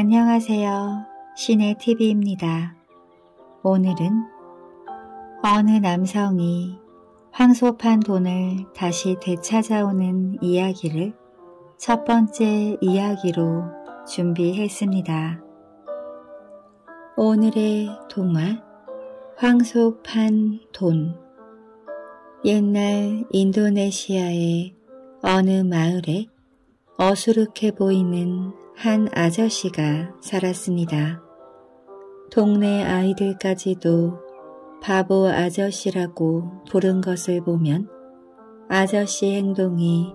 안녕하세요. 신의 TV입니다. 오늘은 어느 남성이 황소판 돈을 다시 되찾아오는 이야기를 첫 번째 이야기로 준비했습니다. 오늘의 동화 황소판 돈 옛날 인도네시아의 어느 마을에 어수룩해 보이는 한 아저씨가 살았습니다. 동네 아이들까지도 바보 아저씨라고 부른 것을 보면 아저씨 행동이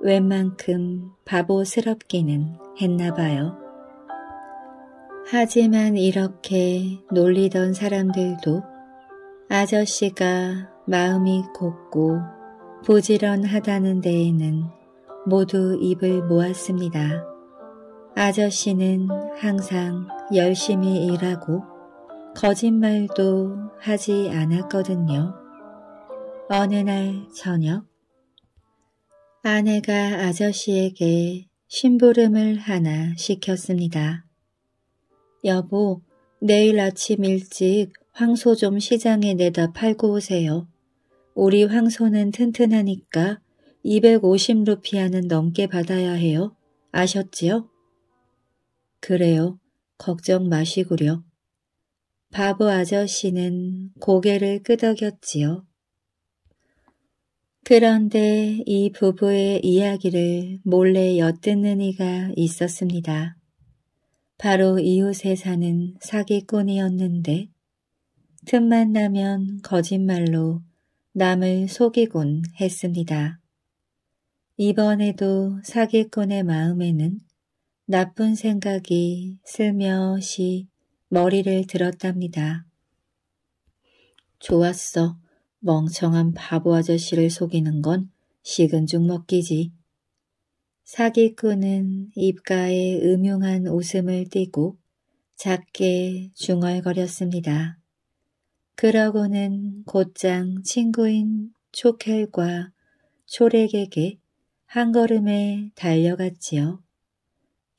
웬만큼 바보스럽기는 했나 봐요. 하지만 이렇게 놀리던 사람들도 아저씨가 마음이 곱고 부지런하다는 데에는 모두 입을 모았습니다. 아저씨는 항상 열심히 일하고 거짓말도 하지 않았거든요. 어느 날 저녁 아내가 아저씨에게 심부름을 하나 시켰습니다. 여보, 내일 아침 일찍 황소 좀 시장에 내다 팔고 오세요. 우리 황소는 튼튼하니까 250루피아는 넘게 받아야 해요. 아셨지요? 그래요. 걱정 마시구려. 바보 아저씨는 고개를 끄덕였지요. 그런데 이 부부의 이야기를 몰래 엿듣는 이가 있었습니다. 바로 이웃에 사는 사기꾼이었는데 틈만 나면 거짓말로 남을 속이곤 했습니다. 이번에도 사기꾼의 마음에는 나쁜 생각이 슬며시 머리를 들었답니다. 좋았어. 멍청한 바보 아저씨를 속이는 건 식은 죽 먹기지. 사기꾼은 입가에 음흉한 웃음을 띠고 작게 중얼거렸습니다. 그러고는 곧장 친구인 초켈과 초렉에게 한 걸음에 달려갔지요.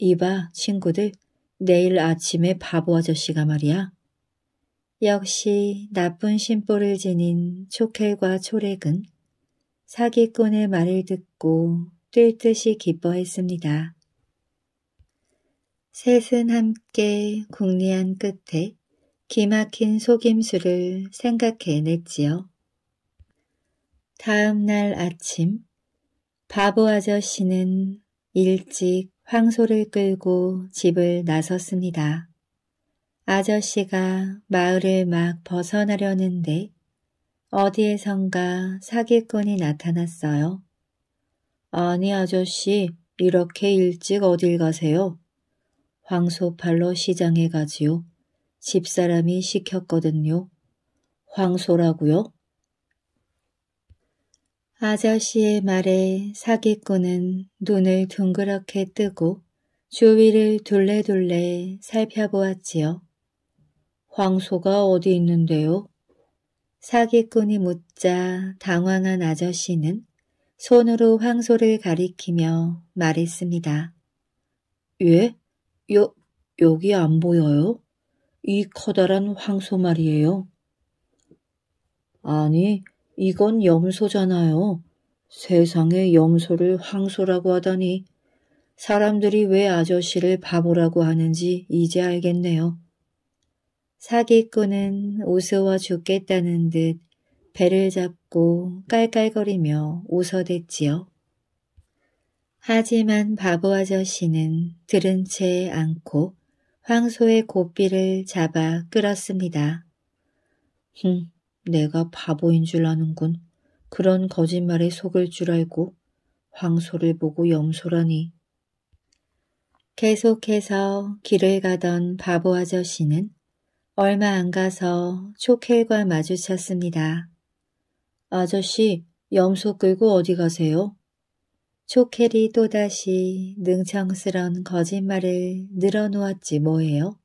이봐, 친구들. 내일 아침에 바보 아저씨가 말이야. 역시 나쁜 심보를 지닌 초켈과 초렉은 사기꾼의 말을 듣고 뛸 듯이 기뻐했습니다. 셋은 함께 궁리한 끝에 기막힌 속임수를 생각해냈지요. 다음 날 아침 바보 아저씨는 일찍 황소를 끌고 집을 나섰습니다. 아저씨가 마을을 막 벗어나려는데 어디에선가 사기꾼이 나타났어요. 아니 아저씨 이렇게 일찍 어딜 가세요? 황소 팔로 시장에 가지요. 집사람이 시켰거든요. 황소라고요? 아저씨의 말에 사기꾼은 눈을 둥그렇게 뜨고 주위를 둘레둘레 살펴보았지요. 황소가 어디 있는데요? 사기꾼이 묻자 당황한 아저씨는 손으로 황소를 가리키며 말했습니다. 예? 여, 여기 안 보여요? 이 커다란 황소 말이에요. 아니, 이건 염소잖아요. 세상에 염소를 황소라고 하다니 사람들이 왜 아저씨를 바보라고 하는지 이제 알겠네요. 사기꾼은 우스워 죽겠다는 듯 배를 잡고 깔깔거리며 웃어댔지요. 하지만 바보 아저씨는 들은 채않고 황소의 고삐를 잡아 끌었습니다. 흠, 내가 바보인 줄 아는군. 그런 거짓말에 속을 줄 알고 황소를 보고 염소라니. 계속해서 길을 가던 바보 아저씨는 얼마 안 가서 초켈과 마주쳤습니다. 아저씨, 염소 끌고 어디 가세요? 초켈이 또다시 능청스런 거짓말을 늘어놓았지 뭐예요?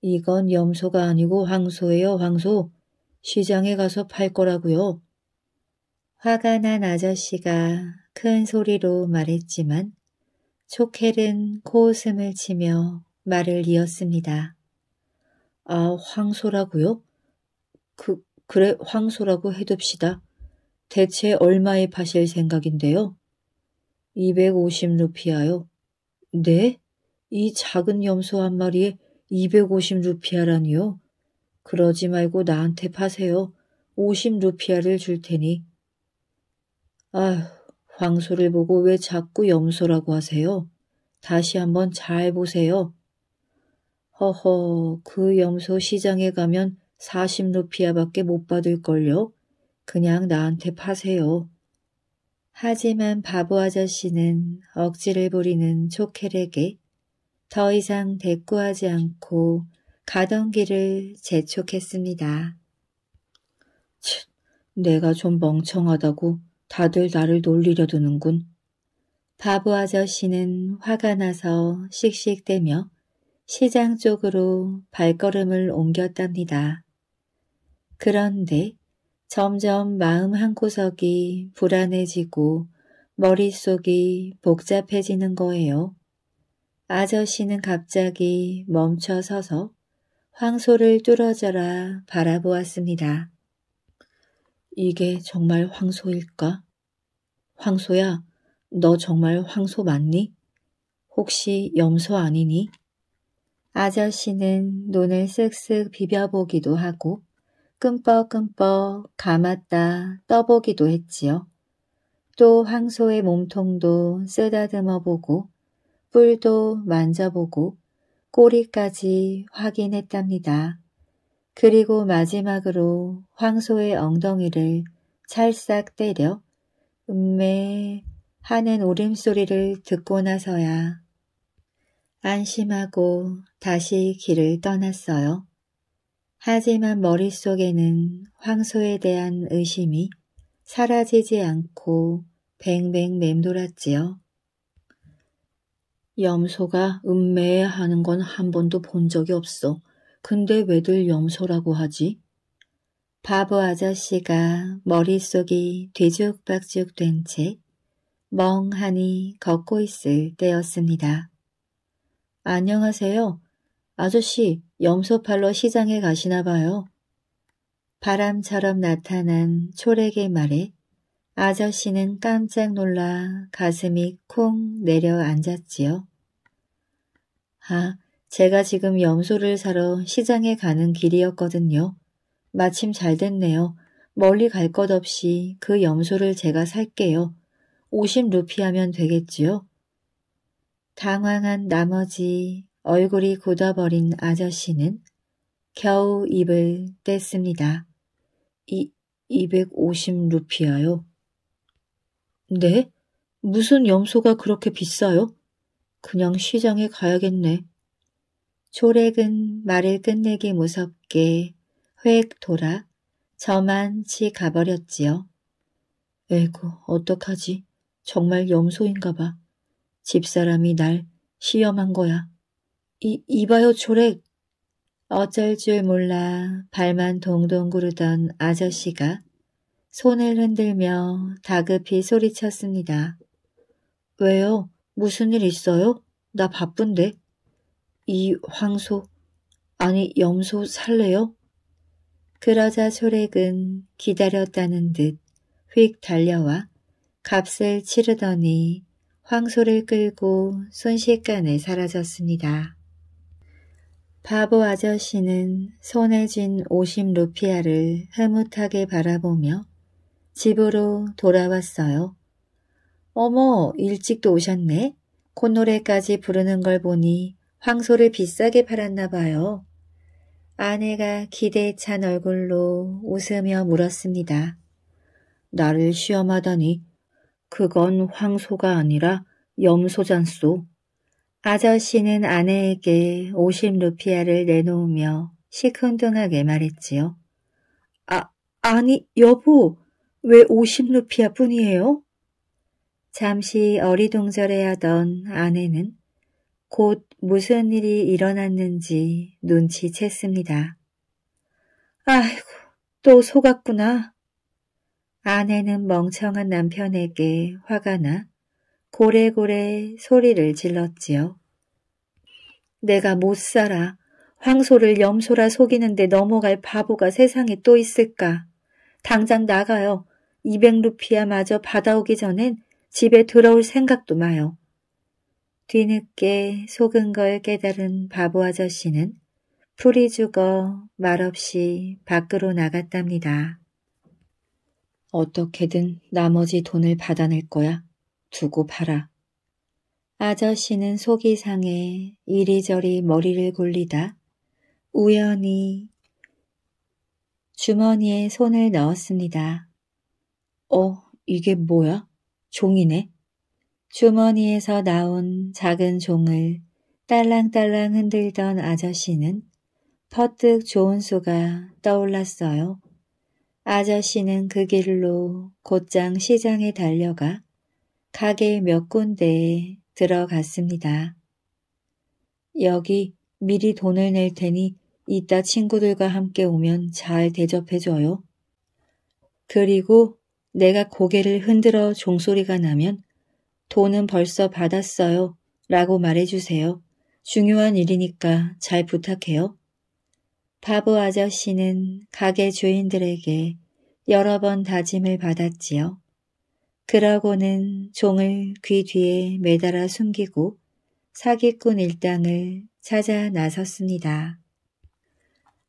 이건 염소가 아니고 황소예요, 황소. 시장에 가서 팔 거라고요. 화가 난 아저씨가 큰 소리로 말했지만 초켈은 코웃음을 치며 말을 이었습니다. 아, 황소라고요? 그, 그래, 황소라고 해둡시다. 대체 얼마에 파실 생각인데요? 250루피아요. 네? 이 작은 염소 한 마리에 250루피아라니요? 그러지 말고 나한테 파세요. 50루피아를 줄 테니. 아휴, 황소를 보고 왜 자꾸 염소라고 하세요? 다시 한번 잘 보세요. 허허, 그 염소 시장에 가면 40루피아밖에 못 받을걸요? 그냥 나한테 파세요. 하지만 바보 아저씨는 억지를 부리는 초켈에게 더 이상 대꾸하지 않고 가던 길을 재촉했습니다. 치, 내가 좀 멍청하다고 다들 나를 놀리려 두는군 바보 아저씨는 화가 나서 씩씩대며 시장 쪽으로 발걸음을 옮겼답니다. 그런데 점점 마음 한구석이 불안해지고 머릿속이 복잡해지는 거예요. 아저씨는 갑자기 멈춰서서 황소를 뚫어져라 바라보았습니다. 이게 정말 황소일까? 황소야, 너 정말 황소 맞니? 혹시 염소 아니니? 아저씨는 눈을 쓱쓱 비벼보기도 하고 끔뻑끔뻑 감았다 떠보기도 했지요. 또 황소의 몸통도 쓰다듬어 보고 뿔도 만져보고 꼬리까지 확인했답니다. 그리고 마지막으로 황소의 엉덩이를 찰싹 때려 음메 하는 울음소리를 듣고 나서야 안심하고 다시 길을 떠났어요. 하지만 머릿속에는 황소에 대한 의심이 사라지지 않고 뱅뱅 맴돌았지요. 염소가 음매에 하는 건 한 번도 본 적이 없어. 근데 왜들 염소라고 하지? 바보 아저씨가 머릿속이 뒤죽박죽 된 채 멍하니 걷고 있을 때였습니다. 안녕하세요. 아저씨, 염소 팔러 시장에 가시나 봐요. 바람처럼 나타난 초래의 말에 아저씨는 깜짝 놀라 가슴이 콩 내려앉았지요. 아, 제가 지금 염소를 사러 시장에 가는 길이었거든요. 마침 잘 됐네요. 멀리 갈 것 없이 그 염소를 제가 살게요. 50루피 하면 되겠지요? 당황한 나머지 얼굴이 굳어버린 아저씨는 겨우 입을 뗐습니다. 이, 250루피아요? 네? 무슨 염소가 그렇게 비싸요? 그냥 시장에 가야겠네. 조렉은 말을 끝내기 무섭게 획 돌아 저만 치 가버렸지요. 에구, 어떡하지? 정말 염소인가 봐. 집사람이 날 시험한 거야. 이, 이봐요, 조렉. 어쩔 줄 몰라 발만 동동 구르던 아저씨가 손을 흔들며 다급히 소리쳤습니다. 왜요? 무슨 일 있어요? 나 바쁜데. 이 황소, 아니 염소 살래요? 그러자 소렉은 기다렸다는 듯 휙 달려와 값을 치르더니 황소를 끌고 순식간에 사라졌습니다. 바보 아저씨는 손에 쥔50 루피아를 흐뭇하게 바라보며 집으로 돌아왔어요. 어머, 일찍도 오셨네. 콧노래까지 부르는 걸 보니 황소를 비싸게 팔았나 봐요. 아내가 기대에 찬 얼굴로 웃으며 물었습니다. 나를 시험하다니 그건 황소가 아니라 염소잔소. 아저씨는 아내에게 50루피아를 내놓으며 시큰둥하게 말했지요. 아, 아니 여보 왜 50루피아뿐이에요? 잠시 어리둥절해 하던 아내는 곧 무슨 일이 일어났는지 눈치챘습니다. 아이고, 또 속았구나. 아내는 멍청한 남편에게 화가 나 고래고래 소리를 질렀지요. 내가 못 살아. 황소를 염소라 속이는데 넘어갈 바보가 세상에 또 있을까. 당장 나가요. 200루피아 마저 받아오기 전엔 집에 들어올 생각도 마요. 뒤늦게 속은 걸 깨달은 바보 아저씨는 풀이 죽어 말없이 밖으로 나갔답니다. 어떻게든 나머지 돈을 받아낼 거야. 두고 팔아. 아저씨는 속이 상해 이리저리 머리를 굴리다 우연히 주머니에 손을 넣었습니다. 어, 이게 뭐야? 종이네. 주머니에서 나온 작은 종을 딸랑딸랑 흔들던 아저씨는 퍼뜩 좋은수가 떠올랐어요. 아저씨는 그 길로 곧장 시장에 달려가 가게 몇 군데에 들어갔습니다. 여기 미리 돈을 낼 테니 이따 친구들과 함께 오면 잘 대접해줘요. 그리고 내가 고개를 흔들어 종소리가 나면 돈은 벌써 받았어요 라고 말해주세요. 중요한 일이니까 잘 부탁해요. 바보 아저씨는 가게 주인들에게 여러 번 다짐을 받았지요. 그러고는 종을 귀 뒤에 매달아 숨기고 사기꾼 일당을 찾아 나섰습니다.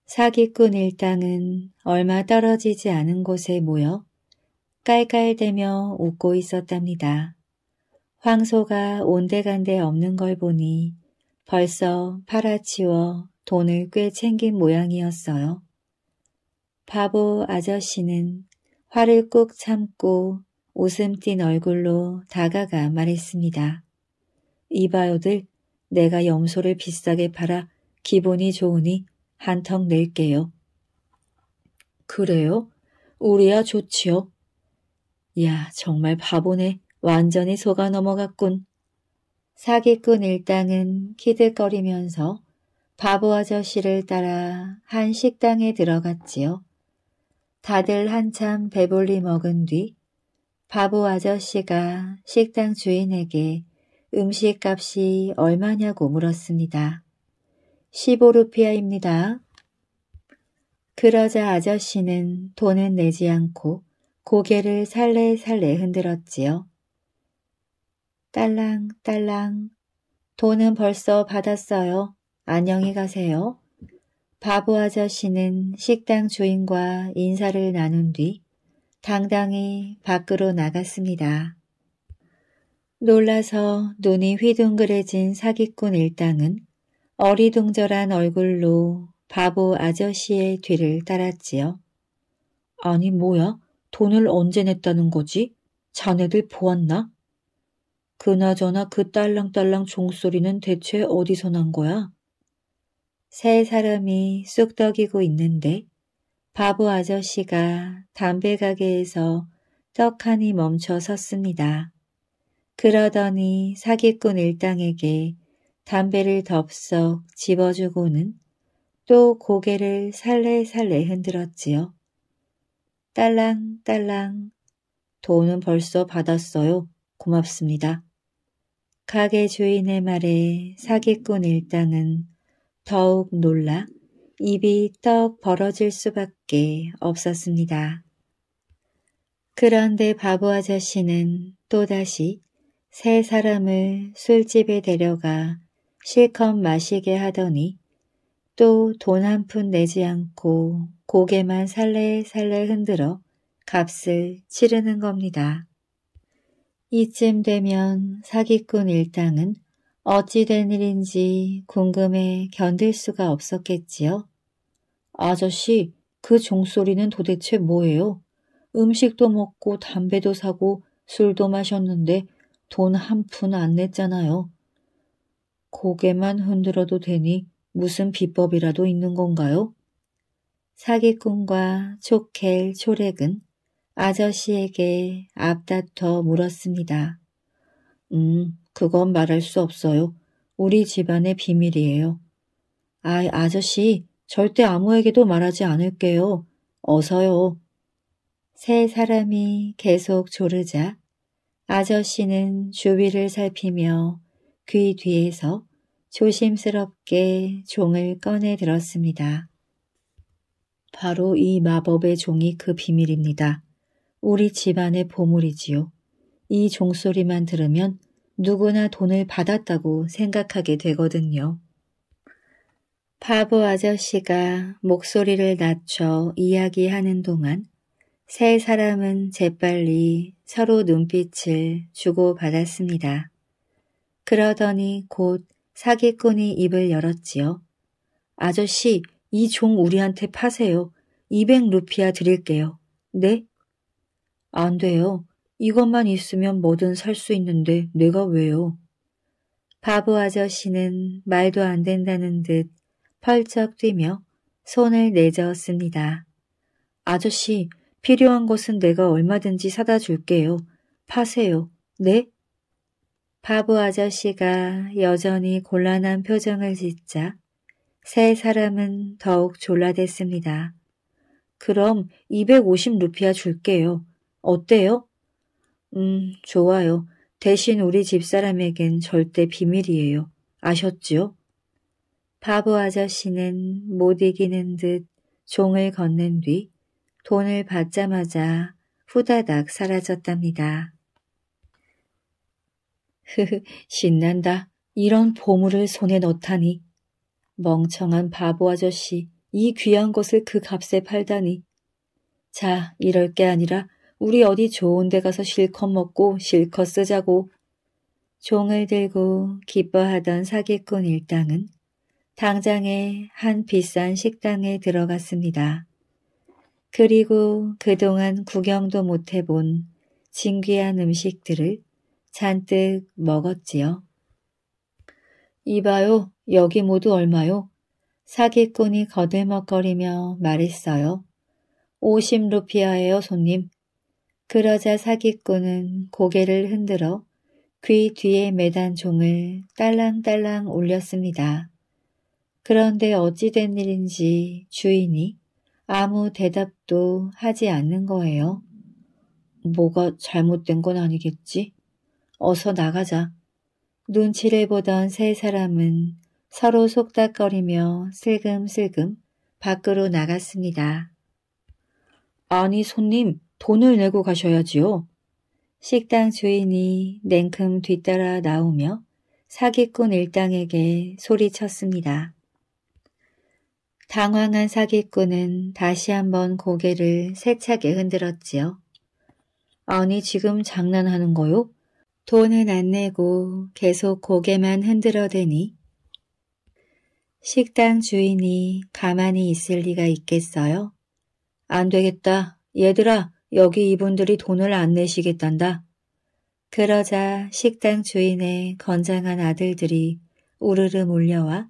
사기꾼 일당은 얼마 떨어지지 않은 곳에 모여 깔깔대며 웃고 있었답니다. 황소가 온데간데 없는 걸 보니 벌써 팔아치워 돈을 꽤 챙긴 모양이었어요. 바보 아저씨는 화를 꾹 참고 웃음 띤 얼굴로 다가가 말했습니다. 이봐요들, 내가 염소를 비싸게 팔아 기분이 좋으니 한턱 낼게요. 그래요? 우리야 좋지요. 야, 정말 바보네. 완전히 속아 넘어갔군. 사기꾼 일당은 키득거리면서 바보 아저씨를 따라 한 식당에 들어갔지요. 다들 한참 배불리 먹은 뒤 바보 아저씨가 식당 주인에게 음식값이 얼마냐고 물었습니다. 15루피아입니다. 그러자 아저씨는 돈은 내지 않고 고개를 살래살래 흔들었지요. 딸랑 딸랑 돈은 벌써 받았어요. 안녕히 가세요. 바보 아저씨는 식당 주인과 인사를 나눈 뒤 당당히 밖으로 나갔습니다. 놀라서 눈이 휘둥그레진 사기꾼 일당은 어리둥절한 얼굴로 바보 아저씨의 뒤를 따랐지요. 아니 뭐야? 돈을 언제 냈다는 거지? 자네들 보았나? 그나저나 그 딸랑딸랑 종소리는 대체 어디서 난 거야? 세 사람이 쑥덕이고 있는데 바보 아저씨가 담배 가게에서 떡하니 멈춰 섰습니다. 그러더니 사기꾼 일당에게 담배를 덥석 집어주고는 또 고개를 살래살래 흔들었지요. 딸랑딸랑. 돈은 벌써 받았어요. 고맙습니다. 가게 주인의 말에 사기꾼 일당은 더욱 놀라 입이 떡 벌어질 수밖에 없었습니다. 그런데 바보 아저씨는 또다시 세 사람을 술집에 데려가 실컷 마시게 하더니 또 돈 한 푼 내지 않고 고개만 살래살래 흔들어 값을 치르는 겁니다. 이쯤 되면 사기꾼 일당은 어찌 된 일인지 궁금해 견딜 수가 없었겠지요. 아저씨, 그 종소리는 도대체 뭐예요? 음식도 먹고 담배도 사고 술도 마셨는데 돈 한 푼 안 냈잖아요. 고개만 흔들어도 되니 무슨 비법이라도 있는 건가요? 사기꾼과 촉켈 초렉은 아저씨에게 앞다퉈 물었습니다. 음, 그건 말할 수 없어요. 우리 집안의 비밀이에요. 아, 이 아저씨, 절대 아무에게도 말하지 않을게요. 어서요. 세 사람이 계속 조르자 아저씨는 주위를 살피며 귀 뒤에서 조심스럽게 종을 꺼내 들었습니다. 바로 이 마법의 종이 그 비밀입니다. 우리 집안의 보물이지요. 이 종소리만 들으면 누구나 돈을 받았다고 생각하게 되거든요. 바보 아저씨가 목소리를 낮춰 이야기하는 동안 세 사람은 재빨리 서로 눈빛을 주고받았습니다. 그러더니 곧 사기꾼이 입을 열었지요. 아저씨, 이종 우리한테 파세요. 200루피아 드릴게요. 네? 안 돼요. 이것만 있으면 뭐든 살 수 있는데 내가 왜요? 바보 아저씨는 말도 안 된다는 듯 펄쩍 뛰며 손을 내저었습니다. 아저씨, 필요한 것은 내가 얼마든지 사다 줄게요. 파세요. 네? 바보 아저씨가 여전히 곤란한 표정을 짓자 세 사람은 더욱 졸라댔습니다. 그럼 250루피아 줄게요. 어때요? 음, 좋아요. 대신 우리 집사람에겐 절대 비밀이에요. 아셨지요? 바보 아저씨는 못 이기는 듯 종을 건넨 뒤 돈을 받자마자 후다닥 사라졌답니다. 흐흐, 신난다. 이런 보물을 손에 넣다니. 멍청한 바보 아저씨, 이 귀한 것을 그 값에 팔다니. 자, 이럴 게 아니라 우리 어디 좋은 데 가서 실컷 먹고 실컷 쓰자고. 종을 들고 기뻐하던 사기꾼 일당은 당장에 한 비싼 식당에 들어갔습니다. 그리고 그동안 구경도 못해본 진귀한 음식들을 잔뜩 먹었지요. 이봐요, 여기 모두 얼마요? 사기꾼이 거들먹거리며 말했어요. 50루피아예요, 손님. 그러자 사기꾼은 고개를 흔들어 귀 뒤에 매단 종을 딸랑딸랑 올렸습니다. 그런데 어찌된 일인지 주인이 아무 대답도 하지 않는 거예요. 뭐가 잘못된 건 아니겠지? 어서 나가자. 눈치를 보던 세 사람은 서로 속닥거리며 슬금슬금 밖으로 나갔습니다. 아니 손님 돈을 내고 가셔야지요. 식당 주인이 냉큼 뒤따라 나오며 사기꾼 일당에게 소리쳤습니다. 당황한 사기꾼은 다시 한번 고개를 세차게 흔들었지요. 아니 지금 장난하는 거요? 돈은 안 내고 계속 고개만 흔들어대니 식당 주인이 가만히 있을 리가 있겠어요? 안 되겠다. 얘들아, 여기 이분들이 돈을 안 내시겠단다. 그러자 식당 주인의 건장한 아들들이 우르르 몰려와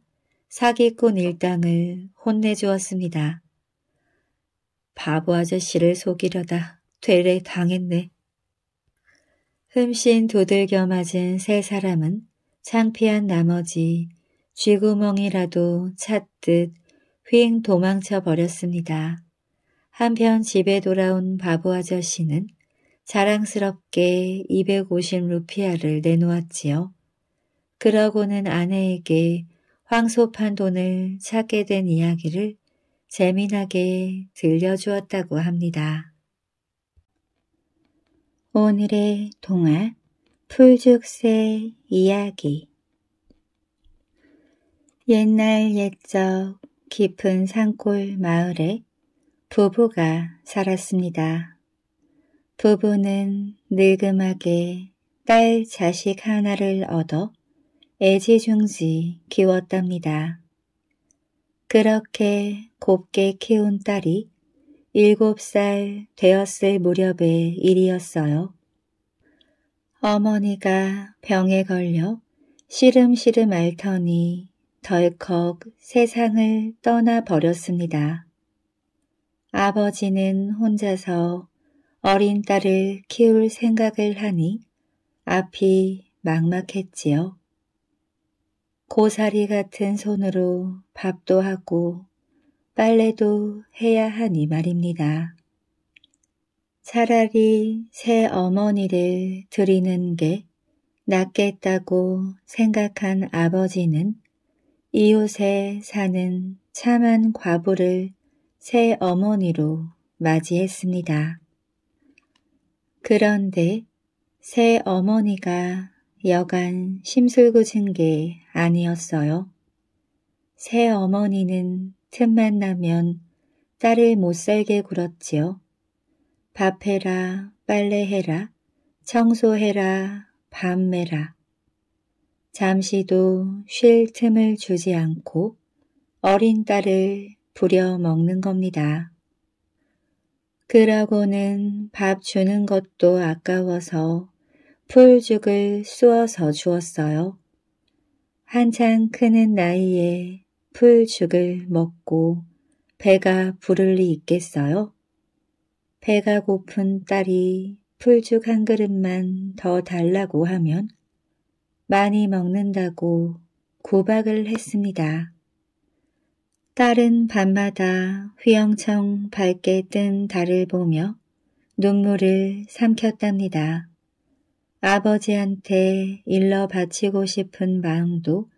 사기꾼 일당을 혼내주었습니다. 바보 아저씨를 속이려다 되레 당했네. 흠씬 두들겨 맞은 세 사람은 창피한 나머지 쥐구멍이라도 찾듯 휙 도망쳐 버렸습니다. 한편 집에 돌아온 바보 아저씨는 자랑스럽게 250 루피아를 내놓았지요. 그러고는 아내에게 황소판 돈을 찾게 된 이야기를 재미나게 들려주었다고 합니다. 오늘의 동화 풀죽새 이야기 옛날 옛적 깊은 산골 마을에 부부가 살았습니다. 부부는 늙음하게 딸 자식 하나를 얻어 애지중지 키웠답니다. 그렇게 곱게 키운 딸이 일곱 살 되었을 무렵의 일이었어요. 어머니가 병에 걸려 시름시름 앓더니 덜컥 세상을 떠나버렸습니다. 아버지는 혼자서 어린 딸을 키울 생각을 하니 앞이 막막했지요. 고사리 같은 손으로 밥도 하고 빨래도 해야 하니 말입니다. 차라리 새 어머니를 드리는 게 낫겠다고 생각한 아버지는 이웃에 사는 참한 과부를 새 어머니로 맞이했습니다. 그런데 새 어머니가 여간 심술궂은 게 아니었어요. 새 어머니는 틈만 나면 딸을 못살게 굴었지요. 밥해라, 빨래해라, 청소해라, 밤매라. 잠시도 쉴 틈을 주지 않고 어린 딸을 부려먹는 겁니다. 그러고는 밥 주는 것도 아까워서 풀죽을 쑤어서 주었어요. 한창 크는 나이에 풀죽을 먹고 배가 부를 리 있겠어요? 배가 고픈 딸이 풀죽 한 그릇만 더 달라고 하면 많이 먹는다고 고박을 했습니다. 딸은 밤마다 휘영청 밝게 뜬 달을 보며 눈물을 삼켰답니다. 아버지한테 일러 바치고 싶은 마음도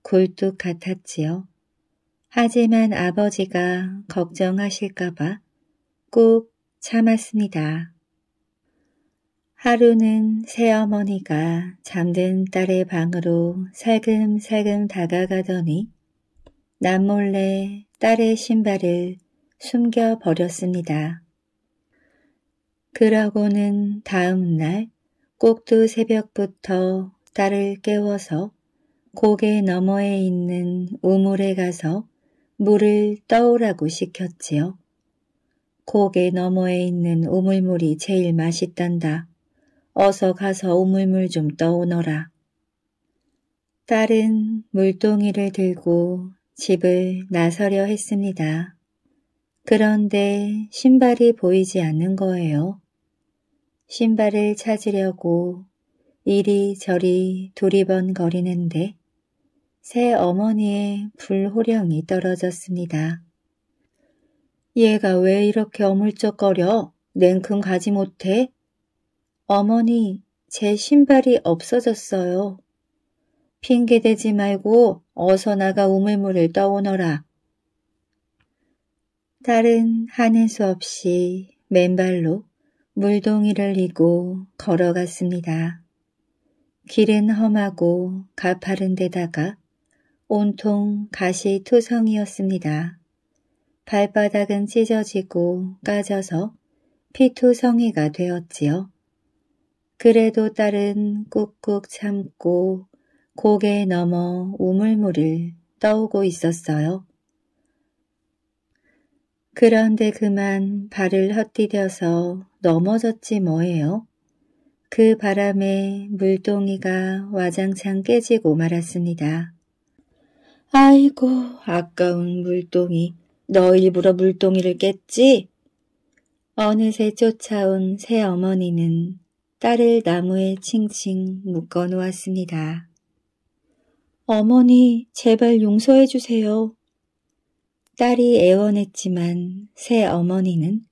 굴뚝 같았지요. 하지만 아버지가 걱정하실까봐 꾹 참았습니다. 하루는 새어머니가 잠든 딸의 방으로 살금살금 다가가더니 남몰래 딸의 신발을 숨겨버렸습니다. 그러고는 다음 날 꼭두 새벽부터 딸을 깨워서 고개 너머에 있는 우물에 가서 물을 떠오라고 시켰지요. 고개 너머에 있는 우물물이 제일 맛있단다. 어서 가서 우물물 좀 떠오너라. 딸은 물동이를 들고 집을 나서려 했습니다. 그런데 신발이 보이지 않는 거예요. 신발을 찾으려고 이리저리 두리번거리는데새 어머니의 불호령이 떨어졌습니다. 얘가 왜 이렇게 어물쩍거려? 냉큼 가지 못해? 어머니, 제 신발이 없어졌어요. 핑계대지 말고 어서 나가 우물물을 떠오너라. 딸은 하는 수 없이 맨발로 물동이를 이고 걸어갔습니다. 길은 험하고 가파른 데다가 온통 가시 투성이었습니다. 발바닥은 찢어지고 까져서 피투성이가 되었지요. 그래도 딸은 꾹꾹 참고 고개 넘어 우물물을 떠오고 있었어요. 그런데 그만 발을 헛디뎌서 넘어졌지 뭐예요. 그 바람에 물동이가 와장창 깨지고 말았습니다. 아이고 아까운 물동이 너 일부러 물동이를 깼지? 어느새 쫓아온 새어머니는 딸을 나무에 칭칭 묶어 놓았습니다. 어머니, 제발 용서해 주세요. 딸이 애원했지만 새 어머니는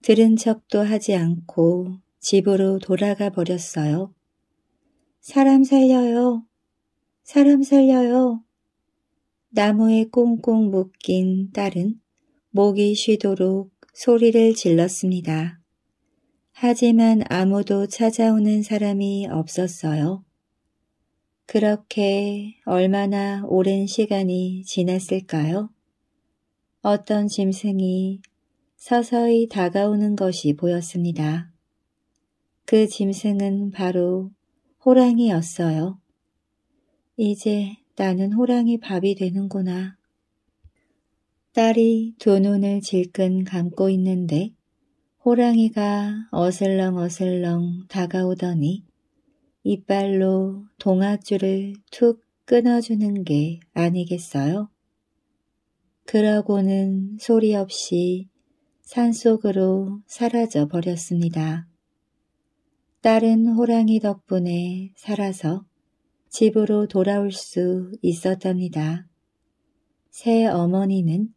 들은 척도 하지 않고 집으로 돌아가 버렸어요. 사람 살려요. 사람 살려요. 나무에 꽁꽁 묶인 딸은 목이 쉬도록 소리를 질렀습니다. 하지만 아무도 찾아오는 사람이 없었어요. 그렇게 얼마나 오랜 시간이 지났을까요? 어떤 짐승이 서서히 다가오는 것이 보였습니다. 그 짐승은 바로 호랑이였어요. 이제 나는 호랑이 밥이 되는구나. 딸이 두 눈을 질끈 감고 있는데 호랑이가 어슬렁어슬렁 다가오더니 이빨로 동아줄을 툭 끊어주는 게 아니겠어요? 그러고는 소리 없이 산속으로 사라져 버렸습니다. 딸은 호랑이 덕분에 살아서 집으로 돌아올 수 있었답니다. 새 어머니는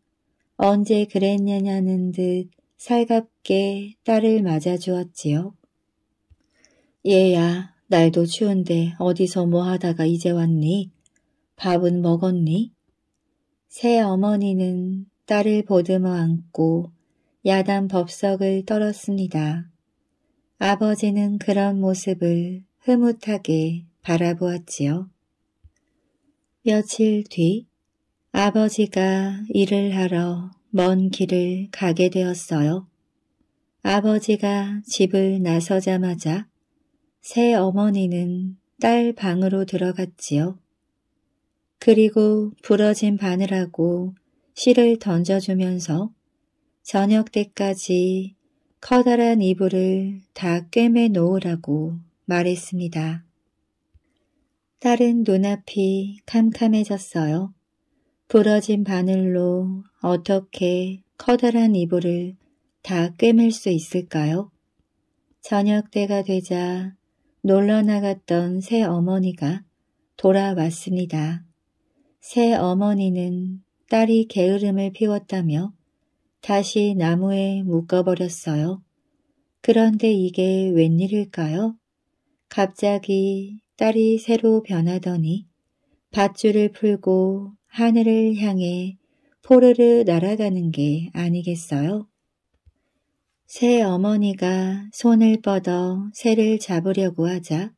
언제 그랬냐냐는 듯 살갑게 딸을 맞아 주었지요. 얘야, 날도 추운데 어디서 뭐 하다가 이제 왔니? 밥은 먹었니? 새 어머니는 딸을 보듬어 안고 야단 법석을 떨었습니다. 아버지는 그런 모습을 흐뭇하게 바라보았지요. 며칠 뒤 아버지가 일을 하러 먼 길을 가게 되었어요. 아버지가 집을 나서자마자 새 어머니는 딸 방으로 들어갔지요. 그리고 부러진 바늘하고 실을 던져주면서 저녁 때까지 커다란 이불을 다 꿰매 놓으라고 말했습니다. 딸은 눈앞이 캄캄해졌어요. 부러진 바늘로 어떻게 커다란 이불을 다 꿰맬 수 있을까요? 저녁 때가 되자 놀러 나갔던 새 어머니가 돌아왔습니다. 새 어머니는 딸이 게으름을 피웠다며 다시 나무에 묶어버렸어요. 그런데 이게 웬일일까요? 갑자기 딸이 새로 변하더니 밧줄을 풀고 하늘을 향해 포르르 날아가는 게 아니겠어요? 새 어머니가 손을 뻗어 새를 잡으려고 하자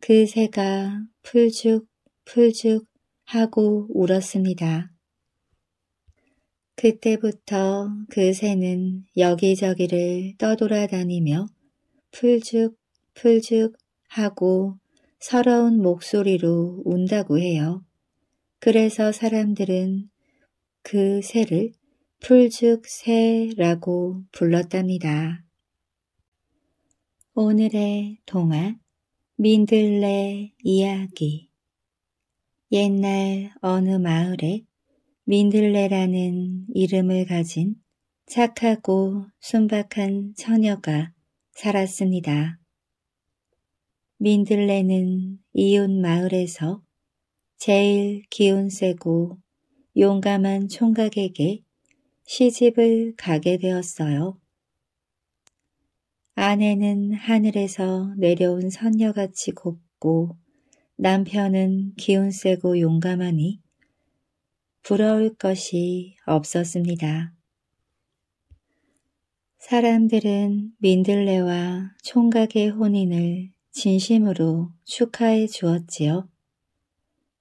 그 새가 풀죽 풀죽 하고 울었습니다. 그때부터 그 새는 여기저기를 떠돌아다니며 풀죽 풀죽 하고 서러운 목소리로 운다고 해요. 그래서 사람들은 그 새를 풀죽 새라고 불렀답니다. 오늘의 동화 민들레 이야기 옛날 어느 마을에 민들레라는 이름을 가진 착하고 순박한 처녀가 살았습니다. 민들레는 이웃 마을에서 제일 기운 세고 용감한 총각에게 시집을 가게 되었어요. 아내는 하늘에서 내려온 선녀같이 곱고 남편은 기운 세고 용감하니 부러울 것이 없었습니다. 사람들은 민들레와 총각의 혼인을 진심으로 축하해 주었지요.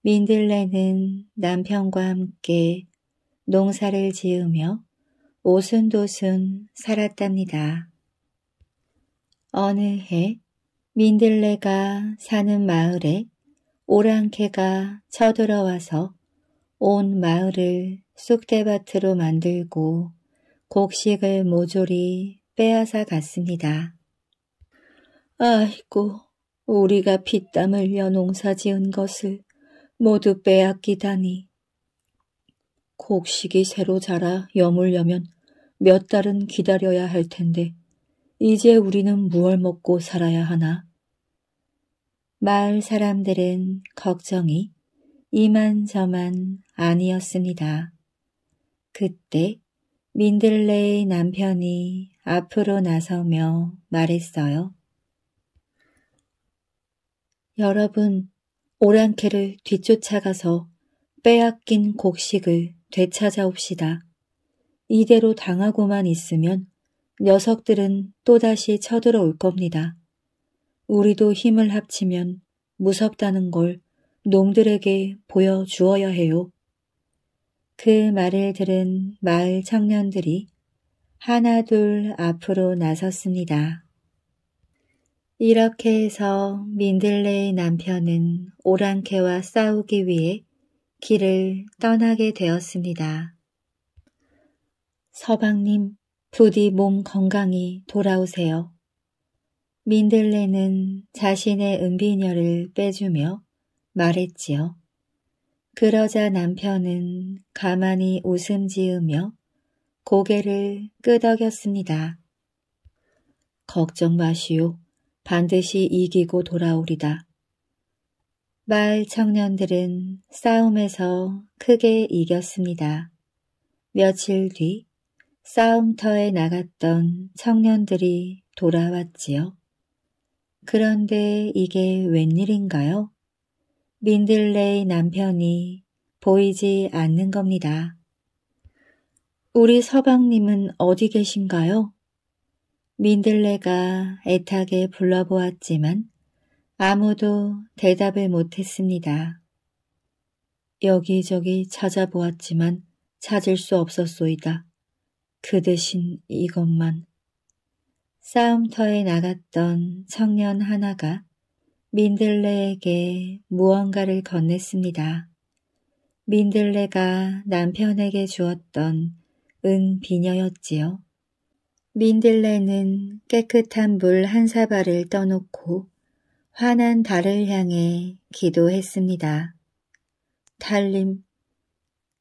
민들레는 남편과 함께 농사를 지으며 오순도순 살았답니다. 어느 해 민들레가 사는 마을에 오랑캐가 쳐들어와서 온 마을을 쑥대밭으로 만들고 곡식을 모조리 빼앗아 갔습니다. 아이고, 우리가 피땀 흘려 농사 지은 것을 모두 빼앗기다니. 곡식이 새로 자라 여물려면 몇 달은 기다려야 할 텐데 이제 우리는 무얼 먹고 살아야 하나? 마을 사람들은 걱정이 이만저만 아니었습니다. 그때 민들레의 남편이 앞으로 나서며 말했어요. 여러분, 오랑캐를 뒤쫓아가서 빼앗긴 곡식을 되찾아옵시다. 이대로 당하고만 있으면 녀석들은 또다시 쳐들어올 겁니다. 우리도 힘을 합치면 무섭다는 걸 놈들에게 보여주어야 해요. 그 말을 들은 마을 청년들이 하나둘 앞으로 나섰습니다. 이렇게 해서 민들레의 남편은 오랑캐와 싸우기 위해 길을 떠나게 되었습니다. 서방님, 부디 몸 건강히 돌아오세요. 민들레는 자신의 은비녀를 빼주며 말했지요. 그러자 남편은 가만히 웃음 지으며 고개를 끄덕였습니다. 걱정 마시오. 반드시 이기고 돌아오리다. 마을 청년들은 싸움에서 크게 이겼습니다. 며칠 뒤 싸움터에 나갔던 청년들이 돌아왔지요. 그런데 이게 웬일인가요? 민들레의 남편이 보이지 않는 겁니다. 우리 서방님은 어디 계신가요? 민들레가 애타게 불러보았지만 아무도 대답을 못했습니다. 여기저기 찾아보았지만 찾을 수 없었소이다. 그 대신 이것만. 싸움터에 나갔던 청년 하나가 민들레에게 무언가를 건넸습니다. 민들레가 남편에게 주었던 은 비녀였지요. 민들레는 깨끗한 물 한 사발을 떠놓고 환한 달을 향해 기도했습니다. 달님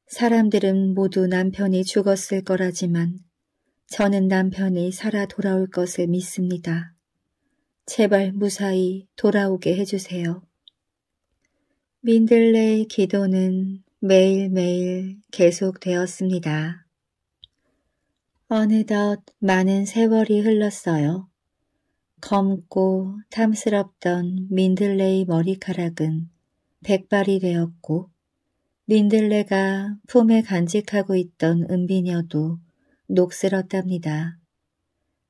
사람들은 모두 남편이 죽었을 거라지만 저는 남편이 살아 돌아올 것을 믿습니다. 제발 무사히 돌아오게 해주세요. 민들레의 기도는 매일매일 계속되었습니다. 어느덧 많은 세월이 흘렀어요. 검고 탐스럽던 민들레의 머리카락은 백발이 되었고 민들레가 품에 간직하고 있던 은비녀도 녹슬었답니다.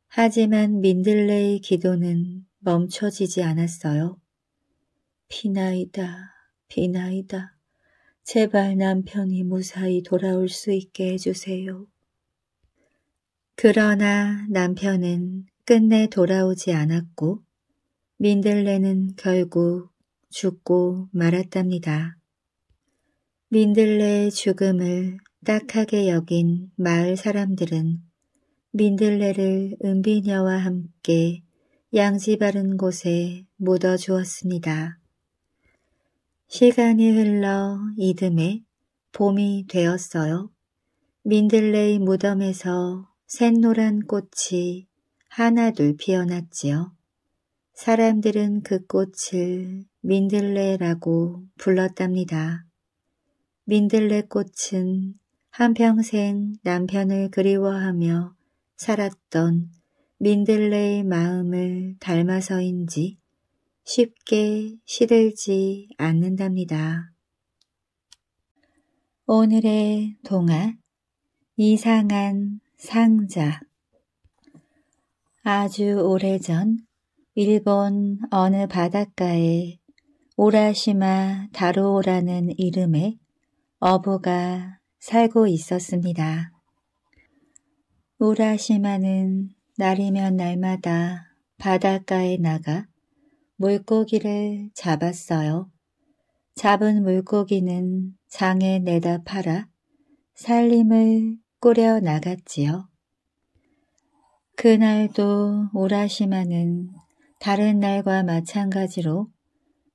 하지만 민들레의 기도는 멈춰지지 않았어요. 비나이다, 비나이다. 제발 남편이 무사히 돌아올 수 있게 해주세요. 그러나 남편은 끝내 돌아오지 않았고 민들레는 결국 죽고 말았답니다. 민들레의 죽음을 딱하게 여긴 마을 사람들은 민들레를 은비녀와 함께 양지 바른 곳에 묻어 주었습니다. 시간이 흘러 이듬해 봄이 되었어요. 민들레의 무덤에서 샛노란 꽃이 하나둘 피어났지요. 사람들은 그 꽃을 민들레라고 불렀답니다. 민들레 꽃은 한평생 남편을 그리워하며 살았던 민들레의 마음을 닮아서인지 쉽게 시들지 않는답니다. 오늘의 동화 이상한 상자 아주 오래전 일본 어느 바닷가에 오라시마 다로오라는 이름의 어부가 살고 있었습니다. 오라시마는 날이면 날마다 바닷가에 나가 물고기를 잡았어요. 잡은 물고기는 장에 내다 팔아 살림을 꾸려 나갔지요. 그날도 오라시마는 다른 날과 마찬가지로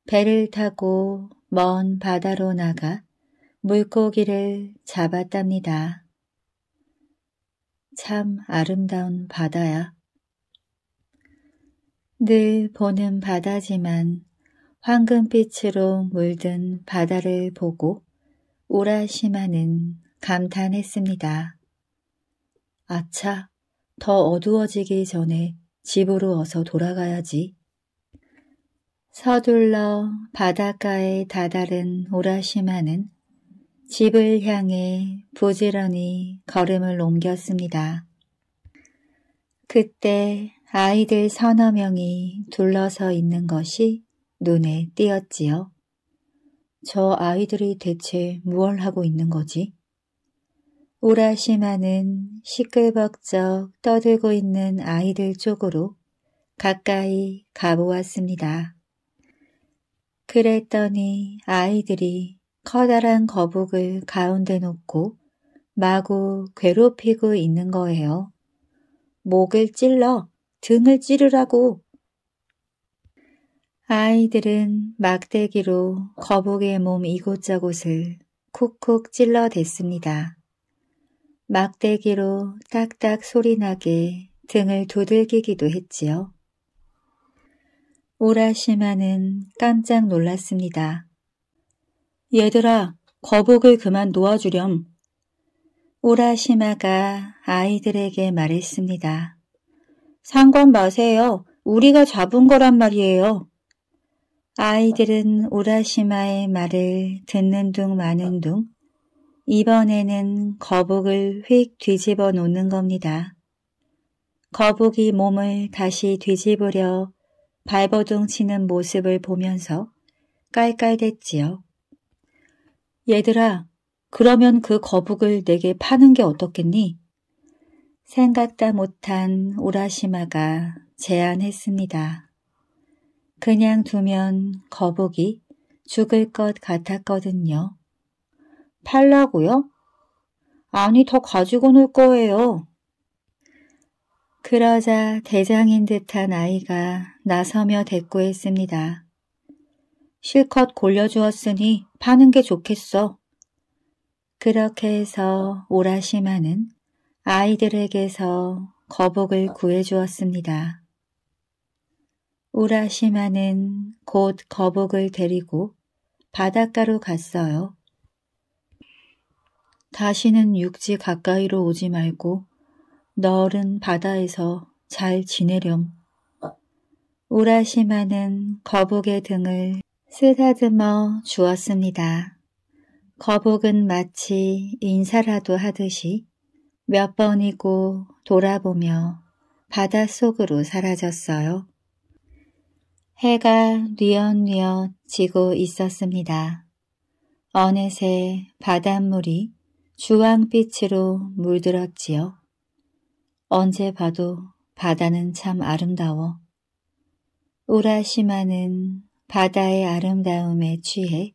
배를 타고 먼 바다로 나가 물고기를 잡았답니다. 참 아름다운 바다야. 늘 보는 바다지만 황금빛으로 물든 바다를 보고 오라시마는 감탄했습니다. 아차, 더 어두워지기 전에 집으로 어서 돌아가야지. 서둘러 바닷가에 다다른 오라시마는 집을 향해 부지런히 걸음을 옮겼습니다. 그때 아이들 서너 명이 둘러서 있는 것이 눈에 띄었지요. 저 아이들이 대체 무얼 하고 있는 거지? 오라시마는 시끌벅적 떠들고 있는 아이들 쪽으로 가까이 가보았습니다. 그랬더니 아이들이 커다란 거북을 가운데 놓고 마구 괴롭히고 있는 거예요. 목을 찔러 등을 찌르라고. 아이들은 막대기로 거북의 몸 이곳저곳을 쿡쿡 찔러댔습니다. 막대기로 딱딱 소리나게 등을 두들기기도 했지요. 오라시마는 깜짝 놀랐습니다. 얘들아, 거북을 그만 놓아주렴. 오라시마가 아이들에게 말했습니다. 상관 마세요. 우리가 잡은 거란 말이에요. 아이들은 오라시마의 말을 듣는 둥 마는 둥 이번에는 거북을 휙 뒤집어 놓는 겁니다. 거북이 몸을 다시 뒤집으려 발버둥 치는 모습을 보면서 깔깔댔지요. 얘들아, 그러면 그 거북을 내게 파는 게 어떻겠니? 생각다 못한 오라시마가 제안했습니다. 그냥 두면 거북이 죽을 것 같았거든요. 팔라고요? 아니, 더 가지고 놀 거예요. 그러자 대장인 듯한 아이가 나서며 대꾸했습니다. 실컷 골려주었으니 파는 게 좋겠어. 그렇게 해서 오라시마는 아이들에게서 거북을 구해주었습니다. 우라시마는 곧 거북을 데리고 바닷가로 갔어요. 다시는 육지 가까이로 오지 말고 너른 바다에서 잘 지내렴. 우라시마는 거북의 등을 쓰다듬어 주었습니다. 거북은 마치 인사라도 하듯이 몇 번이고 돌아보며 바닷속으로 사라졌어요. 해가 뉘엿뉘엿 지고 있었습니다. 어느새 바닷물이 주황빛으로 물들었지요. 언제 봐도 바다는 참 아름다워. 우라시마는 바다의 아름다움에 취해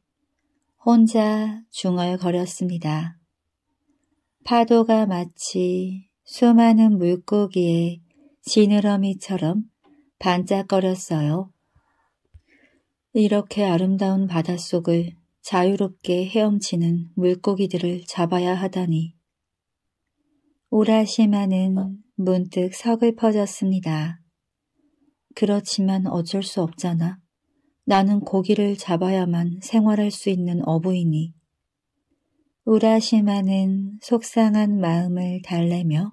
혼자 중얼거렸습니다. 파도가 마치 수많은 물고기의 지느러미처럼 반짝거렸어요. 이렇게 아름다운 바닷속을 자유롭게 헤엄치는 물고기들을 잡아야 하다니. 우라시마는 문득 서글퍼졌습니다. 그렇지만 어쩔 수 없잖아. 나는 고기를 잡아야만 생활할 수 있는 어부이니. 우라시마는 속상한 마음을 달래며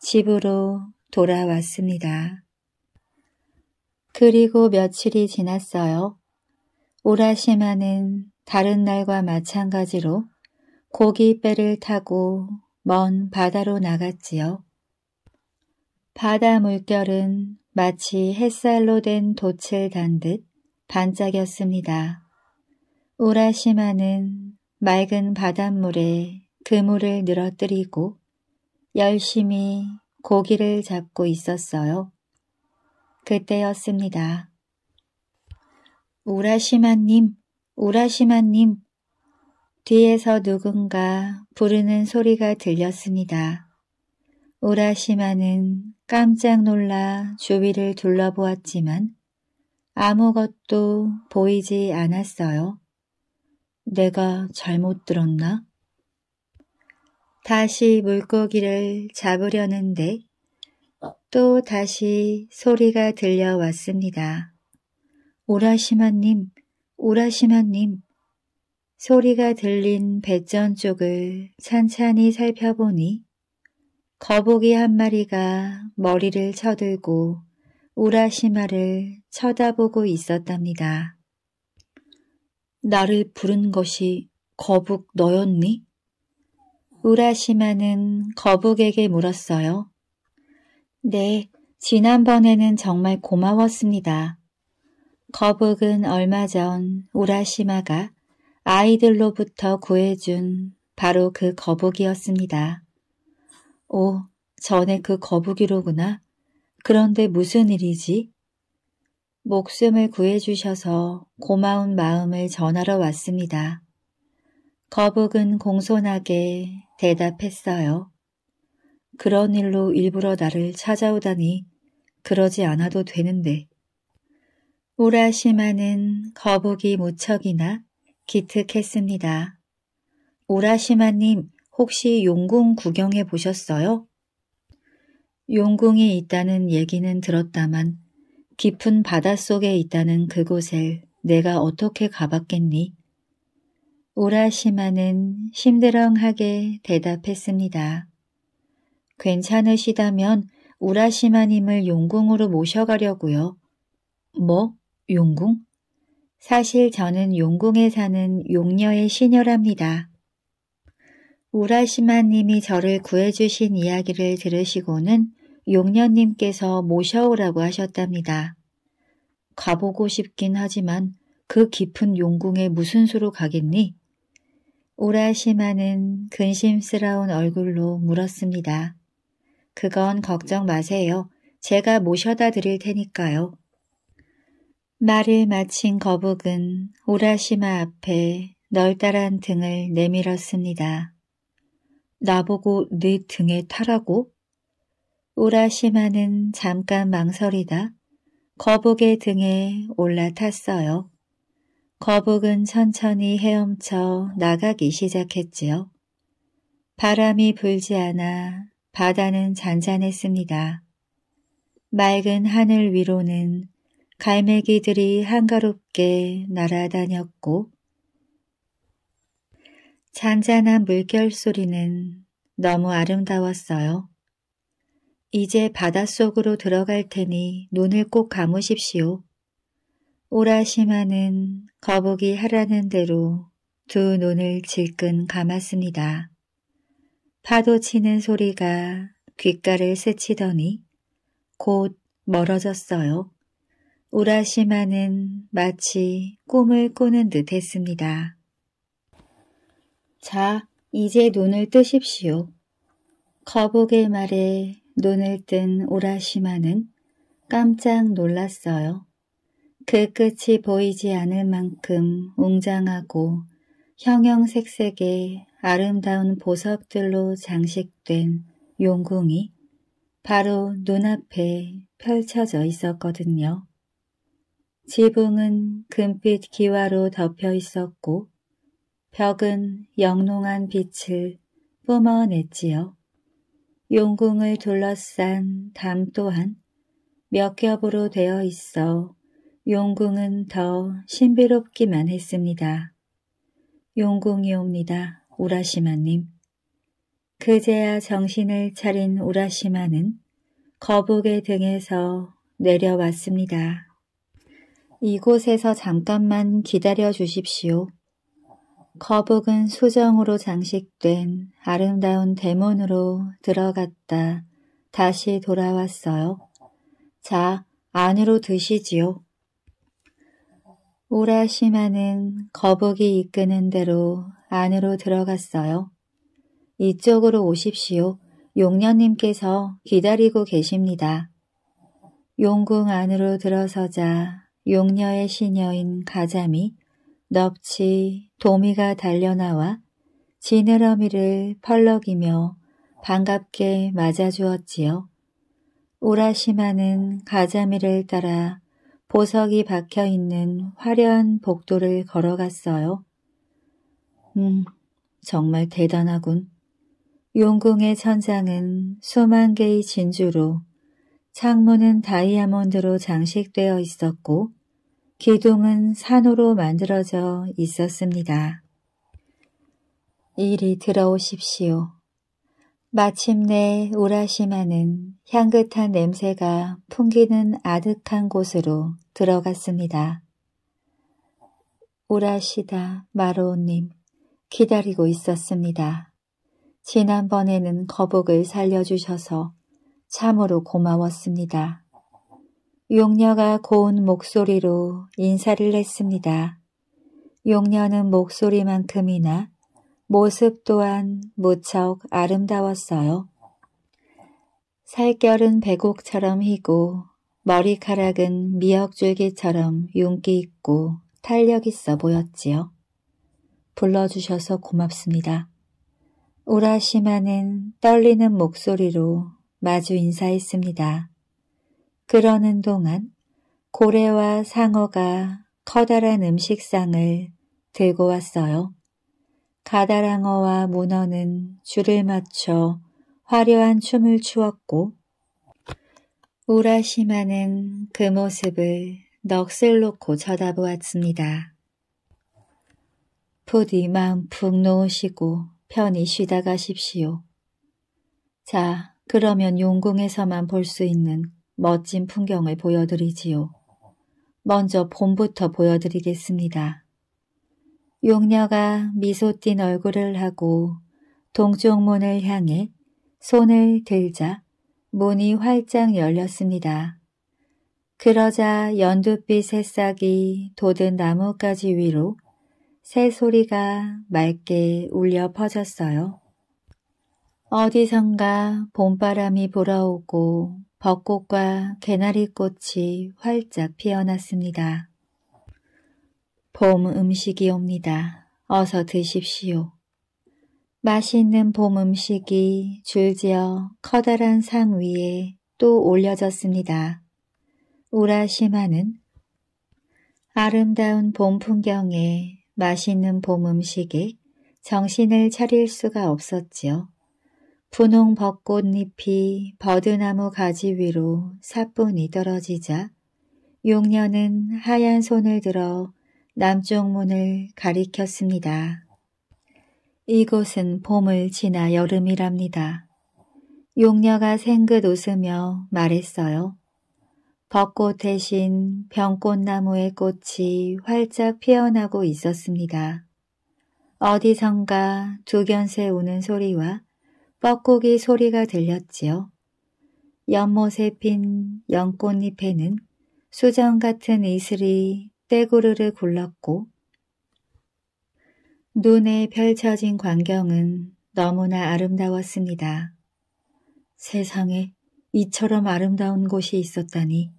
집으로 돌아왔습니다. 그리고 며칠이 지났어요. 우라시마는 다른 날과 마찬가지로 고기배를 타고 먼 바다로 나갔지요. 바다 물결은 마치 햇살로 된 돛을 단 듯 반짝였습니다. 우라시마는 맑은 바닷물에 그물을 늘어뜨리고 열심히 고기를 잡고 있었어요. 그때였습니다. 우라시마님, 우라시마님, 뒤에서 누군가 부르는 소리가 들렸습니다. 우라시마는 깜짝 놀라 주위를 둘러보았지만 아무것도 보이지 않았어요. 내가 잘못 들었나? 다시 물고기를 잡으려는데 또 다시 소리가 들려왔습니다. 우라시마님 우라시마님 소리가 들린 배전 쪽을 찬찬히 살펴보니 거북이 한 마리가 머리를 쳐들고 우라시마를 쳐다보고 있었답니다. 나를 부른 것이 거북 너였니? 우라시마는 거북에게 물었어요. 네, 지난번에는 정말 고마웠습니다. 거북은 얼마 전 우라시마가 아이들로부터 구해준 바로 그 거북이었습니다. 오, 전에 그 거북이로구나. 그런데 무슨 일이지? 목숨을 구해주셔서 고마운 마음을 전하러 왔습니다. 거북은 공손하게 대답했어요. 그런 일로 일부러 나를 찾아오다니 그러지 않아도 되는데 오라시마는 거북이 무척이나 기특했습니다. 오라시마님 혹시 용궁 구경해 보셨어요? 용궁이 있다는 얘기는 들었다만 깊은 바닷속에 있다는 그곳에 내가 어떻게 가봤겠니? 오라시마는 심드렁하게 대답했습니다. 괜찮으시다면 우라시마님을 용궁으로 모셔가려고요. 뭐? 용궁? 사실 저는 용궁에 사는 용녀의 시녀랍니다. 우라시마님이 저를 구해주신 이야기를 들으시고는 용녀님께서 모셔오라고 하셨답니다. 가보고 싶긴 하지만 그 깊은 용궁에 무슨 수로 가겠니? 우라시마는 근심스러운 얼굴로 물었습니다. 그건 걱정 마세요. 제가 모셔다 드릴 테니까요. 말을 마친 거북은 오라시마 앞에 널따란 등을 내밀었습니다. 나보고 네 등에 타라고? 오라시마는 잠깐 망설이다 거북의 등에 올라탔어요. 거북은 천천히 헤엄쳐 나가기 시작했지요. 바람이 불지 않아 바다는 잔잔했습니다. 맑은 하늘 위로는 갈매기들이 한가롭게 날아다녔고 잔잔한 물결 소리는 너무 아름다웠어요. 이제 바닷속으로 들어갈 테니 눈을 꼭 감으십시오. 오라시마는 거북이 하라는 대로 두 눈을 질끈 감았습니다. 파도 치는 소리가 귓가를 스치더니 곧 멀어졌어요. 우라시마는 마치 꿈을 꾸는 듯 했습니다. 자, 이제 눈을 뜨십시오. 거북의 말에 눈을 뜬 오라시마는 깜짝 놀랐어요. 그 끝이 보이지 않을 만큼 웅장하고 형형색색의 아름다운 보석들로 장식된 용궁이 바로 눈앞에 펼쳐져 있었거든요. 지붕은 금빛 기와로 덮여 있었고 벽은 영롱한 빛을 뿜어냈지요. 용궁을 둘러싼 담 또한 몇 겹으로 되어 있어 용궁은 더 신비롭기만 했습니다. 용궁이옵니다. 우라시마님. 그제야 정신을 차린 우라시마는 거북의 등에서 내려왔습니다. 이곳에서 잠깐만 기다려 주십시오. 거북은 수정으로 장식된 아름다운 대문으로 들어갔다 다시 돌아왔어요. 자, 안으로 드시지요. 오라시마는 거북이 이끄는 대로 안으로 들어갔어요. 이쪽으로 오십시오. 용녀님께서 기다리고 계십니다. 용궁 안으로 들어서자 용녀의 시녀인 가자미, 넙치, 도미가 달려나와 지느러미를 펄럭이며 반갑게 맞아주었지요. 우라시마는 가자미를 따라 보석이 박혀있는 화려한 복도를 걸어갔어요. 음, 정말 대단하군. 용궁의 천장은 수만 개의 진주로 창문은 다이아몬드로 장식되어 있었고 기둥은 산으로 만들어져 있었습니다. 이리 들어오십시오. 마침내 우라시마는 향긋한 냄새가 풍기는 아득한 곳으로 들어갔습니다. 우라시다 마로우님 기다리고 있었습니다. 지난번에는 거북을 살려주셔서 참으로 고마웠습니다. 용녀가 고운 목소리로 인사를 했습니다. 용녀는 목소리만큼이나 모습 또한 무척 아름다웠어요. 살결은 배곡처럼 희고 머리카락은 미역줄기처럼 윤기 있고 탄력 있어 보였지요. 불러주셔서 고맙습니다. 우라시마는 떨리는 목소리로 마주 인사했습니다. 그러는 동안 고래와 상어가 커다란 음식상을 들고 왔어요. 가다랑어와 문어는 줄을 맞춰 화려한 춤을 추었고 우라시마는 그 모습을 넋을 놓고 쳐다보았습니다. 부디 마음 푹 놓으시고 편히 쉬다 가십시오. 자, 그러면 용궁에서만 볼 수 있는 멋진 풍경을 보여드리지요. 먼저 봄부터 보여드리겠습니다. 용녀가 미소 띈 얼굴을 하고 동쪽 문을 향해 손을 들자 문이 활짝 열렸습니다. 그러자 연두빛 새싹이 돋은 나뭇가지 위로 새소리가 맑게 울려 퍼졌어요. 어디선가 봄바람이 불어오고 벚꽃과 개나리꽃이 활짝 피어났습니다. 봄 음식이 옵니다. 어서 드십시오. 맛있는 봄 음식이 줄지어 커다란 상 위에 또 올려졌습니다. 우라시마는 아름다운 봄 풍경에 맛있는 봄 음식에 정신을 차릴 수가 없었지요. 분홍 벚꽃잎이 버드나무 가지 위로 사뿐히 떨어지자 용녀는 하얀 손을 들어 남쪽 문을 가리켰습니다. 이곳은 봄을 지나 여름이랍니다. 용녀가 생긋 웃으며 말했어요. 벚꽃 대신 병꽃나무의 꽃이 활짝 피어나고 있었습니다. 어디선가 두견새 우는 소리와 뻐꾸기 소리가 들렸지요. 연못에 핀 연꽃잎에는 수정 같은 이슬이 떼구르르 굴렀고 눈에 펼쳐진 광경은 너무나 아름다웠습니다. 세상에 이처럼 아름다운 곳이 있었다니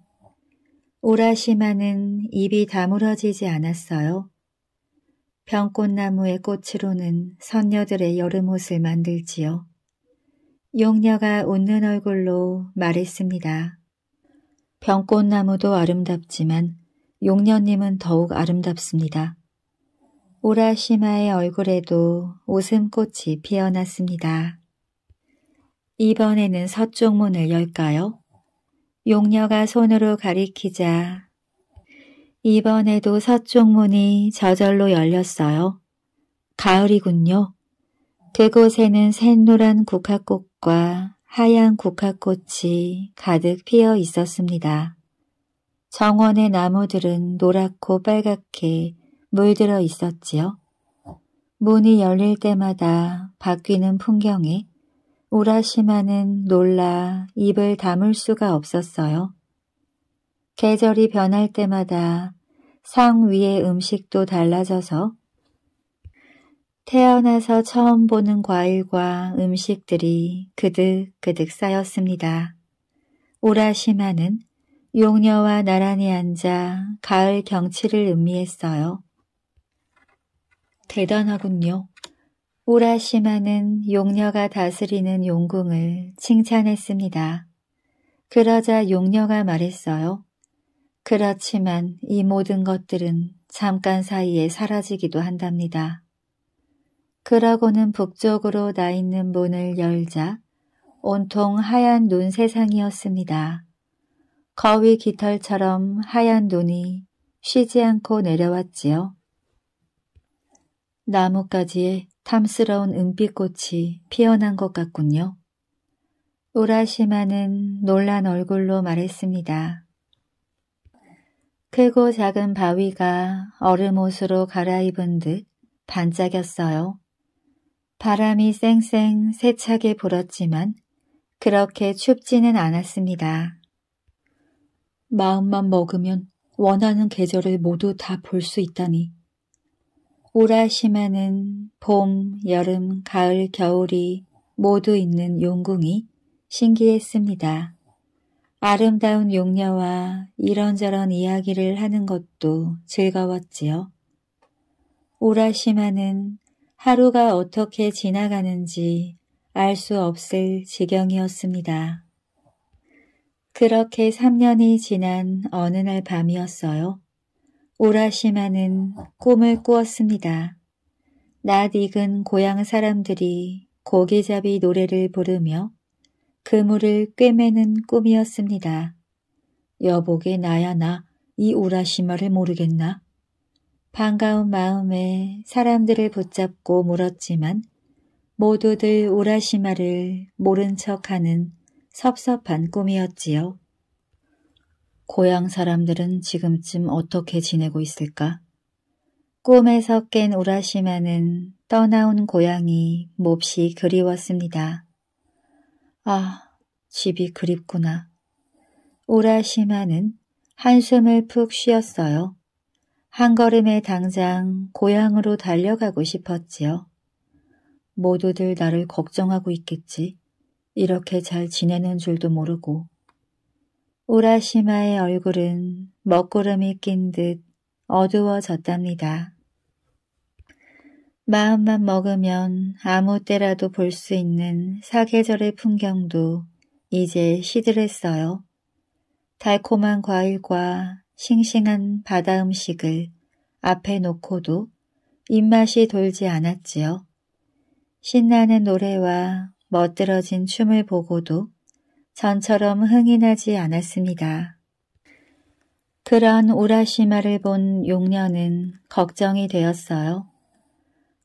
오라시마는 입이 다물어지지 않았어요. 병꽃나무의 꽃으로는 선녀들의 여름옷을 만들지요. 용녀가 웃는 얼굴로 말했습니다. 병꽃나무도 아름답지만 용녀님은 더욱 아름답습니다. 오라시마의 얼굴에도 웃음꽃이 피어났습니다. 이번에는 서쪽 문을 열까요? 용녀가 손으로 가리키자 이번에도 서쪽 문이 저절로 열렸어요. 가을이군요. 그곳에는 샛노란 국화꽃과 하얀 국화꽃이 가득 피어 있었습니다. 정원의 나무들은 노랗고 빨갛게 물들어 있었지요. 어. 문이 열릴 때마다 바뀌는 풍경에 우라시마는 놀라 입을 다물 수가 없었어요. 계절이 변할 때마다 상 위의 음식도 달라져서 태어나서 처음 보는 과일과 음식들이 그득그득 쌓였습니다. 오라시마는 용녀와 나란히 앉아 가을 경치를 음미했어요. 대단하군요. 오라시마는 용녀가 다스리는 용궁을 칭찬했습니다. 그러자 용녀가 말했어요. 그렇지만 이 모든 것들은 잠깐 사이에 사라지기도 한답니다. 그러고는 북쪽으로 나 있는 문을 열자 온통 하얀 눈 세상이었습니다. 거위 깃털처럼 하얀 눈이 쉬지 않고 내려왔지요. 나뭇가지에 탐스러운 은빛꽃이 피어난 것 같군요. 우라시마는 놀란 얼굴로 말했습니다. 크고 작은 바위가 얼음옷으로 갈아입은 듯 반짝였어요. 바람이 쌩쌩 세차게 불었지만 그렇게 춥지는 않았습니다. 마음만 먹으면 원하는 계절을 모두 다 볼 수 있다니. 오라시마는 봄, 여름, 가을, 겨울이 모두 있는 용궁이 신기했습니다. 아름다운 용녀와 이런저런 이야기를 하는 것도 즐거웠지요. 오라시마는 하루가 어떻게 지나가는지 알 수 없을 지경이었습니다. 그렇게 3년이 지난 어느 날 밤이었어요. 오라시마는 꿈을 꾸었습니다. 낮 익은 고향 사람들이 고기잡이 노래를 부르며 그물을 꿰매는 꿈이었습니다. 여보게 나야 나, 이 오라시마를 모르겠나? 반가운 마음에 사람들을 붙잡고 물었지만 모두들 우라시마를 모른 척하는 섭섭한 꿈이었지요. 고향 사람들은 지금쯤 어떻게 지내고 있을까? 꿈에서 깬우라시마는 떠나온 고향이 몹시 그리웠습니다. 아, 집이 그립구나. 우라시마는 한숨을 푹 쉬었어요. 한 걸음에 당장 고향으로 달려가고 싶었지요. 모두들 나를 걱정하고 있겠지. 이렇게 잘 지내는 줄도 모르고. 우라시마의 얼굴은 먹구름이 낀 듯 어두워졌답니다. 마음만 먹으면 아무 때라도 볼 수 있는 사계절의 풍경도 이제 시들했어요. 달콤한 과일과 싱싱한 바다 음식을 앞에 놓고도 입맛이 돌지 않았지요. 신나는 노래와 멋들어진 춤을 보고도 전처럼 흥이 나지 않았습니다. 그런 우라시마를 본 용녀는 걱정이 되었어요.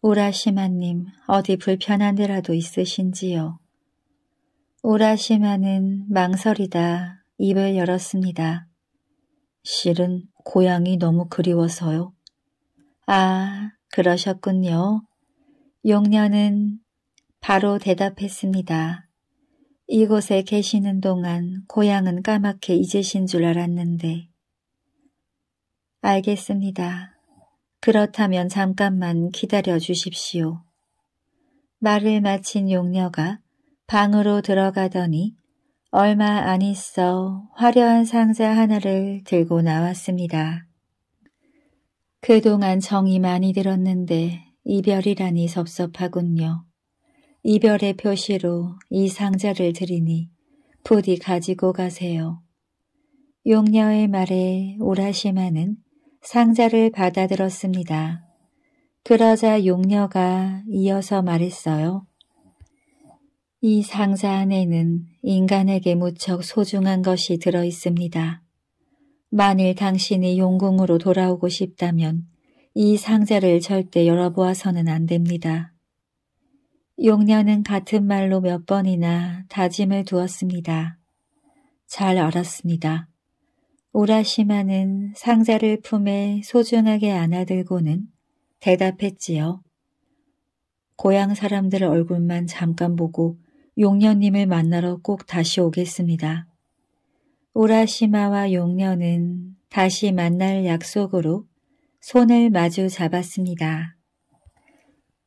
우라시마님 어디 불편한 데라도 있으신지요. 우라시마는 망설이다 입을 열었습니다. 실은 고향이 너무 그리워서요. 아, 그러셨군요. 용녀는 바로 대답했습니다. 이곳에 계시는 동안 고향은 까맣게 잊으신 줄 알았는데. 알겠습니다. 그렇다면 잠깐만 기다려 주십시오. 말을 마친 용녀가 방으로 들어가더니 얼마 안 있어 화려한 상자 하나를 들고 나왔습니다. 그동안 정이 많이 들었는데 이별이라니 섭섭하군요. 이별의 표시로 이 상자를 드리니 부디 가지고 가세요. 용녀의 말에 오라시마는 상자를 받아들었습니다. 그러자 용녀가 이어서 말했어요. 이 상자 안에는 인간에게 무척 소중한 것이 들어 있습니다. 만일 당신이 용궁으로 돌아오고 싶다면 이 상자를 절대 열어보아서는 안 됩니다. 용녀는 같은 말로 몇 번이나 다짐을 두었습니다. 잘 알았습니다. 우라시마는 상자를 품에 소중하게 안아들고는 대답했지요. 고향 사람들 얼굴만 잠깐 보고 용녀님을 만나러 꼭 다시 오겠습니다. 오라시마와 용녀는 다시 만날 약속으로 손을 마주 잡았습니다.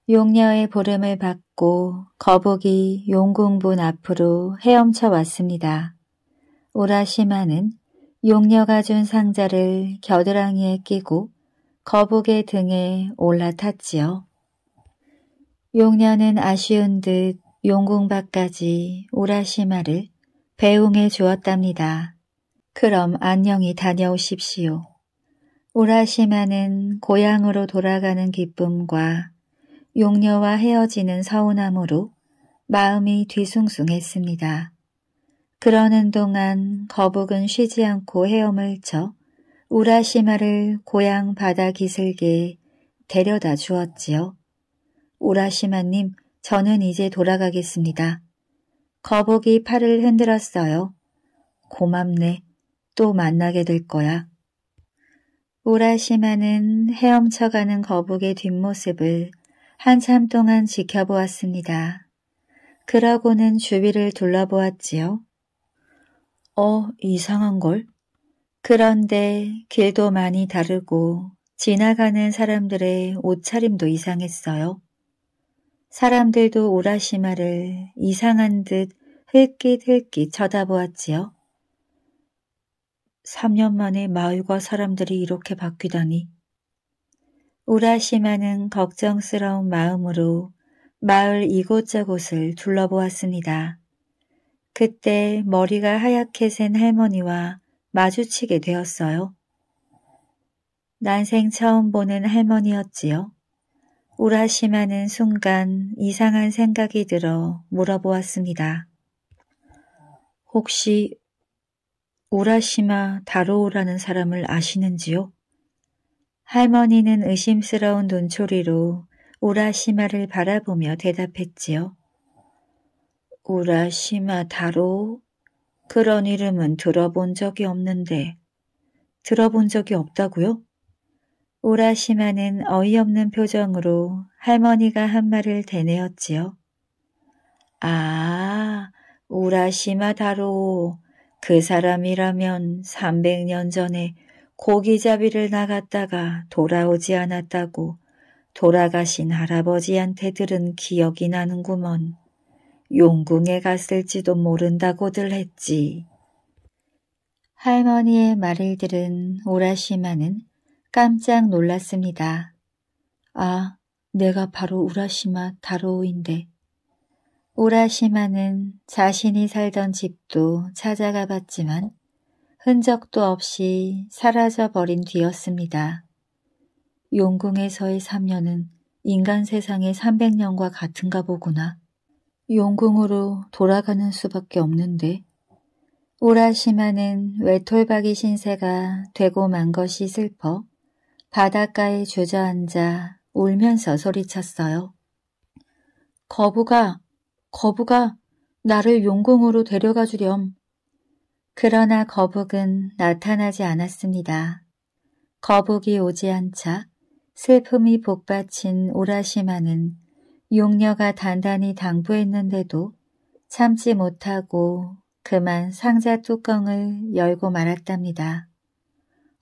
용녀의 보름을 받고 거북이 용궁분 앞으로 헤엄쳐 왔습니다. 오라시마는 용녀가 준 상자를 겨드랑이에 끼고 거북의 등에 올라탔지요. 용녀는 아쉬운 듯 용궁 밖까지 우라시마를 배웅해 주었답니다. 그럼 안녕히 다녀오십시오. 우라시마는 고향으로 돌아가는 기쁨과 용녀와 헤어지는 서운함으로 마음이 뒤숭숭했습니다. 그러는 동안 거북은 쉬지 않고 헤엄을 쳐 우라시마를 고향 바다 기슭에 데려다 주었지요. 우라시마님 저는 이제 돌아가겠습니다. 거북이 팔을 흔들었어요. 고맙네. 또 만나게 될 거야. 우라시마는 헤엄쳐가는 거북의 뒷모습을 한참 동안 지켜보았습니다. 그러고는 주위를 둘러보았지요. 어, 이상한걸? 그런데 길도 많이 다르고 지나가는 사람들의 옷차림도 이상했어요. 사람들도 우라시마를 이상한 듯 흘깃흘깃 쳐다보았지요. 3년 만에 마을과 사람들이 이렇게 바뀌다니. 우라시마는 걱정스러운 마음으로 마을 이곳저곳을 둘러보았습니다. 그때 머리가 하얗게 센 할머니와 마주치게 되었어요. 난생 처음 보는 할머니였지요. 우라시마는 순간 이상한 생각이 들어 물어보았습니다. 혹시 우라시마 다로우라는 사람을 아시는지요? 할머니는 의심스러운 눈초리로 우라시마를 바라보며 대답했지요. 우라시마 다로 그런 이름은 들어본 적이 없는데 들어본 적이 없다고요? 오라시마는 어이없는 표정으로 할머니가 한 말을 되뇌었지요. 아, 오라시마 다로 그 사람이라면 300년 전에 고기잡이를 나갔다가 돌아오지 않았다고 돌아가신 할아버지한테 들은 기억이 나는구먼. 용궁에 갔을지도 모른다고들 했지. 할머니의 말을 들은 오라시마는 깜짝 놀랐습니다. 아, 내가 바로 우라시마 다로우인데. 우라시마는 자신이 살던 집도 찾아가 봤지만 흔적도 없이 사라져버린 뒤였습니다. 용궁에서의 3년은 인간 세상의 300년과 같은가 보구나. 용궁으로 돌아가는 수밖에 없는데. 우라시마는 외톨박이 신세가 되고 만 것이 슬퍼 바닷가에 주저앉아 울면서 소리쳤어요. 거부가, 거부가 나를 용궁으로 데려가 주렴. 그러나 거북은 나타나지 않았습니다. 거북이 오지 않자 슬픔이 복받친 오라시마는 용녀가 단단히 당부했는데도 참지 못하고 그만 상자 뚜껑을 열고 말았답니다.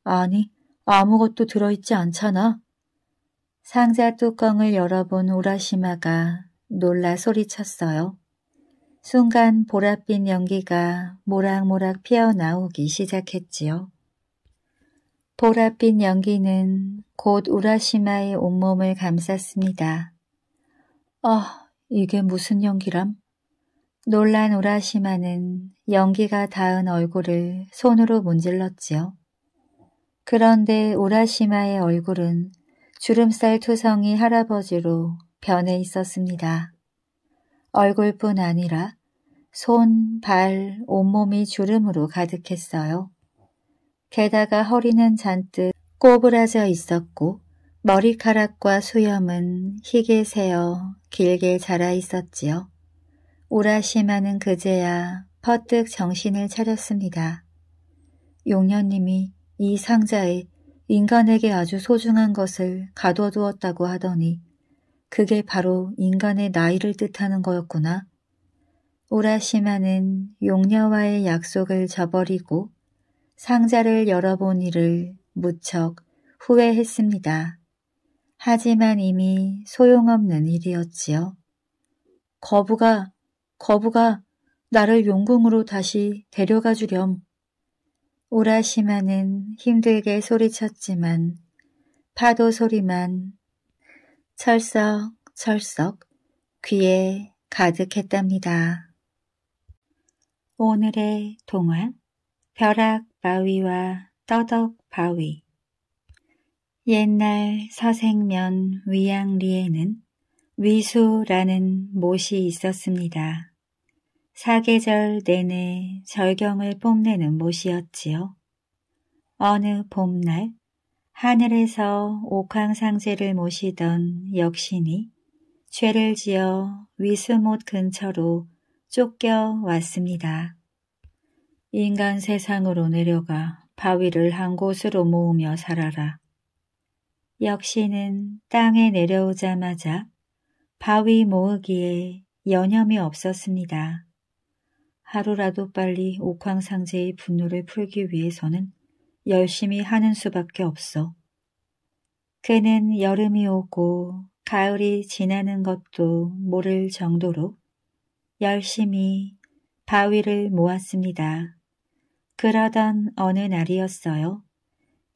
아니, 아무것도 들어있지 않잖아. 상자 뚜껑을 열어본 우라시마가 놀라 소리쳤어요. 순간 보랏빛 연기가 모락모락 피어나오기 시작했지요. 보랏빛 연기는 곧 우라시마의 온몸을 감쌌습니다. 아, 이게 무슨 연기람? 놀란 우라시마는 연기가 닿은 얼굴을 손으로 문질렀지요. 그런데 오라시마의 얼굴은 주름살 투성이 할아버지로 변해 있었습니다. 얼굴뿐 아니라 손, 발, 온몸이 주름으로 가득했어요. 게다가 허리는 잔뜩 꼬부라져 있었고 머리카락과 수염은 희게 새어 길게 자라 있었지요. 오라시마는 그제야 퍼뜩 정신을 차렸습니다. 용녀님이 이 상자에 인간에게 아주 소중한 것을 가둬두었다고 하더니 그게 바로 인간의 나이를 뜻하는 거였구나. 오라시마는 용녀와의 약속을 저버리고 상자를 열어본 일을 무척 후회했습니다. 하지만 이미 소용없는 일이었지요. 거부가, 거부가 나를 용궁으로 다시 데려가 주렴. 오라시마는 힘들게 소리쳤지만 파도 소리만 철썩 철썩 귀에 가득했답니다. 오늘의 동화 벼락바위와 떠덕바위 옛날 서생면 위양리에는 위수라는 못이 있었습니다. 사계절 내내 절경을 뽐내는 못이었지요. 어느 봄날 하늘에서 옥황상제를 모시던 역신이 죄를 지어 위수못 근처로 쫓겨왔습니다. 인간 세상으로 내려가 바위를 한 곳으로 모으며 살아라. 역시는 땅에 내려오자마자 바위 모으기에 여념이 없었습니다. 하루라도 빨리 옥황상제의 분노를 풀기 위해서는 열심히 하는 수밖에 없어. 그는 여름이 오고 가을이 지나는 것도 모를 정도로 열심히 바위를 모았습니다. 그러던 어느 날이었어요.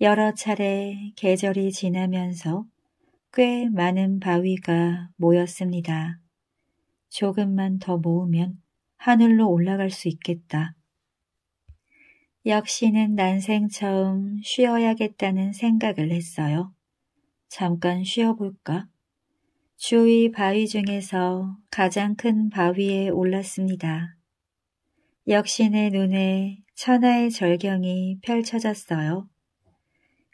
여러 차례 계절이 지나면서 꽤 많은 바위가 모였습니다. 조금만 더 모으면 하늘로 올라갈 수 있겠다. 역시는 난생 처음 쉬어야겠다는 생각을 했어요. 잠깐 쉬어볼까? 주위 바위 중에서 가장 큰 바위에 올랐습니다. 역시의 눈에 천하의 절경이 펼쳐졌어요.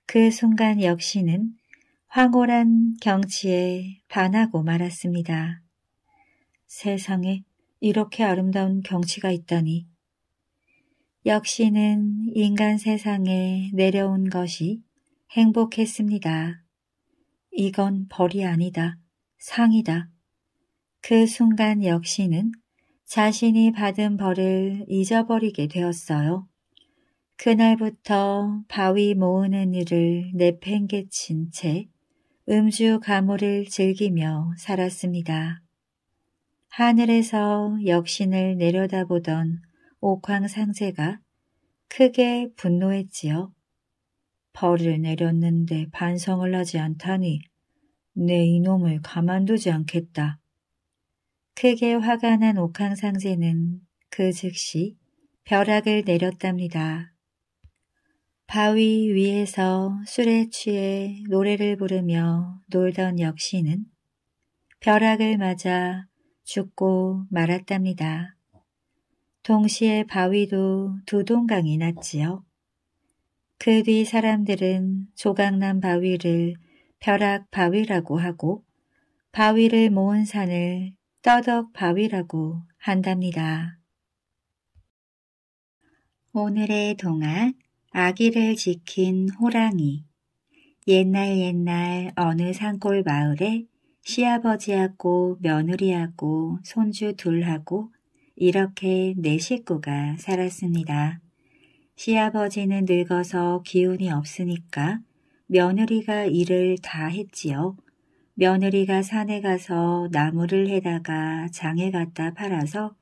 그 순간 역시는 황홀한 경치에 반하고 말았습니다. 세상에 이렇게 아름다운 경치가 있다니. 역시는 인간 세상에 내려온 것이 행복했습니다. 이건 벌이 아니다. 상이다. 그 순간 역시는 자신이 받은 벌을 잊어버리게 되었어요. 그날부터 바위 모으는 일을 내팽개친 채 음주 가물을 즐기며 살았습니다. 하늘에서 역신을 내려다보던 옥황상제가 크게 분노했지요. 벌을 내렸는데 반성을 하지 않다니 내 이놈을 가만두지 않겠다. 크게 화가 난 옥황상제는 그 즉시 벼락을 내렸답니다. 바위 위에서 술에 취해 노래를 부르며 놀던 역시는 벼락을 맞아 죽고 말았답니다. 동시에 바위도 두 동강이 났지요. 그 뒤 사람들은 조각난 바위를 벼락 바위라고 하고 바위를 모은 산을 떠덕 바위라고 한답니다. 오늘의 동안 아기를 지킨 호랑이 옛날 옛날 어느 산골 마을에 시아버지하고 며느리하고 손주 둘하고 이렇게 네 식구가 살았습니다. 시아버지는 늙어서 기운이 없으니까 며느리가 일을 다 했지요. 며느리가 산에 가서 나무를 해다가 장에 갖다 팔아서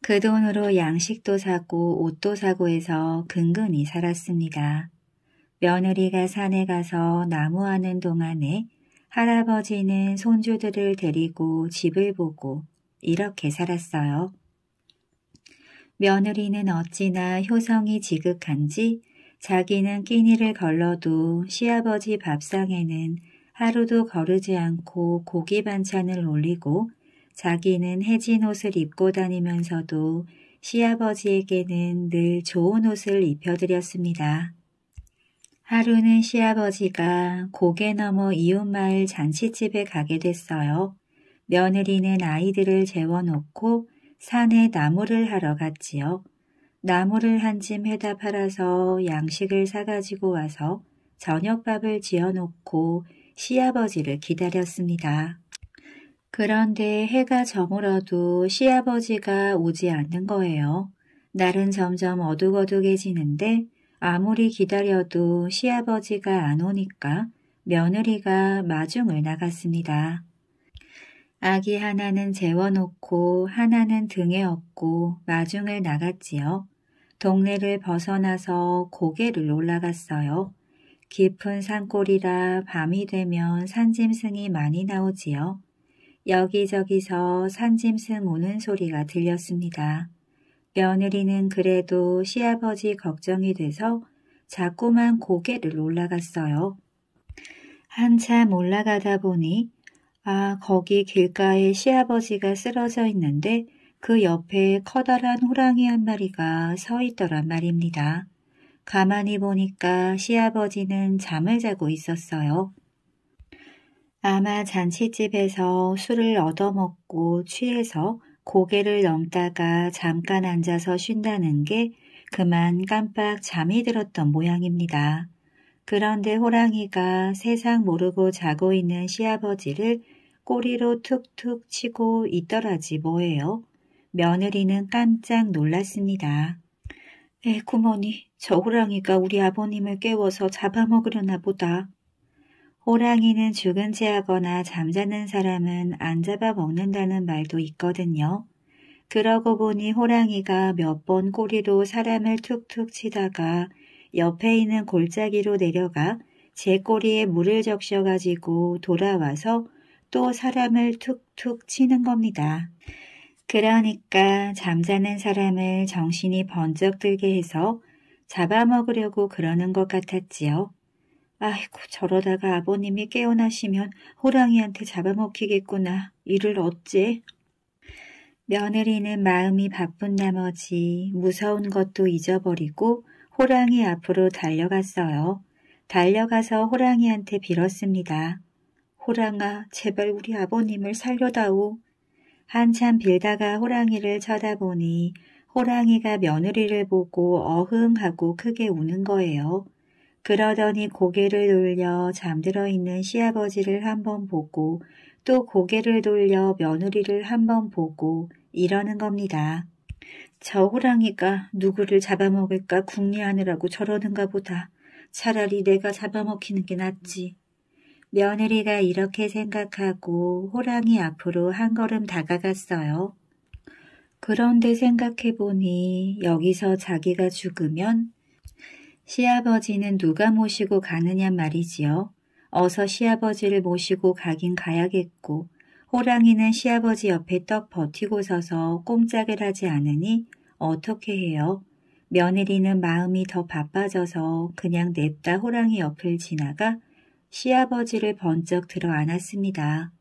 그 돈으로 양식도 사고 옷도 사고 해서 근근히 살았습니다. 며느리가 산에 가서 나무하는 동안에 할아버지는 손주들을 데리고 집을 보고 이렇게 살았어요. 며느리는 어찌나 효성이 지극한지 자기는 끼니를 걸러도 시아버지 밥상에는 하루도 거르지 않고 고기 반찬을 올리고 자기는 해진 옷을 입고 다니면서도 시아버지에게는 늘 좋은 옷을 입혀드렸습니다. 하루는 시아버지가 고개 넘어 이웃마을 잔치집에 가게 됐어요. 며느리는 아이들을 재워놓고 산에 나무를 하러 갔지요. 나무를 한 짐 해다 팔아서 양식을 사가지고 와서 저녁밥을 지어놓고 시아버지를 기다렸습니다. 그런데 해가 저물어도 시아버지가 오지 않는 거예요. 날은 점점 어둑어둑해지는데 아무리 기다려도 시아버지가 안 오니까 며느리가 마중을 나갔습니다. 아기 하나는 재워놓고 하나는 등에 업고 마중을 나갔지요. 동네를 벗어나서 고개를 올라갔어요. 깊은 산골이라 밤이 되면 산짐승이 많이 나오지요. 여기저기서 산짐승 우는 소리가 들렸습니다. 며느리는 그래도 시아버지 걱정이 돼서 자꾸만 고개를 올라갔어요. 한참 올라가다 보니 아 거기 길가에 시아버지가 쓰러져 있는데 그 옆에 커다란 호랑이 한 마리가 서 있더란 말입니다. 가만히 보니까 시아버지는 잠을 자고 있었어요. 아마 잔치집에서 술을 얻어먹고 취해서 고개를 넘다가 잠깐 앉아서 쉰다는 게 그만 깜빡 잠이 들었던 모양입니다. 그런데 호랑이가 세상 모르고 자고 있는 시아버지를 꼬리로 툭툭 치고 있더라지 뭐예요. 며느리는 깜짝 놀랐습니다. 에구머니, 네, 저 호랑이가 우리 아버님을 깨워서 잡아먹으려나 보다. 호랑이는 죽은 채 하거나 잠자는 사람은 안 잡아 먹는다는 말도 있거든요. 그러고 보니 호랑이가 몇 번 꼬리로 사람을 툭툭 치다가 옆에 있는 골짜기로 내려가 제 꼬리에 물을 적셔가지고 돌아와서 또 사람을 툭툭 치는 겁니다. 그러니까 잠자는 사람을 정신이 번쩍 들게 해서 잡아먹으려고 그러는 것 같았지요. 아이고 저러다가 아버님이 깨어나시면 호랑이한테 잡아먹히겠구나. 이를 어째? 며느리는 마음이 바쁜 나머지 무서운 것도 잊어버리고 호랑이 앞으로 달려갔어요. 달려가서 호랑이한테 빌었습니다. 호랑아 제발 우리 아버님을 살려다오. 한참 빌다가 호랑이를 쳐다보니 호랑이가 며느리를 보고 어흥하고 크게 우는 거예요. 그러더니 고개를 돌려 잠들어 있는 시아버지를 한번 보고 또 고개를 돌려 며느리를 한번 보고 이러는 겁니다. 저 호랑이가 누구를 잡아먹을까 궁리하느라고 저러는가 보다. 차라리 내가 잡아먹히는 게 낫지. 며느리가 이렇게 생각하고 호랑이 앞으로 한 걸음 다가갔어요. 그런데 생각해보니 여기서 자기가 죽으면 시아버지는 누가 모시고 가느냐 말이지요. 어서 시아버지를 모시고 가긴 가야겠고 호랑이는 시아버지 옆에 떡 버티고 서서 꼼짝을 하지 않으니 어떻게 해요? 며느리는 마음이 더 바빠져서 그냥 냅다 호랑이 옆을 지나가 시아버지를 번쩍 들어 안았습니다.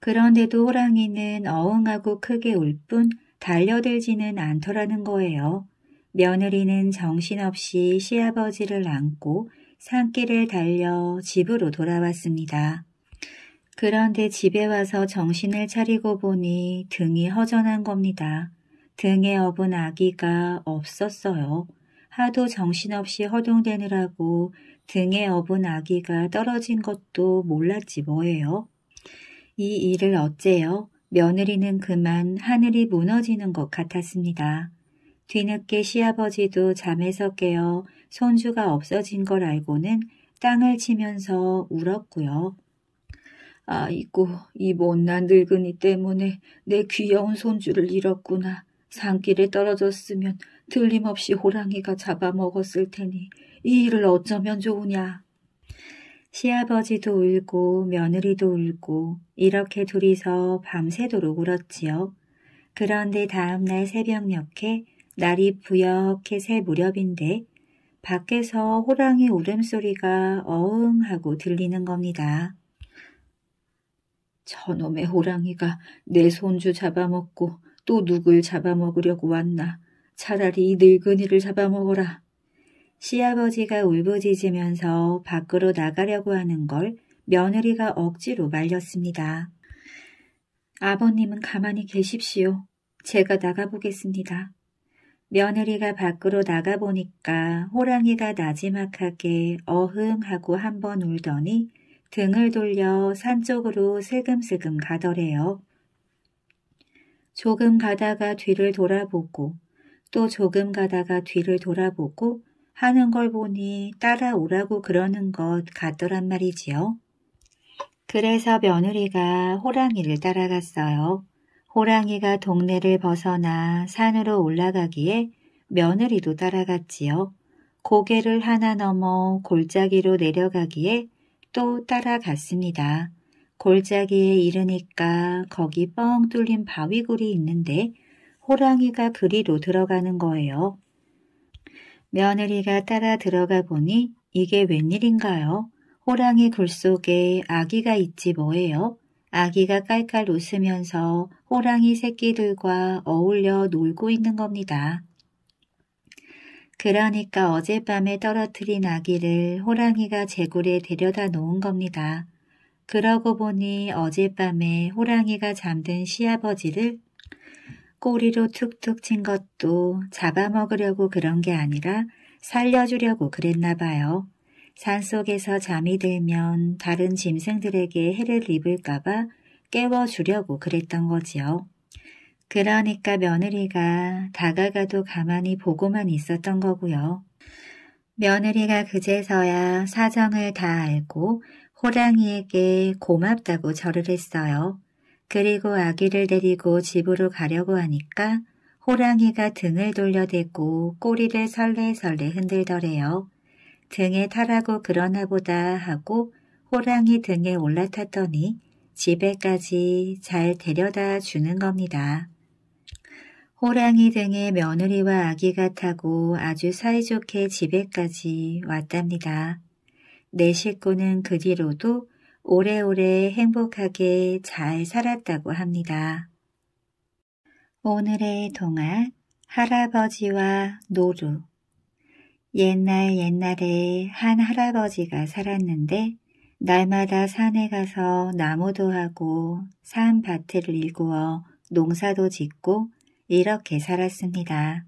그런데도 호랑이는 어흥하고 크게 울 뿐 달려들지는 않더라는 거예요. 며느리는 정신없이 시아버지를 안고 산길을 달려 집으로 돌아왔습니다. 그런데 집에 와서 정신을 차리고 보니 등이 허전한 겁니다. 등에 업은 아기가 없었어요. 하도 정신없이 허둥대느라고 등에 업은 아기가 떨어진 것도 몰랐지 뭐예요. 이 일을 어째요? 며느리는 그만 하늘이 무너지는 것 같았습니다. 뒤늦게 시아버지도 잠에서 깨어 손주가 없어진 걸 알고는 땅을 치면서 울었고요. 아이고, 이 못난 늙은이 때문에 내 귀여운 손주를 잃었구나. 산길에 떨어졌으면 틀림없이 호랑이가 잡아먹었을 테니 이 일을 어쩌면 좋으냐. 시아버지도 울고 며느리도 울고 이렇게 둘이서 밤새도록 울었지요. 그런데 다음날 새벽녘에 날이 부옇게 새 무렵인데 밖에서 호랑이 울음소리가 어흥하고 들리는 겁니다. 저놈의 호랑이가 내 손주 잡아먹고 또 누굴 잡아먹으려고 왔나. 차라리 이 늙은이를 잡아먹어라. 시아버지가 울부짖으면서 밖으로 나가려고 하는 걸 며느리가 억지로 말렸습니다. 아버님은 가만히 계십시오. 제가 나가보겠습니다. 며느리가 밖으로 나가보니까 호랑이가 나지막하게 어흥하고 한번 울더니 등을 돌려 산 쪽으로 슬금슬금 가더래요. 조금 가다가 뒤를 돌아보고 또 조금 가다가 뒤를 돌아보고 하는 걸 보니 따라오라고 그러는 것 같더란 말이지요. 그래서 며느리가 호랑이를 따라갔어요. 호랑이가 동네를 벗어나 산으로 올라가기에 며느리도 따라갔지요. 고개를 하나 넘어 골짜기로 내려가기에 또 따라갔습니다. 골짜기에 이르니까 거기 뻥 뚫린 바위굴이 있는데 호랑이가 그리로 들어가는 거예요. 며느리가 따라 들어가 보니 이게 웬일인가요? 호랑이 굴 속에 아기가 있지 뭐예요? 아기가 깔깔 웃으면서 호랑이 새끼들과 어울려 놀고 있는 겁니다. 그러니까 어젯밤에 떨어뜨린 아기를 호랑이가 제굴에 데려다 놓은 겁니다. 그러고 보니 어젯밤에 호랑이가 잠든 시아버지를 꼬리로 툭툭 친 것도 잡아먹으려고 그런 게 아니라 살려주려고 그랬나 봐요. 산속에서 잠이 들면 다른 짐승들에게 해를 입을까봐 깨워주려고 그랬던 거지요. 그러니까 며느리가 다가가도 가만히 보고만 있었던 거고요. 며느리가 그제서야 사정을 다 알고 호랑이에게 고맙다고 절을 했어요. 그리고 아기를 데리고 집으로 가려고 하니까 호랑이가 등을 돌려대고 꼬리를 설레설레 흔들더래요. 등에 타라고 그러나보다 하고 호랑이 등에 올라탔더니 집에까지 잘 데려다 주는 겁니다. 호랑이 등에 며느리와 아기가 타고 아주 사이좋게 집에까지 왔답니다. 내 식구는 그 뒤로도 오래오래 행복하게 잘 살았다고 합니다. 오늘의 동안 할아버지와 노루 옛날 옛날에 한 할아버지가 살았는데 날마다 산에 가서 나무도 하고 산 밭을 일구어 농사도 짓고 이렇게 살았습니다.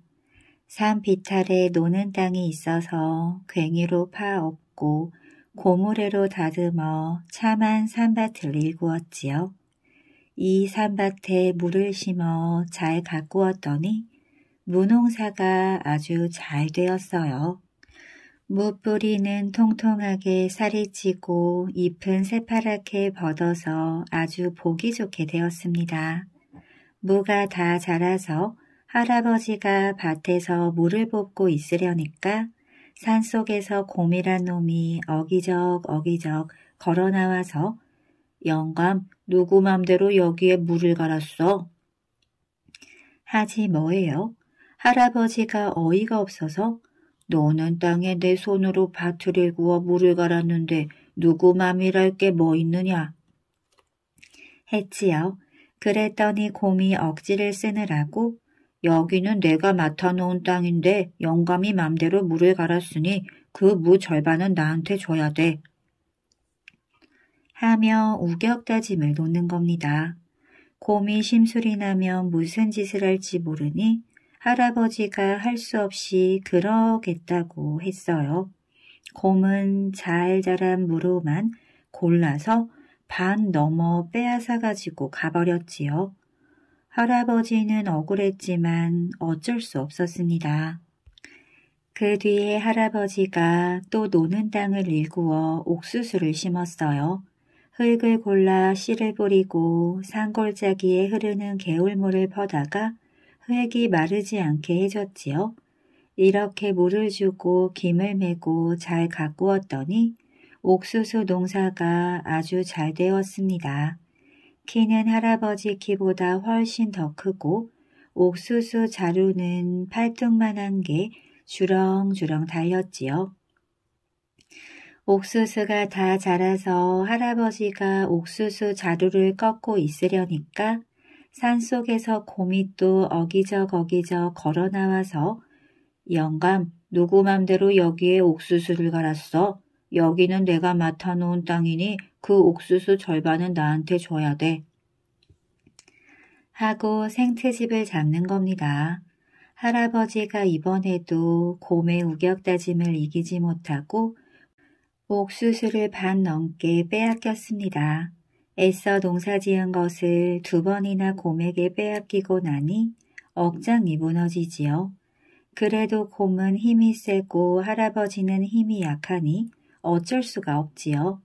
산 비탈에 노는 땅이 있어서 괭이로 파없고 고무래로 다듬어 참한 산밭을 일구었지요. 이 산밭에 물을 심어 잘 가꾸었더니 무농사가 아주 잘 되었어요. 무뿌리는 통통하게 살이 찌고 잎은 새파랗게 벗어서 아주 보기 좋게 되었습니다. 무가 다 자라서 할아버지가 밭에서 물을 뽑고 있으려니까 산속에서 곰이란 놈이 어기적 어기적 걸어 나와서 영감 누구 맘대로 여기에 물을 갈았어? 하지 뭐예요? 할아버지가 어이가 없어서 너는 땅에 내 손으로 밭을 구워 물을 갈았는데 누구 맘이랄 게 뭐 있느냐 했지요. 그랬더니 곰이 억지를 쓰느라고 여기는 내가 맡아놓은 땅인데 영감이 맘대로 물을 갈았으니 그 무 절반은 나한테 줘야 돼. 하며 우격다짐을 놓는 겁니다. 곰이 심술이 나면 무슨 짓을 할지 모르니 할아버지가 할 수 없이 그러겠다고 했어요. 곰은 잘 자란 무로만 골라서 반 넘어 빼앗아 가지고 가버렸지요. 할아버지는 억울했지만 어쩔 수 없었습니다. 그 뒤에 할아버지가 또 노는 땅을 일구어 옥수수를 심었어요. 흙을 골라 씨를 뿌리고 산골짜기에 흐르는 개울물을 퍼다가 흙이 마르지 않게 해줬지요. 이렇게 물을 주고 김을 메고 잘 가꾸었더니 옥수수 농사가 아주 잘 되었습니다. 키는 할아버지 키보다 훨씬 더 크고 옥수수 자루는 팔뚝만한 게 주렁주렁 달렸지요. 옥수수가 다 자라서 할아버지가 옥수수 자루를 꺾고 있으려니까 산속에서 곰이 또어기저어기저 걸어 나와서 영감 누구 맘대로 여기에 옥수수를 갈았어. 여기는 내가 맡아놓은 땅이니 그 옥수수 절반은 나한테 줘야 돼. 하고 생트집을 잡는 겁니다. 할아버지가 이번에도 곰의 우격다짐을 이기지 못하고 옥수수를 반 넘게 빼앗겼습니다. 애써 농사지은 것을 두 번이나 곰에게 빼앗기고 나니 억장이 무너지지요. 그래도 곰은 힘이 세고 할아버지는 힘이 약하니 어쩔 수가 없지요.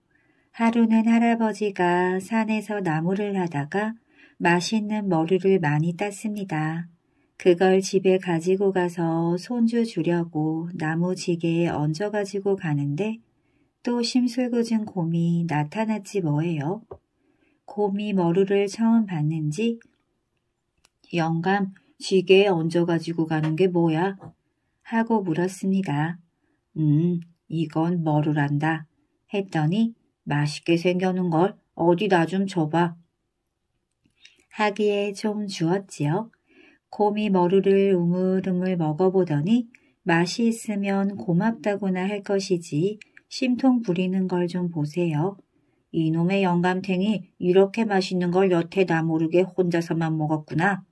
하루는 할아버지가 산에서 나무를 하다가 맛있는 머리를 많이 땄습니다. 그걸 집에 가지고 가서 손주 주려고 나무 지게에 얹어 가지고 가는데 또 심술궂은 곰이 나타났지 뭐예요. 곰이 머루를 처음 봤는지 영감 쥐게에 얹어가지고 가는 게 뭐야? 하고 물었습니다. 음, 이건 머루란다. 했더니 맛있게 생겨는 걸 어디다 좀 줘봐. 하기에 좀 주었지요. 곰이 머루를 우물우물 먹어보더니 맛이 있으면 고맙다고나 할 것이지 심통 부리는 걸 좀 보세요. 이놈의 영감탱이 이렇게 맛있는 걸 여태 나 모르게 혼자서만 먹었구나.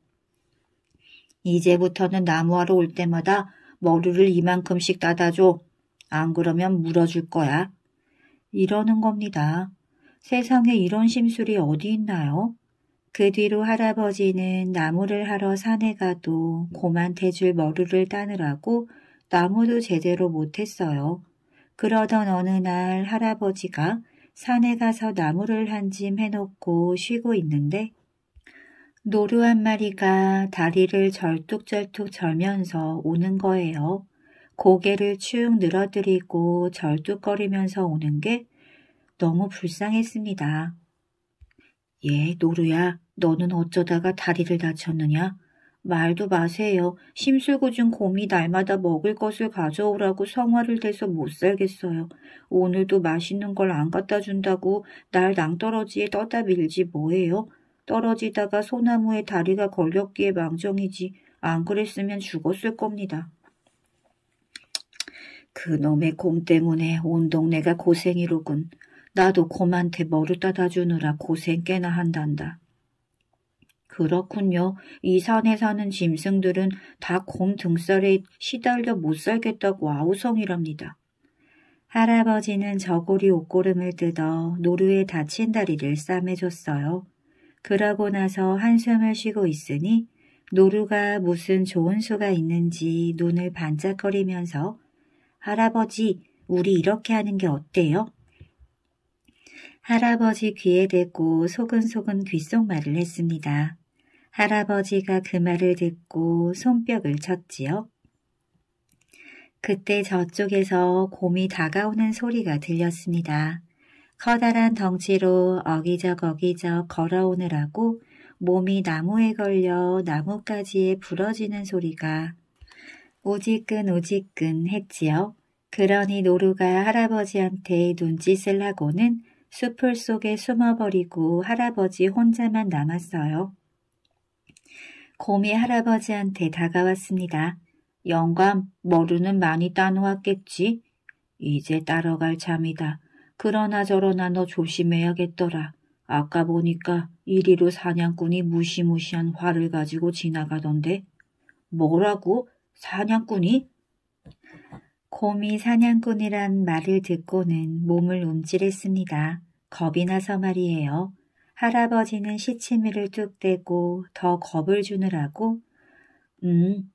이제부터는 나무하러 올 때마다 머리를 이만큼씩 따다줘. 안 그러면 물어줄 거야. 이러는 겁니다. 세상에 이런 심술이 어디 있나요? 그 뒤로 할아버지는 나무를 하러 산에 가도 곰한테 줄 머루를 따느라고 나무도 제대로 못했어요. 그러던 어느 날 할아버지가 산에 가서 나무를 한 짐 해놓고 쉬고 있는데 노루 한 마리가 다리를 절뚝절뚝 절면서 오는 거예요. 고개를 축 늘어뜨리고 절뚝거리면서 오는 게 너무 불쌍했습니다. 예, 노루야, 너는 어쩌다가 다리를 다쳤느냐? 말도 마세요. 심술궂은 곰이 날마다 먹을 것을 가져오라고 성화를 대서 못 살겠어요. 오늘도 맛있는 걸 안 갖다 준다고 날 낭떠러지에 떠다 밀지 뭐예요? 떨어지다가 소나무에 다리가 걸렸기에 망정이지 안 그랬으면 죽었을 겁니다. 그놈의 곰 때문에 온 동네가 고생이로군. 나도 곰한테 머루 따다 주느라 고생 꽤나 한단다. 그렇군요. 이 산에 사는 짐승들은 다 곰 등살에 시달려 못 살겠다고 아우성이랍니다. 할아버지는 저고리 옷고름을 뜯어 노루에 다친 다리를 싸매줬어요. 그러고 나서 한숨을 쉬고 있으니 노루가 무슨 좋은 수가 있는지 눈을 반짝거리면서 할아버지, 우리 이렇게 하는 게 어때요? 할아버지 귀에 대고 소근소근 귓속말을 했습니다. 할아버지가 그 말을 듣고 손뼉을 쳤지요. 그때 저쪽에서 곰이 다가오는 소리가 들렸습니다. 커다란 덩치로 어기적 어기적 걸어오느라고 몸이 나무에 걸려 나뭇가지에 부러지는 소리가 오지끈 오지끈 했지요. 그러니 노루가 할아버지한테 눈짓을 하고는 숲을 속에 숨어버리고 할아버지 혼자만 남았어요. 거미 할아버지한테 다가왔습니다. 영감, 머루는 많이 따놓았겠지? 이제 따라갈 참이다. 그러나 저러나 너 조심해야겠더라. 아까 보니까 이리로 사냥꾼이 무시무시한 활을 가지고 지나가던데. 뭐라고? 사냥꾼이? 곰이 사냥꾼이란 말을 듣고는 몸을 움찔했습니다. 겁이 나서 말이에요. 할아버지는 시치미를 뚝 떼고 더 겁을 주느라고 음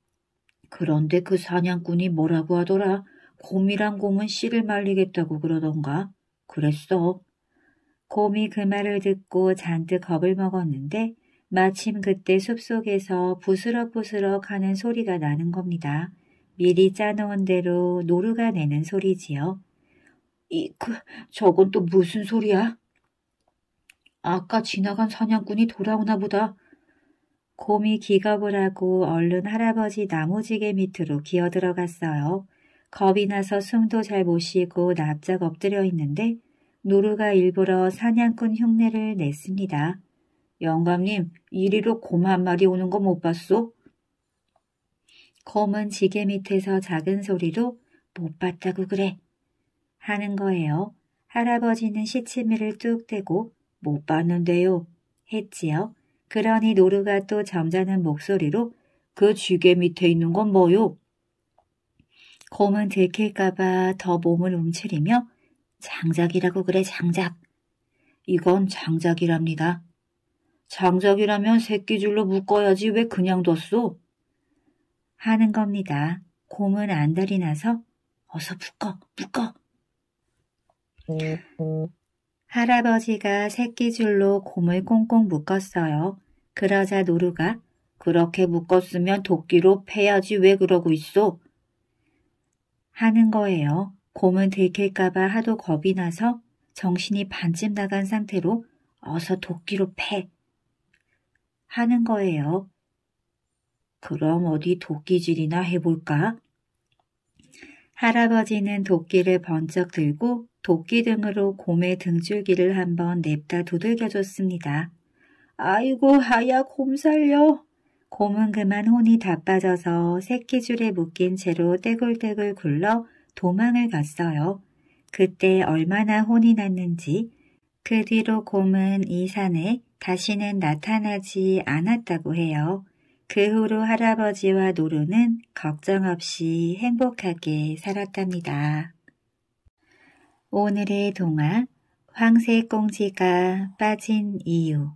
그런데 그 사냥꾼이 뭐라고 하더라 곰이란 곰은 씨를 말리겠다고 그러던가 그랬어. 곰이 그 말을 듣고 잔뜩 겁을 먹었는데 마침 그때 숲속에서 부스럭부스럭 하는 소리가 나는 겁니다. 미리 짜놓은 대로 노루가 내는 소리지요. 이, 그, 저건 또 무슨 소리야? 아까 지나간 사냥꾼이 돌아오나 보다. 곰이 기겁을 하고 얼른 할아버지 나무지게 밑으로 기어들어갔어요. 겁이 나서 숨도 잘 못 쉬고 납작 엎드려 있는데 노루가 일부러 사냥꾼 흉내를 냈습니다. 영감님, 이리로 곰 한 마리 오는 거 못 봤소? 곰은 지게 밑에서 작은 소리로 못 봤다고 그래 하는 거예요. 할아버지는 시치미를 뚝 떼고 못 봤는데요. 했지요. 그러니 노루가 또 점잖은 목소리로 그 쥐개 밑에 있는 건 뭐요? 곰은 들킬까봐 더 몸을 움츠리며 장작이라고 그래 장작. 이건 장작이랍니다. 장작이라면 새끼줄로 묶어야지 왜 그냥 뒀소? 하는 겁니다. 곰은 안달이 나서 어서 묶어, 묶어. 음, 음. 할아버지가 새끼줄로 곰을 꽁꽁 묶었어요. 그러자 노루가 그렇게 묶었으면 도끼로 패야지 왜 그러고 있어? 하는 거예요. 곰은 들킬까봐 하도 겁이 나서 정신이 반쯤 나간 상태로 어서 도끼로 패! 하는 거예요. 그럼 어디 도끼질이나 해볼까? 할아버지는 도끼를 번쩍 들고 도끼 등으로 곰의 등줄기를 한번 냅다 두들겨줬습니다. 아이고 아야곰 살려. 곰은 그만 혼이 다 빠져서 새끼줄에 묶인 채로 떼굴떼굴 굴러 도망을 갔어요. 그때 얼마나 혼이 났는지 그 뒤로 곰은 이 산에 다시는 나타나지 않았다고 해요. 그 후로 할아버지와 노루는 걱정 없이 행복하게 살았답니다. 오늘의 동화 황새 꽁지가 빠진 이유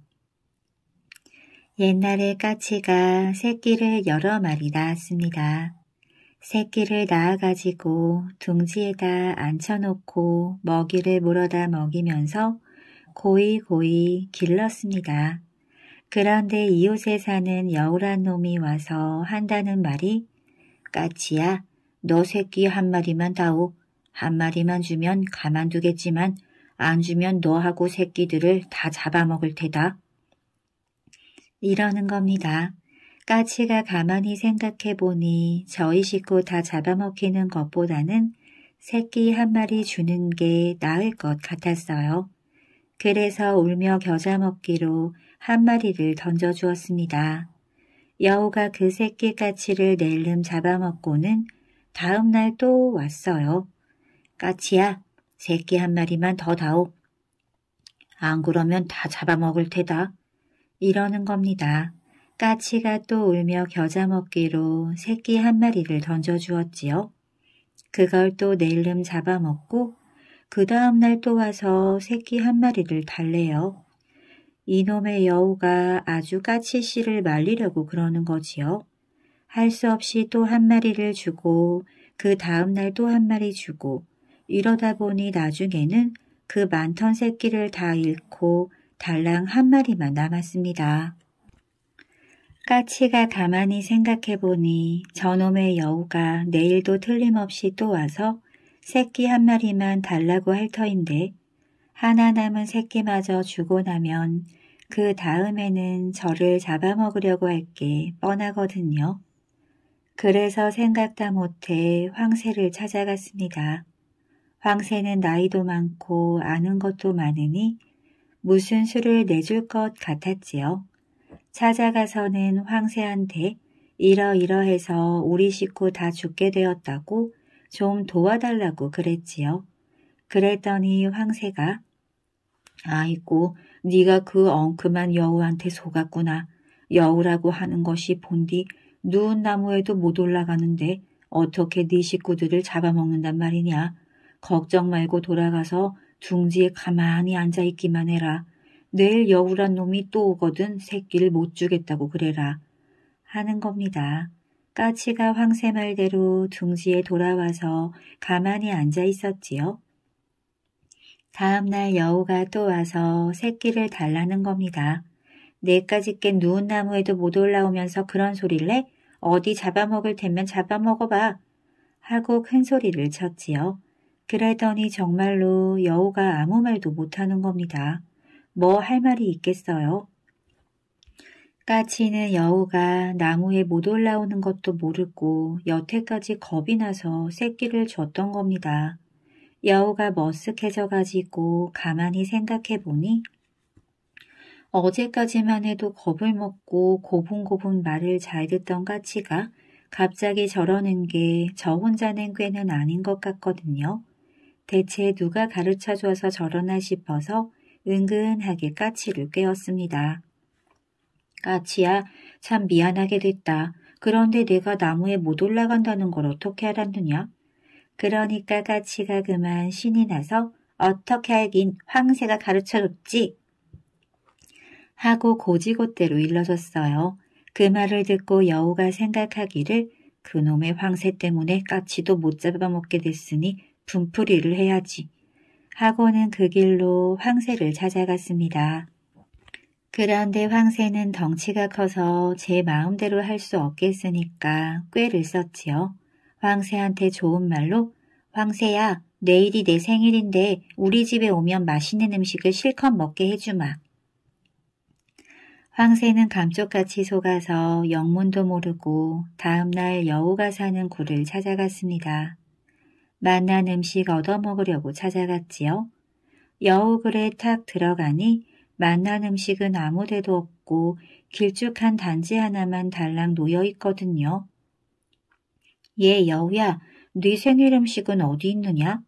옛날에 까치가 새끼를 여러 마리 낳았습니다. 새끼를 낳아가지고 둥지에다 앉혀놓고 먹이를 물어다 먹이면서 고이고이 길렀습니다. 그런데 이웃에 사는 여우란 놈이 와서 한다는 말이 까치야 너 새끼 한 마리만 다오 한 마리만 주면 가만두겠지만 안 주면 너하고 새끼들을 다 잡아먹을 테다. 이러는 겁니다. 까치가 가만히 생각해보니 저희 식구 다 잡아먹히는 것보다는 새끼 한 마리 주는 게 나을 것 같았어요. 그래서 울며 겨자 먹기로 한 마리를 던져 주었습니다. 여우가 그 새끼 까치를 낼름 잡아먹고는 다음 날 또 왔어요. 까치야, 새끼 한 마리만 더 다오. 안 그러면 다 잡아먹을 테다. 이러는 겁니다. 까치가 또 울며 겨자 먹기로 새끼 한 마리를 던져주었지요. 그걸 또 낼름 잡아먹고 그 다음날 또 와서 새끼 한 마리를 달래요. 이놈의 여우가 아주 까치씨를 말리려고 그러는 거지요. 할 수 없이 또 한 마리를 주고 그 다음날 또 한 마리 주고 이러다 보니 나중에는 그 많던 새끼를 다 잃고 달랑 한 마리만 남았습니다. 까치가 가만히 생각해보니 저놈의 여우가 내일도 틀림없이 또 와서 새끼 한 마리만 달라고 할 터인데 하나 남은 새끼마저 주고 나면 그 다음에는 저를 잡아먹으려고 할 게 뻔하거든요. 그래서 생각다 못해 황새를 찾아갔습니다. 황새는 나이도 많고 아는 것도 많으니 무슨 수를 내줄 것 같았지요. 찾아가서는 황새한테 이러이러해서 우리 식구 다 죽게 되었다고 좀 도와달라고 그랬지요. 그랬더니 황새가 아이고, 네가 그 엉큼한 여우한테 속았구나. 여우라고 하는 것이 본디 누운 나무에도 못 올라가는데 어떻게 네 식구들을 잡아먹는단 말이냐. 걱정 말고 돌아가서 둥지에 가만히 앉아있기만 해라. 내일 여우란 놈이 또 오거든 새끼를 못 주겠다고 그래라. 하는 겁니다. 까치가 황새 말대로 둥지에 돌아와서 가만히 앉아 있었지요. 다음날 여우가 또 와서 새끼를 달라는 겁니다. 내까지 깬 누운 나무에도 못 올라오면서 그런 소리를 해? 어디 잡아먹을 테면 잡아먹어봐. 하고 큰 소리를 쳤지요. 그러더니 정말로 여우가 아무 말도 못하는 겁니다. 뭐 할 말이 있겠어요? 까치는 여우가 나무에 못 올라오는 것도 모르고 여태까지 겁이 나서 새끼를 줬던 겁니다. 여우가 머쓱해져가지고 가만히 생각해보니 어제까지만 해도 겁을 먹고 고분고분 말을 잘 듣던 까치가 갑자기 저러는 게 저 혼자는 꽤는 아닌 것 같거든요. 대체 누가 가르쳐줘서 저러나 싶어서 은근하게 까치를 꿰었습니다. 까치야, 참 미안하게 됐다. 그런데 내가 나무에 못 올라간다는 걸 어떻게 알았느냐? 그러니까 까치가 그만 신이 나서 어떻게 하긴 황새가 가르쳐줬지 하고 고지고대로 일러줬어요. 그 말을 듣고 여우가 생각하기를 그놈의 황새 때문에 까치도 못 잡아먹게 됐으니 분풀이를 해야지 하고는 그 길로 황새를 찾아갔습니다. 그런데 황새는 덩치가 커서 제 마음대로 할 수 없겠으니까 꾀를 썼지요. 황새한테 좋은 말로 황새야 내일이 내 생일인데 우리 집에 오면 맛있는 음식을 실컷 먹게 해주마. 황새는 감쪽같이 속아서 영문도 모르고 다음날 여우가 사는 굴을 찾아갔습니다. 만난 음식 얻어먹으려고 찾아갔지요. 여우굴에 탁 들어가니 만난 음식은 아무데도 없고 길쭉한 단지 하나만 달랑 놓여 있거든요. 예, 여우야, 네 생일 음식은 어디 있느냐?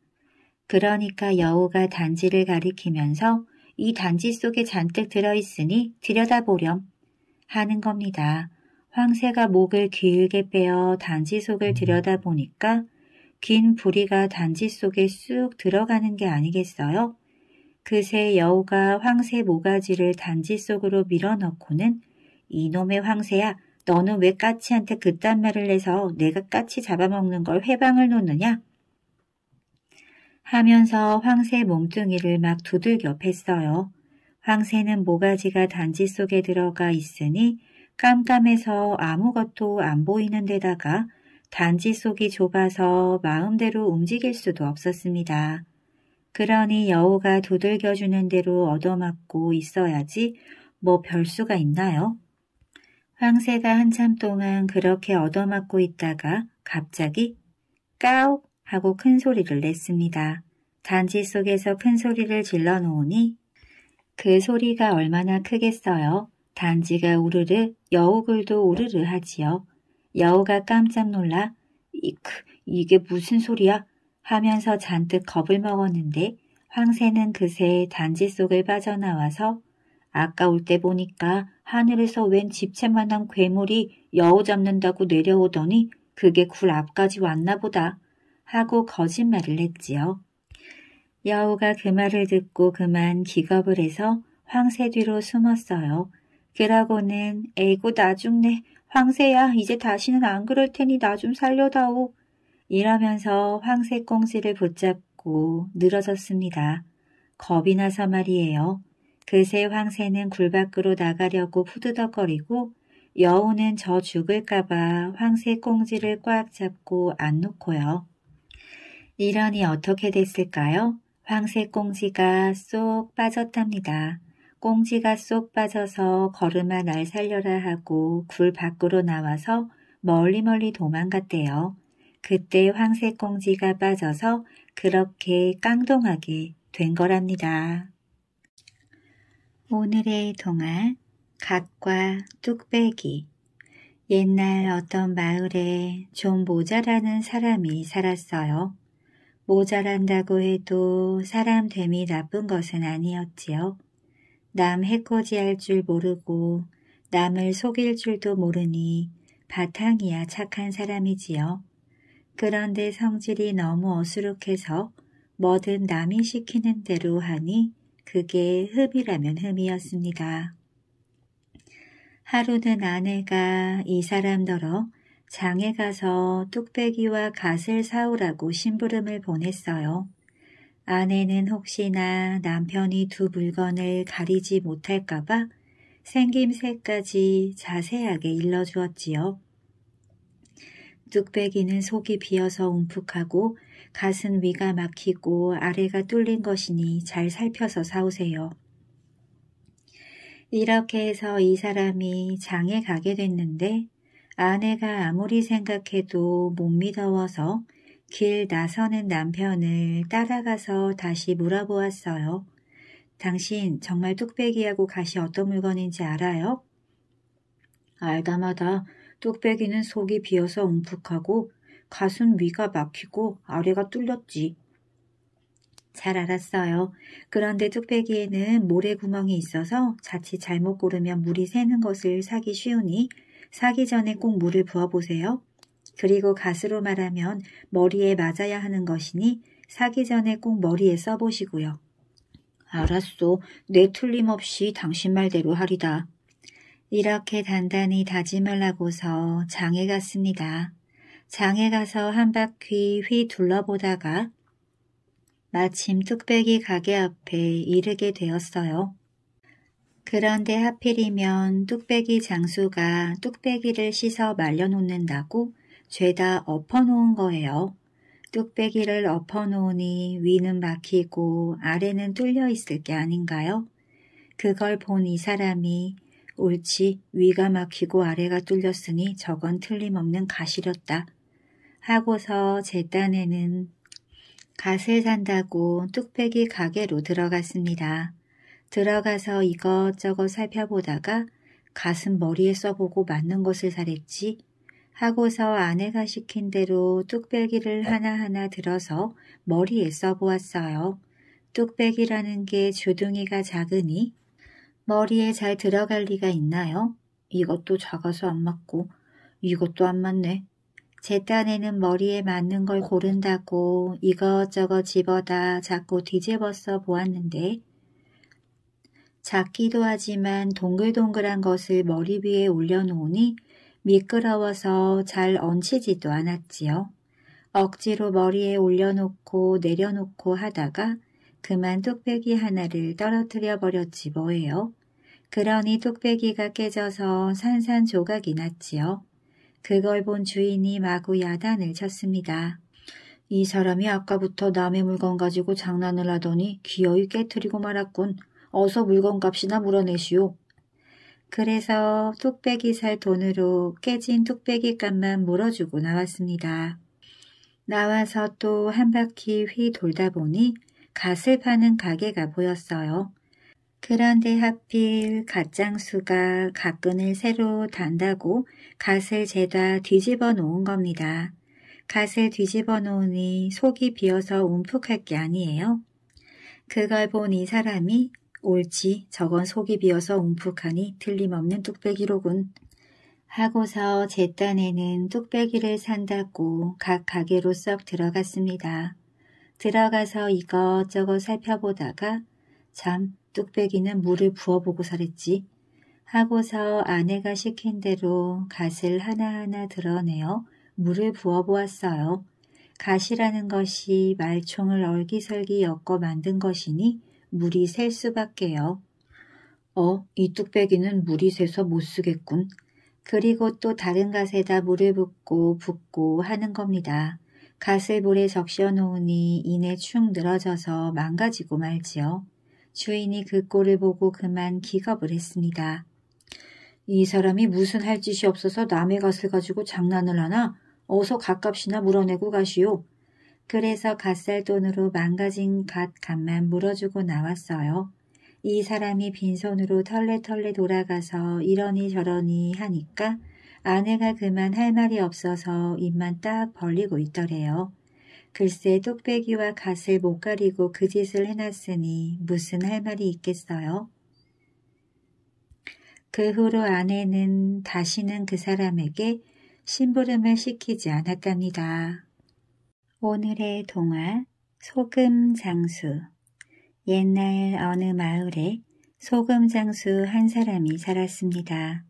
그러니까 여우가 단지를 가리키면서 이 단지 속에 잔뜩 들어있으니 들여다보렴 하는 겁니다. 황새가 목을 길게 빼어 단지 속을 들여다보니까 긴 부리가 단지 속에 쑥 들어가는 게 아니겠어요? 그새 여우가 황새 모가지를 단지 속으로 밀어넣고는 이놈의 황새야 너는 왜 까치한테 그딴 말을 해서 내가 까치 잡아먹는 걸 회방을 놓느냐? 하면서 황새 몸뚱이를 막 두들겨 팼어요. 황새는 모가지가 단지 속에 들어가 있으니 깜깜해서 아무것도 안 보이는 데다가 단지 속이 좁아서 마음대로 움직일 수도 없었습니다. 그러니 여우가 두들겨주는 대로 얻어맞고 있어야지 뭐 별수가 있나요? 황새가 한참 동안 그렇게 얻어맞고 있다가 갑자기 까옥 하고 큰 소리를 냈습니다. 단지 속에서 큰 소리를 질러 놓으니 그 소리가 얼마나 크겠어요. 단지가 우르르 여우글도 우르르 하지요. 여우가 깜짝 놀라 이크 이게 무슨 소리야 하면서 잔뜩 겁을 먹었는데 황새는 그새 단지 속을 빠져나와서 아까 올 때 보니까 하늘에서 웬 집채만한 괴물이 여우 잡는다고 내려오더니 그게 굴 앞까지 왔나 보다 하고 거짓말을 했지요. 여우가 그 말을 듣고 그만 기겁을 해서 황새 뒤로 숨었어요. 그러고는 에이고 나 죽네. 황새야 이제 다시는 안 그럴 테니 나 좀 살려다오. 이러면서 황새 꽁지를 붙잡고 늘어졌습니다. 겁이 나서 말이에요. 그새 황새는 굴 밖으로 나가려고 후드덕거리고 여우는 저 죽을까봐 황새 꽁지를 꽉 잡고 안 놓고요. 이러니 어떻게 됐을까요? 황새 꽁지가 쏙 빠졌답니다. 꽁지가 쏙 빠져서 걸음아 날 살려라 하고 굴 밖으로 나와서 멀리 멀리 도망갔대요. 그때 황새 꽁지가 빠져서 그렇게 깡동하게 된 거랍니다. 오늘의 동화 각과 뚝배기 옛날 어떤 마을에 좀 모자라는 사람이 살았어요. 모자란다고 해도 사람 됨이 나쁜 것은 아니었지요. 남 해코지할 줄 모르고 남을 속일 줄도 모르니 바탕이야 착한 사람이지요. 그런데 성질이 너무 어수룩해서 뭐든 남이 시키는 대로 하니 그게 흠이라면 흠이었습니다. 하루는 아내가 이 사람더러 장에 가서 뚝배기와 갓을 사오라고 심부름을 보냈어요. 아내는 혹시나 남편이 두 물건을 가리지 못할까봐 생김새까지 자세하게 일러주었지요. 뚝배기는 속이 비어서 움푹하고 갓은 위가 막히고 아래가 뚫린 것이니 잘 살펴서 사오세요. 이렇게 해서 이 사람이 장에 가게 됐는데 아내가 아무리 생각해도 못 믿어워서 길 나서는 남편을 따라가서 다시 물어보았어요. 당신 정말 뚝배기하고 갓이 어떤 물건인지 알아요? 알다마다 뚝배기는 속이 비어서 움푹하고 가슴 위가 막히고 아래가 뚫렸지. 잘 알았어요. 그런데 뚝배기에는 모래구멍이 있어서 자칫 잘못 고르면 물이 새는 것을 사기 쉬우니 사기 전에 꼭 물을 부어보세요. 그리고 가스로 말하면 머리에 맞아야 하는 것이니 사기 전에 꼭 머리에 써보시고요. 알았소. 내 틀림없이 당신 말대로 하리다. 이렇게 단단히 다짐을 하고서 장에 갔습니다. 장에 가서 한 바퀴 휘 둘러보다가 마침 뚝배기 가게 앞에 이르게 되었어요. 그런데 하필이면 뚝배기 장수가 뚝배기를 씻어 말려놓는다고 죄다 엎어놓은 거예요. 뚝배기를 엎어놓으니 위는 막히고 아래는 뚫려 있을 게 아닌가요? 그걸 본 이 사람이 옳지 위가 막히고 아래가 뚫렸으니 저건 틀림없는 가시렸다 하고서 제 딴에는 갓을 산다고 뚝배기 가게로 들어갔습니다. 들어가서 이것저것 살펴보다가 가슴 머리에 써보고 맞는 것을 사랬지 하고서 아내가 시킨 대로 뚝배기를 하나하나 들어서 머리에 써보았어요. 뚝배기라는 게 주둥이가 작으니 머리에 잘 들어갈 리가 있나요? 이것도 작아서 안 맞고 이것도 안 맞네. 제 딴에는 머리에 맞는 걸 고른다고 이것저것 집어다 자꾸 뒤집어 써 보았는데 작기도 하지만 동글동글한 것을 머리 위에 올려놓으니 미끄러워서 잘 얹히지도 않았지요. 억지로 머리에 올려놓고 내려놓고 하다가 그만 뚝배기 하나를 떨어뜨려 버렸지 뭐예요. 그러니 뚝배기가 깨져서 산산조각이 났지요. 그걸 본 주인이 마구 야단을 쳤습니다. 이 사람이 아까부터 남의 물건 가지고 장난을 하더니 기어이 깨뜨리고 말았군. 어서 물건값이나 물어내시오. 그래서 뚝배기 살 돈으로 깨진 뚝배기 값만 물어주고 나왔습니다. 나와서 또 한 바퀴 휘 돌다 보니 갓을 파는 가게가 보였어요. 그런데 하필 갓장수가 갓끈을 새로 단다고 갓을 재다 뒤집어 놓은 겁니다. 갓을 뒤집어 놓으니 속이 비어서 움푹할 게 아니에요. 그걸 본 이 사람이 옳지 저건 속이 비어서 움푹하니 틀림없는 뚝배기로군. 하고서 제 딴에는 뚝배기를 산다고 각 가게로 썩 들어갔습니다. 들어가서 이것저것 살펴보다가 참 뚝배기는 물을 부어보고 살았지. 하고서 아내가 시킨 대로 갓을 하나하나 드러내어 물을 부어보았어요. 갓이라는 것이 말총을 얼기설기 엮어 만든 것이니 물이 셀 수밖에요. 어, 이 뚝배기는 물이 새서 못 쓰겠군. 그리고 또 다른 갓에다 물을 붓고 붓고 하는 겁니다. 갓을 물에 적셔 놓으니 이내 축 늘어져서 망가지고 말지요. 주인이 그 꼴을 보고 그만 기겁을 했습니다. 이 사람이 무슨 할 짓이 없어서 남의 것을 가지고 장난을 하나 어서 갓값이나 물어내고 가시오. 그래서 갓살 돈으로 망가진 갓값만 물어주고 나왔어요. 이 사람이 빈손으로 털레털레 돌아가서 이러니 저러니 하니까 아내가 그만 할 말이 없어서 입만 딱 벌리고 있더래요. 글쎄 뚝배기와 갓을 못 가리고 그 짓을 해놨으니 무슨 할 말이 있겠어요? 그 후로 아내는 다시는 그 사람에게 심부름을 시키지 않았답니다. 오늘의 동화 소금 장수 옛날 어느 마을에 소금 장수 한 사람이 살았습니다.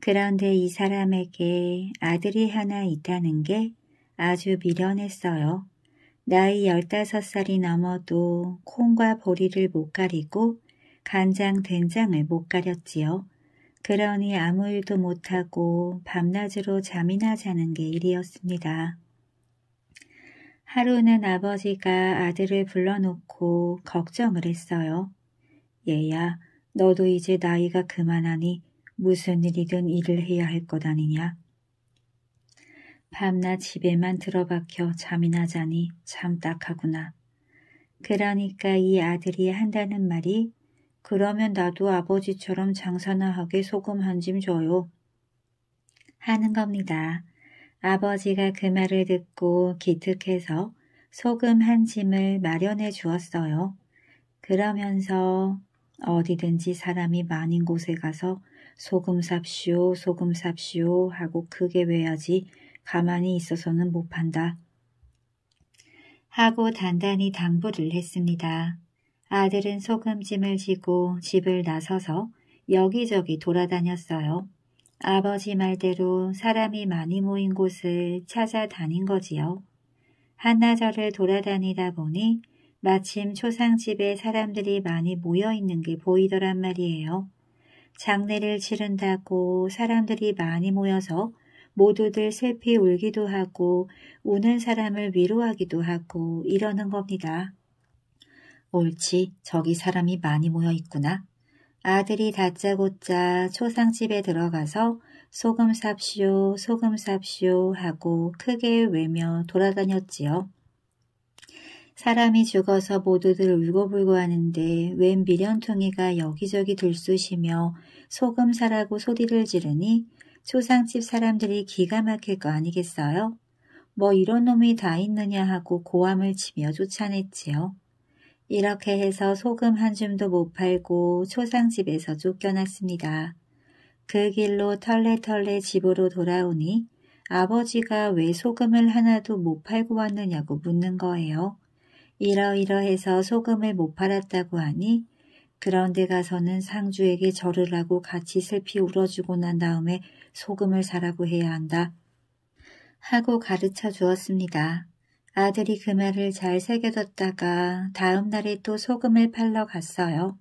그런데 이 사람에게 아들이 하나 있다는 게 아주 미련했어요. 나이 열다섯 살이 넘어도 콩과 보리를 못 가리고 간장, 된장을 못 가렸지요. 그러니 아무 일도 못하고 밤낮으로 잠이나 자는 게 일이었습니다. 하루는 아버지가 아들을 불러놓고 걱정을 했어요. 얘야, 너도 이제 나이가 그만하니 무슨 일이든 일을 해야 할 것 아니냐. 밤낮 집에만 들어박혀 잠이 나자니 참 딱하구나. 그러니까 이 아들이 한다는 말이 그러면 나도 아버지처럼 장사나 하게 소금 한 짐 줘요. 하는 겁니다. 아버지가 그 말을 듣고 기특해서 소금 한 짐을 마련해 주었어요. 그러면서 어디든지 사람이 많은 곳에 가서 소금 삽시오, 소금 삽시오 하고 크게 외야지 가만히 있어서는 못 판다. 하고 단단히 당부를 했습니다. 아들은 소금짐을 지고 집을 나서서 여기저기 돌아다녔어요. 아버지 말대로 사람이 많이 모인 곳을 찾아다닌 거지요. 한나절을 돌아다니다 보니 마침 초상집에 사람들이 많이 모여있는 게 보이더란 말이에요. 장례를 치른다고 사람들이 많이 모여서 모두들 슬피 울기도 하고 우는 사람을 위로하기도 하고 이러는 겁니다. 옳지, 저기 사람이 많이 모여 있구나. 아들이 다짜고짜 초상집에 들어가서 소금 삽시오, 소금 삽시오 하고 크게 외며 돌아다녔지요. 사람이 죽어서 모두들 울고불고 하는데 웬미련통이가 여기저기 들쑤시며 소금 사라고 소리를 지르니 초상집 사람들이 기가 막힐 거 아니겠어요? 뭐 이런 놈이 다 있느냐 하고 고함을 치며 쫓아냈지요. 이렇게 해서 소금 한 줌도 못 팔고 초상집에서 쫓겨났습니다. 그 길로 털레털레 집으로 돌아오니 아버지가 왜 소금을 하나도 못 팔고 왔느냐고 묻는 거예요. 이러이러해서 소금을 못 팔았다고 하니 그런데 가서는 상주에게 절을 하고 같이 슬피 울어주고 난 다음에 소금을 사라고 해야 한다. 하고 가르쳐 주었습니다. 아들이 그 말을 잘 새겨뒀다가 다음 날에 또 소금을 팔러 갔어요.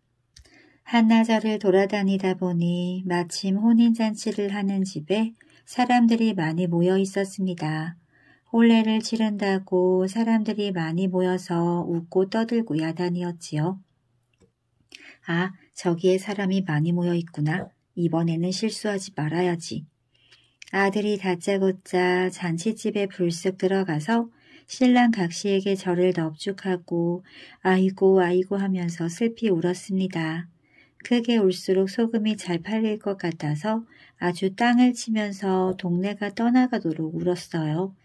한나절을 돌아다니다 보니 마침 혼인잔치를 하는 집에 사람들이 많이 모여 있었습니다. 혼례를 치른다고 사람들이 많이 모여서 웃고 떠들고 야단이었지요. 아, 저기에 사람이 많이 모여 있구나. 이번에는 실수하지 말아야지. 아들이 다짜고짜 잔치집에 불쑥 들어가서 신랑 각시에게 절을 넙죽하고 아이고 아이고 하면서 슬피 울었습니다. 크게 울수록 소금이 잘 팔릴 것 같아서 아주 땅을 치면서 동네가 떠나가도록 울었어요.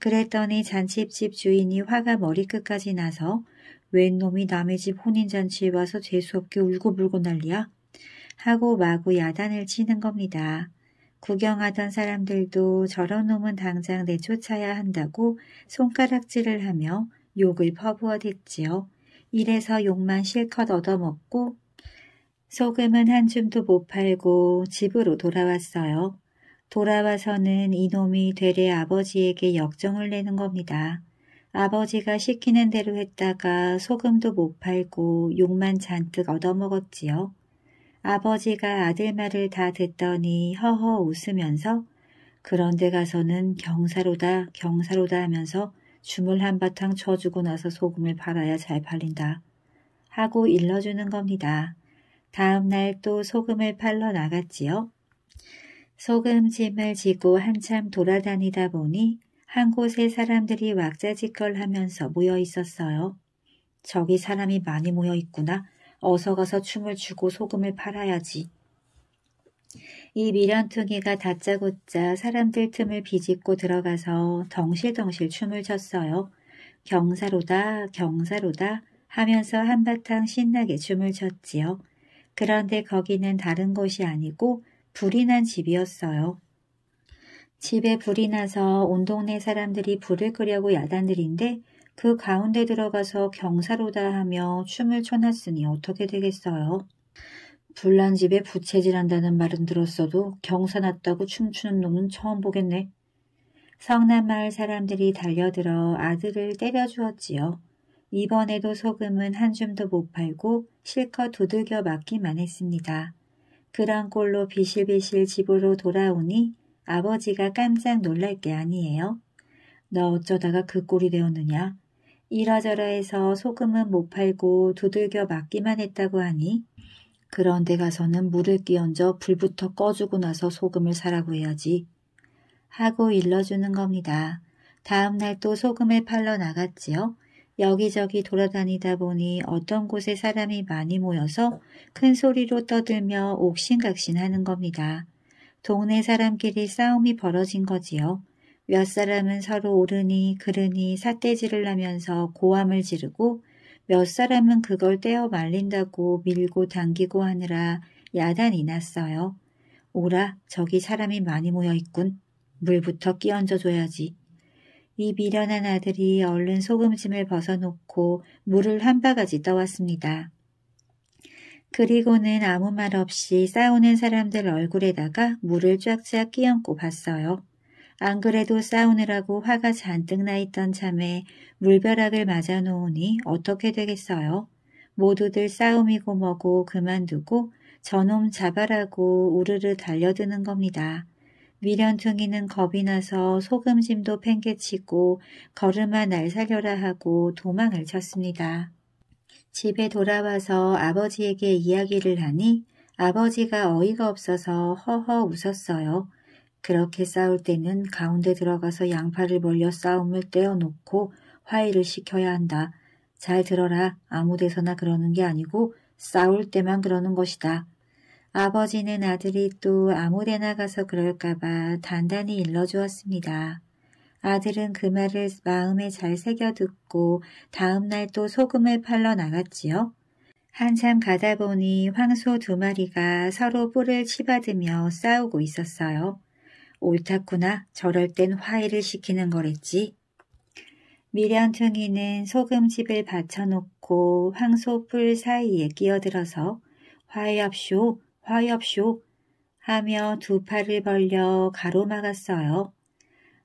그랬더니 잔칫집 주인이 화가 머리끝까지 나서 웬 놈이 남의 집 혼인잔치에 와서 재수없게 울고불고 난리야. 하고 마구 야단을 치는 겁니다. 구경하던 사람들도 저런 놈은 당장 내쫓아야 한다고 손가락질을 하며 욕을 퍼부어댔지요. 이래서 욕만 실컷 얻어먹고 소금은 한 줌도 못 팔고 집으로 돌아왔어요. 돌아와서는 이놈이 되레 아버지에게 역정을 내는 겁니다. 아버지가 시키는 대로 했다가 소금도 못 팔고 욕만 잔뜩 얻어먹었지요. 아버지가 아들 말을 다 듣더니 허허 웃으면서 그런데 가서는 경사로다 경사로다 하면서 주물 한바탕 쳐주고 나서 소금을 팔아야 잘 팔린다 하고 일러주는 겁니다. 다음날 또 소금을 팔러 나갔지요. 소금짐을 지고 한참 돌아다니다 보니 한 곳에 사람들이 왁자지껄 하면서 모여 있었어요. 저기 사람이 많이 모여 있구나. 어서 가서 춤을 추고 소금을 팔아야지. 이 미련퉁이가 다짜고짜 사람들 틈을 비집고 들어가서 덩실덩실 춤을 췄어요. 경사로다 경사로다 하면서 한바탕 신나게 춤을 췄지요. 그런데 거기는 다른 곳이 아니고 불이 난 집이었어요. 집에 불이 나서 온 동네 사람들이 불을 끄려고 야단들인데 그 가운데 들어가서 경사로다 하며 춤을 춰놨으니 어떻게 되겠어요? 불난 집에 부채질한다는 말은 들었어도 경사났다고 춤추는 놈은 처음 보겠네. 성남마을 사람들이 달려들어 아들을 때려주었지요. 이번에도 소금은 한줌도 못 팔고 실컷 두들겨 맞기만 했습니다. 그런 꼴로 비실비실 집으로 돌아오니 아버지가 깜짝 놀랄 게 아니에요. 너 어쩌다가 그 꼴이 되었느냐? 이러저러 해서 소금은 못 팔고 두들겨 맞기만 했다고 하니 그런데 가서는 물을 끼얹어 불부터 꺼주고 나서 소금을 사라고 해야지 하고 일러주는 겁니다. 다음날 또 소금을 팔러 나갔지요. 여기저기 돌아다니다 보니 어떤 곳에 사람이 많이 모여서 큰 소리로 떠들며 옥신각신하는 겁니다. 동네 사람끼리 싸움이 벌어진 거지요. 몇 사람은 서로 오르니 그르니 삿대질을 하면서 고함을 지르고 몇 사람은 그걸 떼어 말린다고 밀고 당기고 하느라 야단이 났어요. 오라 저기 사람이 많이 모여 있군. 물부터 끼얹어 줘야지. 이 미련한 아들이 얼른 소금짐을 벗어놓고 물을 한 바가지 떠왔습니다. 그리고는 아무 말 없이 싸우는 사람들 얼굴에다가 물을 쫙쫙 끼얹고 봤어요. 안 그래도 싸우느라고 화가 잔뜩 나 있던 참에 물벼락을 맞아 놓으니 어떻게 되겠어요? 모두들 싸움이고 뭐고 그만두고 저놈 잡아라고 우르르 달려드는 겁니다. 미련퉁이는 겁이 나서 소금짐도 팽개치고 걸음아 날 살려라 하고 도망을 쳤습니다. 집에 돌아와서 아버지에게 이야기를 하니 아버지가 어이가 없어서 허허 웃었어요. 그렇게 싸울 때는 가운데 들어가서 양팔을 벌려 싸움을 떼어놓고 화해를 시켜야 한다. 잘 들어라. 아무 데서나 그러는 게 아니고 싸울 때만 그러는 것이다. 아버지는 아들이 또 아무 데나 가서 그럴까봐 단단히 일러주었습니다. 아들은 그 말을 마음에 잘 새겨 듣고 다음날 또 소금을 팔러 나갔지요. 한참 가다 보니 황소 두 마리가 서로 뿔을 치받으며 싸우고 있었어요. 옳다구나 저럴 땐 화해를 시키는 거랬지. 미련퉁이는 소금집을 받쳐놓고 황소풀 사이에 끼어들어서 화해합쇼 화해합쇼 하며 두 팔을 벌려 가로막았어요.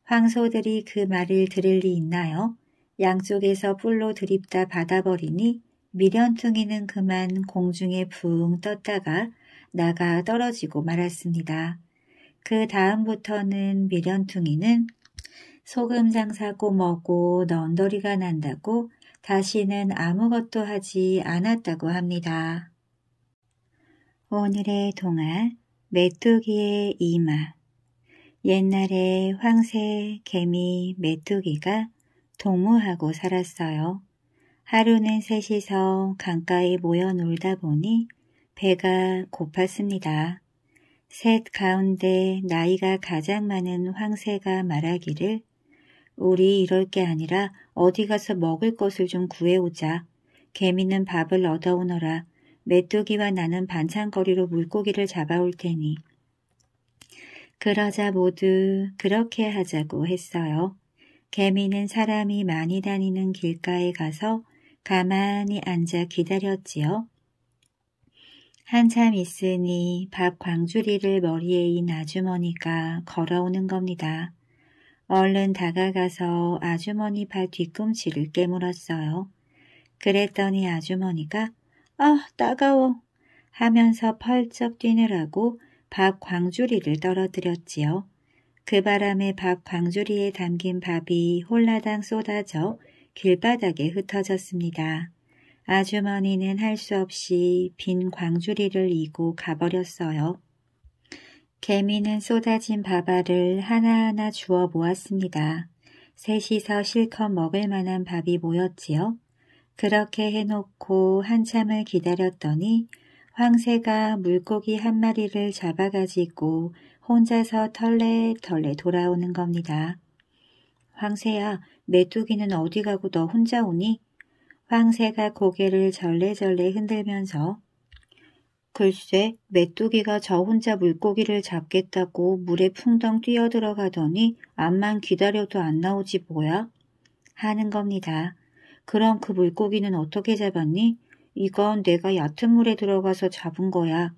황소들이 그 말을 들을 리 있나요? 양쪽에서 뿔로 들입다 받아버리니 미련퉁이는 그만 공중에 붕 떴다가 나가 떨어지고 말았습니다. 그 다음부터는 미련퉁이는 소금 장사고 먹고 넌더리가 난다고 다시는 아무것도 하지 않았다고 합니다. 오늘의 동화 메뚜기의 이마 옛날에 황새, 개미, 메뚜기가 동무하고 살았어요. 하루는 셋이서 강가에 모여 놀다 보니 배가 고팠습니다. 셋 가운데 나이가 가장 많은 황새가 말하기를 우리 이럴 게 아니라 어디 가서 먹을 것을 좀 구해오자. 개미는 밥을 얻어오너라. 메뚜기와 나는 반찬거리로 물고기를 잡아올 테니. 그러자 모두 그렇게 하자고 했어요. 개미는 사람이 많이 다니는 길가에 가서 가만히 앉아 기다렸지요. 한참 있으니 밥 광주리를 머리에 인 아주머니가 걸어오는 겁니다. 얼른 다가가서 아주머니 발 뒤꿈치를 깨물었어요. 그랬더니 아주머니가 아 따가워 하면서 펄쩍 뛰느라고 밥 광주리를 떨어뜨렸지요. 그 바람에 밥 광주리에 담긴 밥이 홀라당 쏟아져 길바닥에 흩어졌습니다. 아주머니는 할 수 없이 빈 광주리를 이고 가버렸어요. 개미는 쏟아진 밥알을 하나하나 주워 모았습니다. 셋이서 실컷 먹을 만한 밥이 모였지요. 그렇게 해놓고 한참을 기다렸더니 황새가 물고기 한 마리를 잡아가지고 혼자서 털레털레 돌아오는 겁니다. 황새야, 메뚜기는 어디 가고 너 혼자 오니? 빵새가 고개를 절레절레 흔들면서 글쎄 메뚜기가 저 혼자 물고기를 잡겠다고 물에 풍덩 뛰어들어가더니 암만 기다려도 안 나오지 뭐야? 하는 겁니다. 그럼 그 물고기는 어떻게 잡았니? 이건 내가 얕은 물에 들어가서 잡은 거야.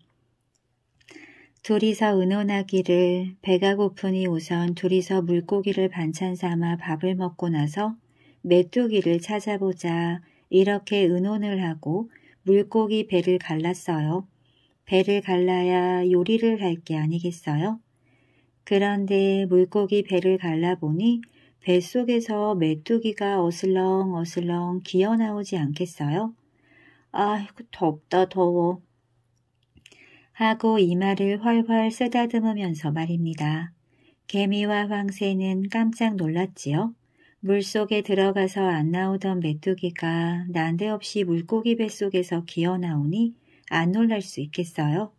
둘이서 의논하기를 배가 고프니 우선 둘이서 물고기를 반찬 삼아 밥을 먹고 나서 메뚜기를 찾아보자 이렇게 의논을 하고 물고기 배를 갈랐어요. 배를 갈라야 요리를 할 게 아니겠어요? 그런데 물고기 배를 갈라보니 뱃속에서 메뚜기가 어슬렁 어슬렁 기어나오지 않겠어요? 아이고 덥다 더워. 하고 이마를 훨훨 쓰다듬으면서 말입니다. 개미와 황새는 깜짝 놀랐지요. 물속에 들어가서 안 나오던 메뚜기가 난데없이 물고기 뱃속에서 기어나오니 안 놀랄 수 있겠어요?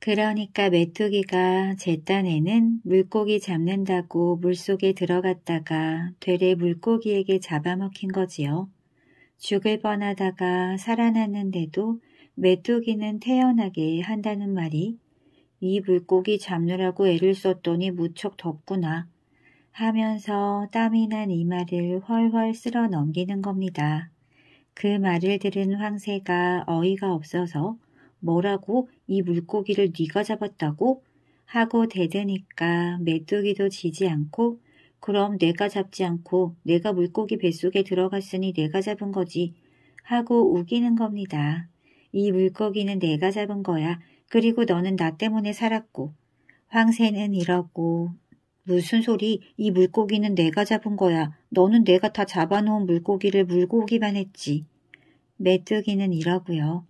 그러니까 메뚜기가 제 딴에는 물고기 잡는다고 물속에 들어갔다가 되레 물고기에게 잡아먹힌 거지요. 죽을 뻔하다가 살아났는데도 메뚜기는 태어나게 한다는 말이 이 물고기 잡느라고 애를 썼더니 무척 덥구나. 하면서 땀이 난 이마를 훨훨 쓸어 넘기는 겁니다. 그 말을 들은 황새가 어이가 없어서 뭐라고 이 물고기를 네가 잡았다고? 하고 대드니까 메뚜기도 지지 않고 그럼 내가 잡지 않고 내가 물고기 뱃속에 들어갔으니 내가 잡은 거지 하고 우기는 겁니다. 이 물고기는 내가 잡은 거야. 그리고 너는 나 때문에 살았고. 황새는 이러고 무슨 소리? 이 물고기는 내가 잡은 거야. 너는 내가 다 잡아놓은 물고기를 물고기만 했지. 메뚜기는 이러고요.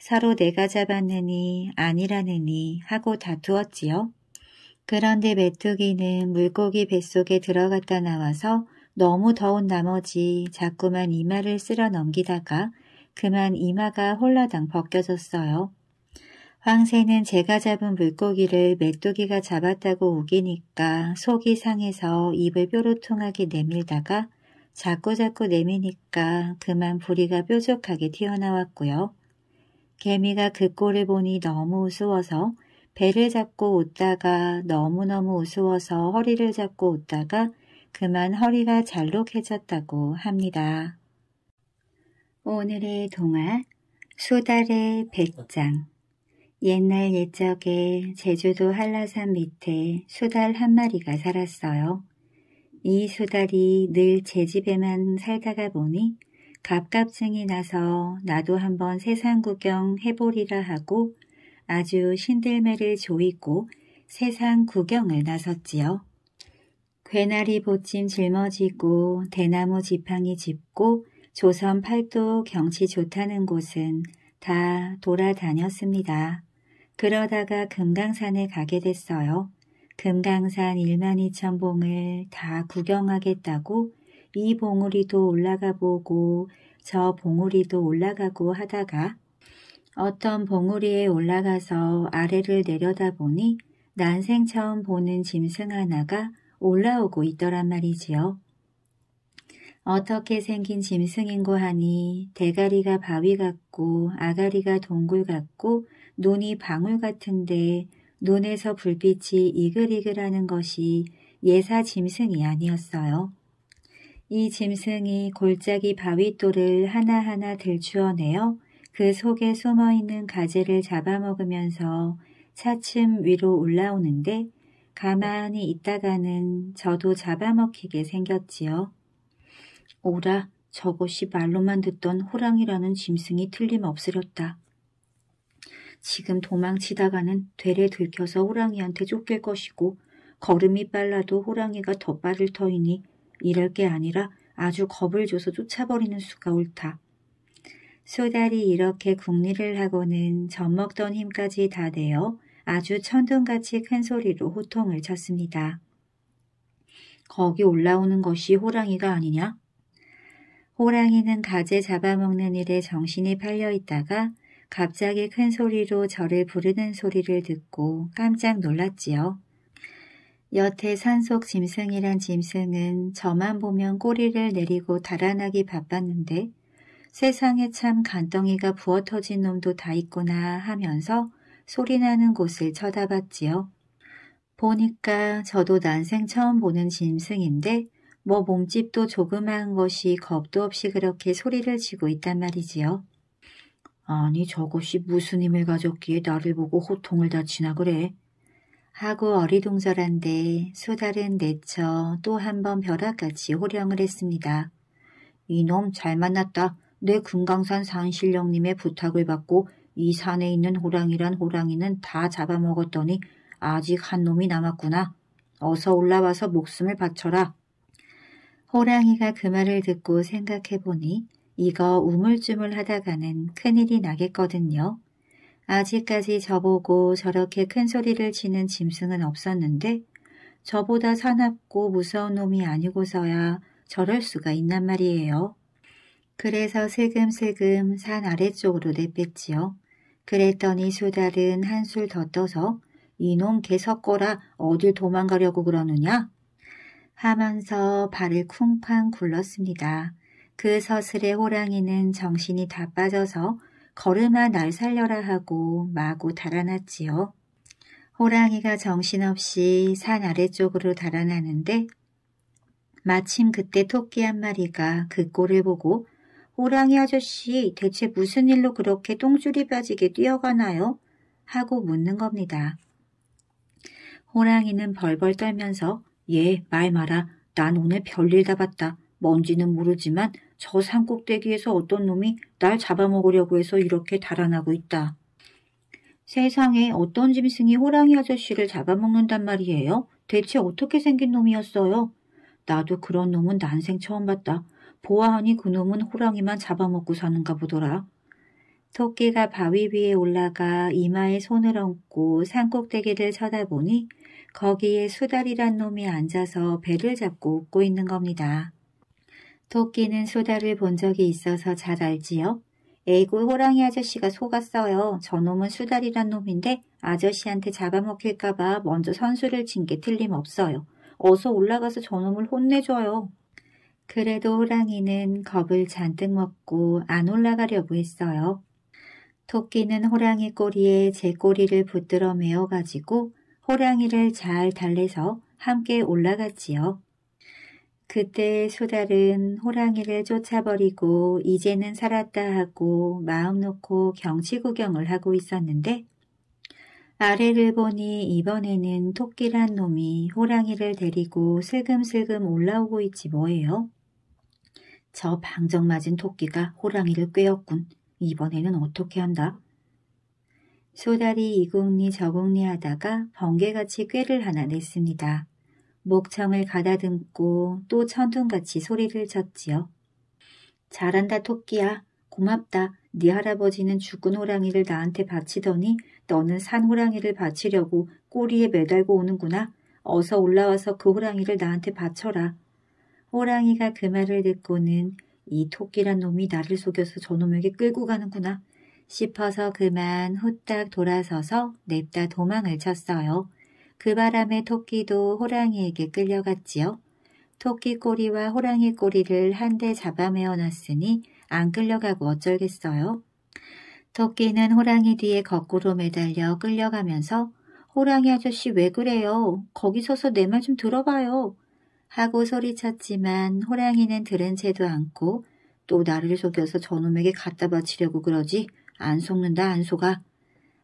서로 내가 잡았느니 아니라느니 하고 다투었지요. 그런데 메뚜기는 물고기 뱃속에 들어갔다 나와서 너무 더운 나머지 자꾸만 이마를 쓸어 넘기다가 그만 이마가 홀라당 벗겨졌어요. 황새는 제가 잡은 물고기를 메뚜기가 잡았다고 우기니까 속이 상해서 입을 뾰로통하게 내밀다가 자꾸자꾸 내미니까 그만 부리가 뾰족하게 튀어나왔고요. 개미가 그 꼴을 보니 너무 우스워서 배를 잡고 웃다가 너무너무 우스워서 허리를 잡고 웃다가 그만 허리가 잘록해졌다고 합니다. 오늘의 동화 수달의 백장 옛날 옛적에 제주도 한라산 밑에 수달 한 마리가 살았어요. 이 수달이 늘 제 집에만 살다가 보니 갑갑증이 나서 나도 한번 세상 구경 해보리라 하고 아주 신들매를 조이고 세상 구경을 나섰지요. 괴나리 보침 짊어지고 대나무 지팡이 짚고 조선 팔도 경치 좋다는 곳은 다 돌아다녔습니다. 그러다가 금강산에 가게 됐어요. 금강산 12,000봉을 다 구경하겠다고 이 봉우리도 올라가 보고 저 봉우리도 올라가고 하다가 어떤 봉우리에 올라가서 아래를 내려다보니 난생 처음 보는 짐승 하나가 올라오고 있더란 말이지요. 어떻게 생긴 짐승인고 하니 대가리가 바위 같고 아가리가 동굴 같고 논이 방울 같은데 논에서 불빛이 이글이글하는 것이 예사 짐승이 아니었어요. 이 짐승이 골짜기 바위돌을 하나하나 들추어내어 그 속에 숨어있는 가지를 잡아먹으면서 차츰 위로 올라오는데 가만히 있다가는 저도 잡아먹히게 생겼지요. 오라 저것이 말로만 듣던 호랑이라는 짐승이 틀림없으렸다. 지금 도망치다가는 되레 들켜서 호랑이한테 쫓길 것이고 걸음이 빨라도 호랑이가 더 빠를 터이니 이럴 게 아니라 아주 겁을 줘서 쫓아버리는 수가 옳다. 소달이 이렇게 궁리를 하고는 젖먹던 힘까지 다 내어 아주 천둥같이 큰 소리로 호통을 쳤습니다. 거기 올라오는 것이 호랑이가 아니냐? 호랑이는 가재 잡아먹는 일에 정신이 팔려 있다가 갑자기 큰 소리로 저를 부르는 소리를 듣고 깜짝 놀랐지요. 여태 산속 짐승이란 짐승은 저만 보면 꼬리를 내리고 달아나기 바빴는데 세상에 참 간덩이가 부어터진 놈도 다 있구나 하면서 소리나는 곳을 쳐다봤지요. 보니까 저도 난생 처음 보는 짐승인데 뭐 몸집도 조그마한 것이 겁도 없이 그렇게 소리를 치고 있단 말이지요. 아니 저것이 무슨 힘을 가졌기에 나를 보고 호통을 다치나 그래. 하고 어리둥절한데 수달은 내쳐 또 한 번 벼락같이 호령을 했습니다. 이놈 잘 만났다. 내 금강산 산신령님의 부탁을 받고 이 산에 있는 호랑이란 호랑이는 다 잡아먹었더니 아직 한 놈이 남았구나. 어서 올라와서 목숨을 바쳐라. 호랑이가 그 말을 듣고 생각해보니 이거 우물쭈물 하다가는 큰일이 나겠거든요. 아직까지 저보고 저렇게 큰 소리를 치는 짐승은 없었는데 저보다 사납고 무서운 놈이 아니고서야 저럴 수가 있단 말이에요. 그래서 슬금슬금 산 아래쪽으로 내뺐지요. 그랬더니 수달은 한술 더 떠서 이놈 개석거라 어딜 도망가려고 그러느냐? 하면서 발을 쿵쾅 굴렀습니다. 그 서슬에 호랑이는 정신이 다 빠져서 걸음아 날 살려라 하고 마구 달아났지요. 호랑이가 정신없이 산 아래쪽으로 달아나는데 마침 그때 토끼 한 마리가 그 꼴을 보고 호랑이 아저씨 대체 무슨 일로 그렇게 똥줄이 빠지게 뛰어가나요? 하고 묻는 겁니다. 호랑이는 벌벌 떨면서 예, 말 마라. 난 오늘 별일 다 봤다. 뭔지는 모르지만 저 산꼭대기에서 어떤 놈이 날 잡아먹으려고 해서 이렇게 달아나고 있다. 세상에 어떤 짐승이 호랑이 아저씨를 잡아먹는단 말이에요? 대체 어떻게 생긴 놈이었어요? 나도 그런 놈은 난생 처음 봤다. 보아하니 그놈은 호랑이만 잡아먹고 사는가 보더라. 토끼가 바위 위에 올라가 이마에 손을 얹고 산꼭대기를 쳐다보니 거기에 수달이란 놈이 앉아서 배를 잡고 웃고 있는 겁니다. 토끼는 소다를 본 적이 있어서 잘 알지요? 에이구 호랑이 아저씨가 속았어요. 저놈은 수달이란 놈인데 아저씨한테 잡아먹힐까봐 먼저 선수를 친 게 틀림없어요. 어서 올라가서 저놈을 혼내줘요. 그래도 호랑이는 겁을 잔뜩 먹고 안 올라가려고 했어요. 토끼는 호랑이 꼬리에 제 꼬리를 붙들어 메어가지고 호랑이를 잘 달래서 함께 올라갔지요. 그때 소달은 호랑이를 쫓아버리고 이제는 살았다 하고 마음 놓고 경치 구경을 하고 있었는데 아래를 보니 이번에는 토끼란 놈이 호랑이를 데리고 슬금슬금 올라오고 있지 뭐예요. 저 방정맞은 토끼가 호랑이를 꿰었군. 이번에는 어떻게 한다? 소달이 이국리저국리 하다가 번개같이 꾀를 하나 냈습니다. 목청을 가다듬고 또 천둥같이 소리를 쳤지요. 잘한다 토끼야. 고맙다. 네 할아버지는 죽은 호랑이를 나한테 바치더니 너는 산 호랑이를 바치려고 꼬리에 매달고 오는구나. 어서 올라와서 그 호랑이를 나한테 바쳐라. 호랑이가 그 말을 듣고는 이 토끼란 놈이 나를 속여서 저놈에게 끌고 가는구나 싶어서 그만 후딱 돌아서서 냅다 도망을 쳤어요. 그 바람에 토끼도 호랑이에게 끌려갔지요. 토끼 꼬리와 호랑이 꼬리를 한데 잡아매어 놨으니 안 끌려가고 어쩔겠어요. 토끼는 호랑이 뒤에 거꾸로 매달려 끌려가면서 호랑이 아저씨 왜 그래요? 거기 서서 내 말 좀 들어봐요. 하고 소리쳤지만 호랑이는 들은 채도 않고 또 나를 속여서 저놈에게 갖다 바치려고 그러지 안 속는다 안 속아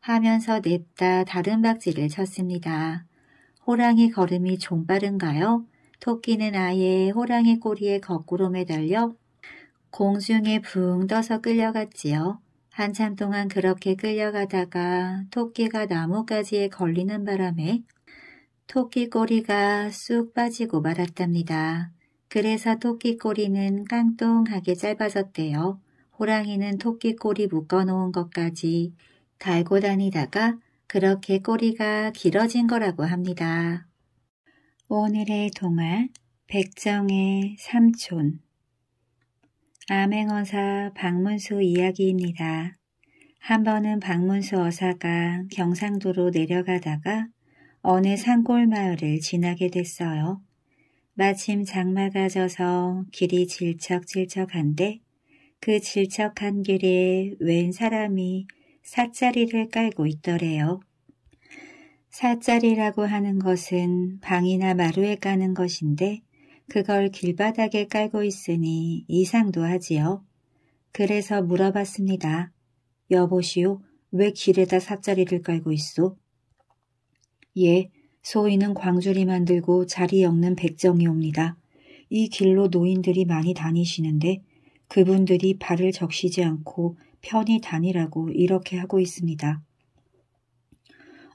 하면서 냅다 다른 박지를 쳤습니다. 호랑이 걸음이 종빠른가요? 토끼는 아예 호랑이 꼬리에 거꾸로 매달려 공중에 붕 떠서 끌려갔지요. 한참 동안 그렇게 끌려가다가 토끼가 나뭇가지에 걸리는 바람에 토끼 꼬리가 쑥 빠지고 말았답니다. 그래서 토끼 꼬리는 깡통하게 짧아졌대요. 호랑이는 토끼 꼬리 묶어놓은 것까지 달고 다니다가 그렇게 꼬리가 길어진 거라고 합니다. 오늘의 동화 백정의 삼촌 암행어사 박문수 이야기입니다. 한 번은 박문수 어사가 경상도로 내려가다가 어느 산골 마을을 지나게 됐어요. 마침 장마가 져서 길이 질척질척한데 그 질척한 길에 웬 사람이 사짜리를 깔고 있더래요. 사짜리라고 하는 것은 방이나 마루에 까는 것인데 그걸 길바닥에 깔고 있으니 이상도 하지요. 그래서 물어봤습니다. 여보시오, 왜 길에다 사짜리를 깔고 있소? 예, 소인은 광주리 만들고 자리 엮는 백정이옵니다. 이 길로 노인들이 많이 다니시는데 그분들이 발을 적시지 않고 편히 다니라고 이렇게 하고 있습니다.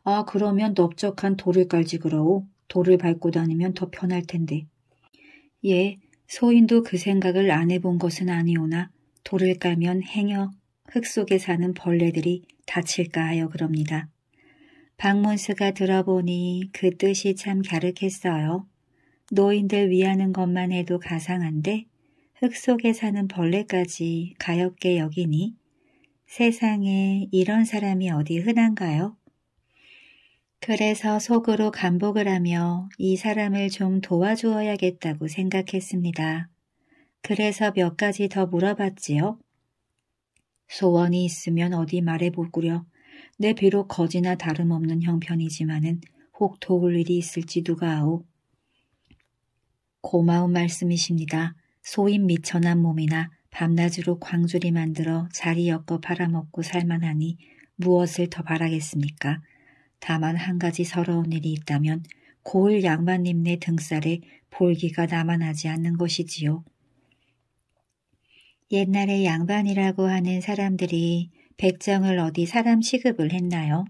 아 그러면 넓적한 돌을 깔지그러오. 돌을 밟고 다니면 더 편할 텐데. 예, 소인도 그 생각을 안 해본 것은 아니오나 돌을 깔면 행여 흙 속에 사는 벌레들이 다칠까 하여 그럽니다. 박문수가 들어보니 그 뜻이 참 갸륵했어요. 노인들 위하는 것만 해도 가상한데 흙 속에 사는 벌레까지 가엾게 여기니 세상에 이런 사람이 어디 흔한가요? 그래서 속으로 간복을 하며 이 사람을 좀 도와주어야겠다고 생각했습니다. 그래서 몇 가지 더 물어봤지요. 소원이 있으면 어디 말해보구려. 내 비록 거지나 다름없는 형편이지만은 혹 도울 일이 있을지 누가 아오. 고마운 말씀이십니다. 소인 미천한 몸이나 밤낮으로 광주리 만들어 자리 엮어 팔아먹고 살만하니 무엇을 더 바라겠습니까? 다만 한 가지 서러운 일이 있다면 고을 양반님네 등살에 볼기가 남아나지 않는 것이지요. 옛날에 양반이라고 하는 사람들이 백정을 어디 사람 취급을 했나요?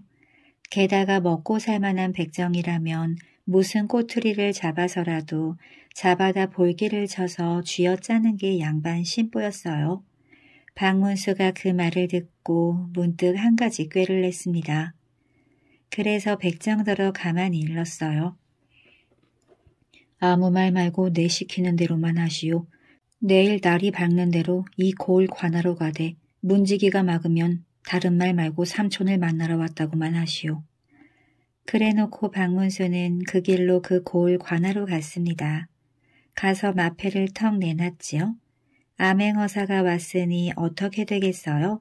게다가 먹고 살 만한 백정이라면 무슨 꼬투리를 잡아서라도 잡아다 볼기를 쳐서 쥐어짜는 게 양반 심보였어요. 박문수가 그 말을 듣고 문득 한 가지 꾀를 냈습니다. 그래서 백정더러 가만히 일렀어요. 아무 말 말고 내 시키는 대로만 하시오. 내일 날이 밝는 대로 이 고을 관하로 가되 문지기가 막으면 다른 말 말고 삼촌을 만나러 왔다고만 하시오. 그래놓고 박문수는 그 길로 그 고을 관하로 갔습니다. 가서 마패를 턱 내놨지요. 암행어사가 왔으니 어떻게 되겠어요?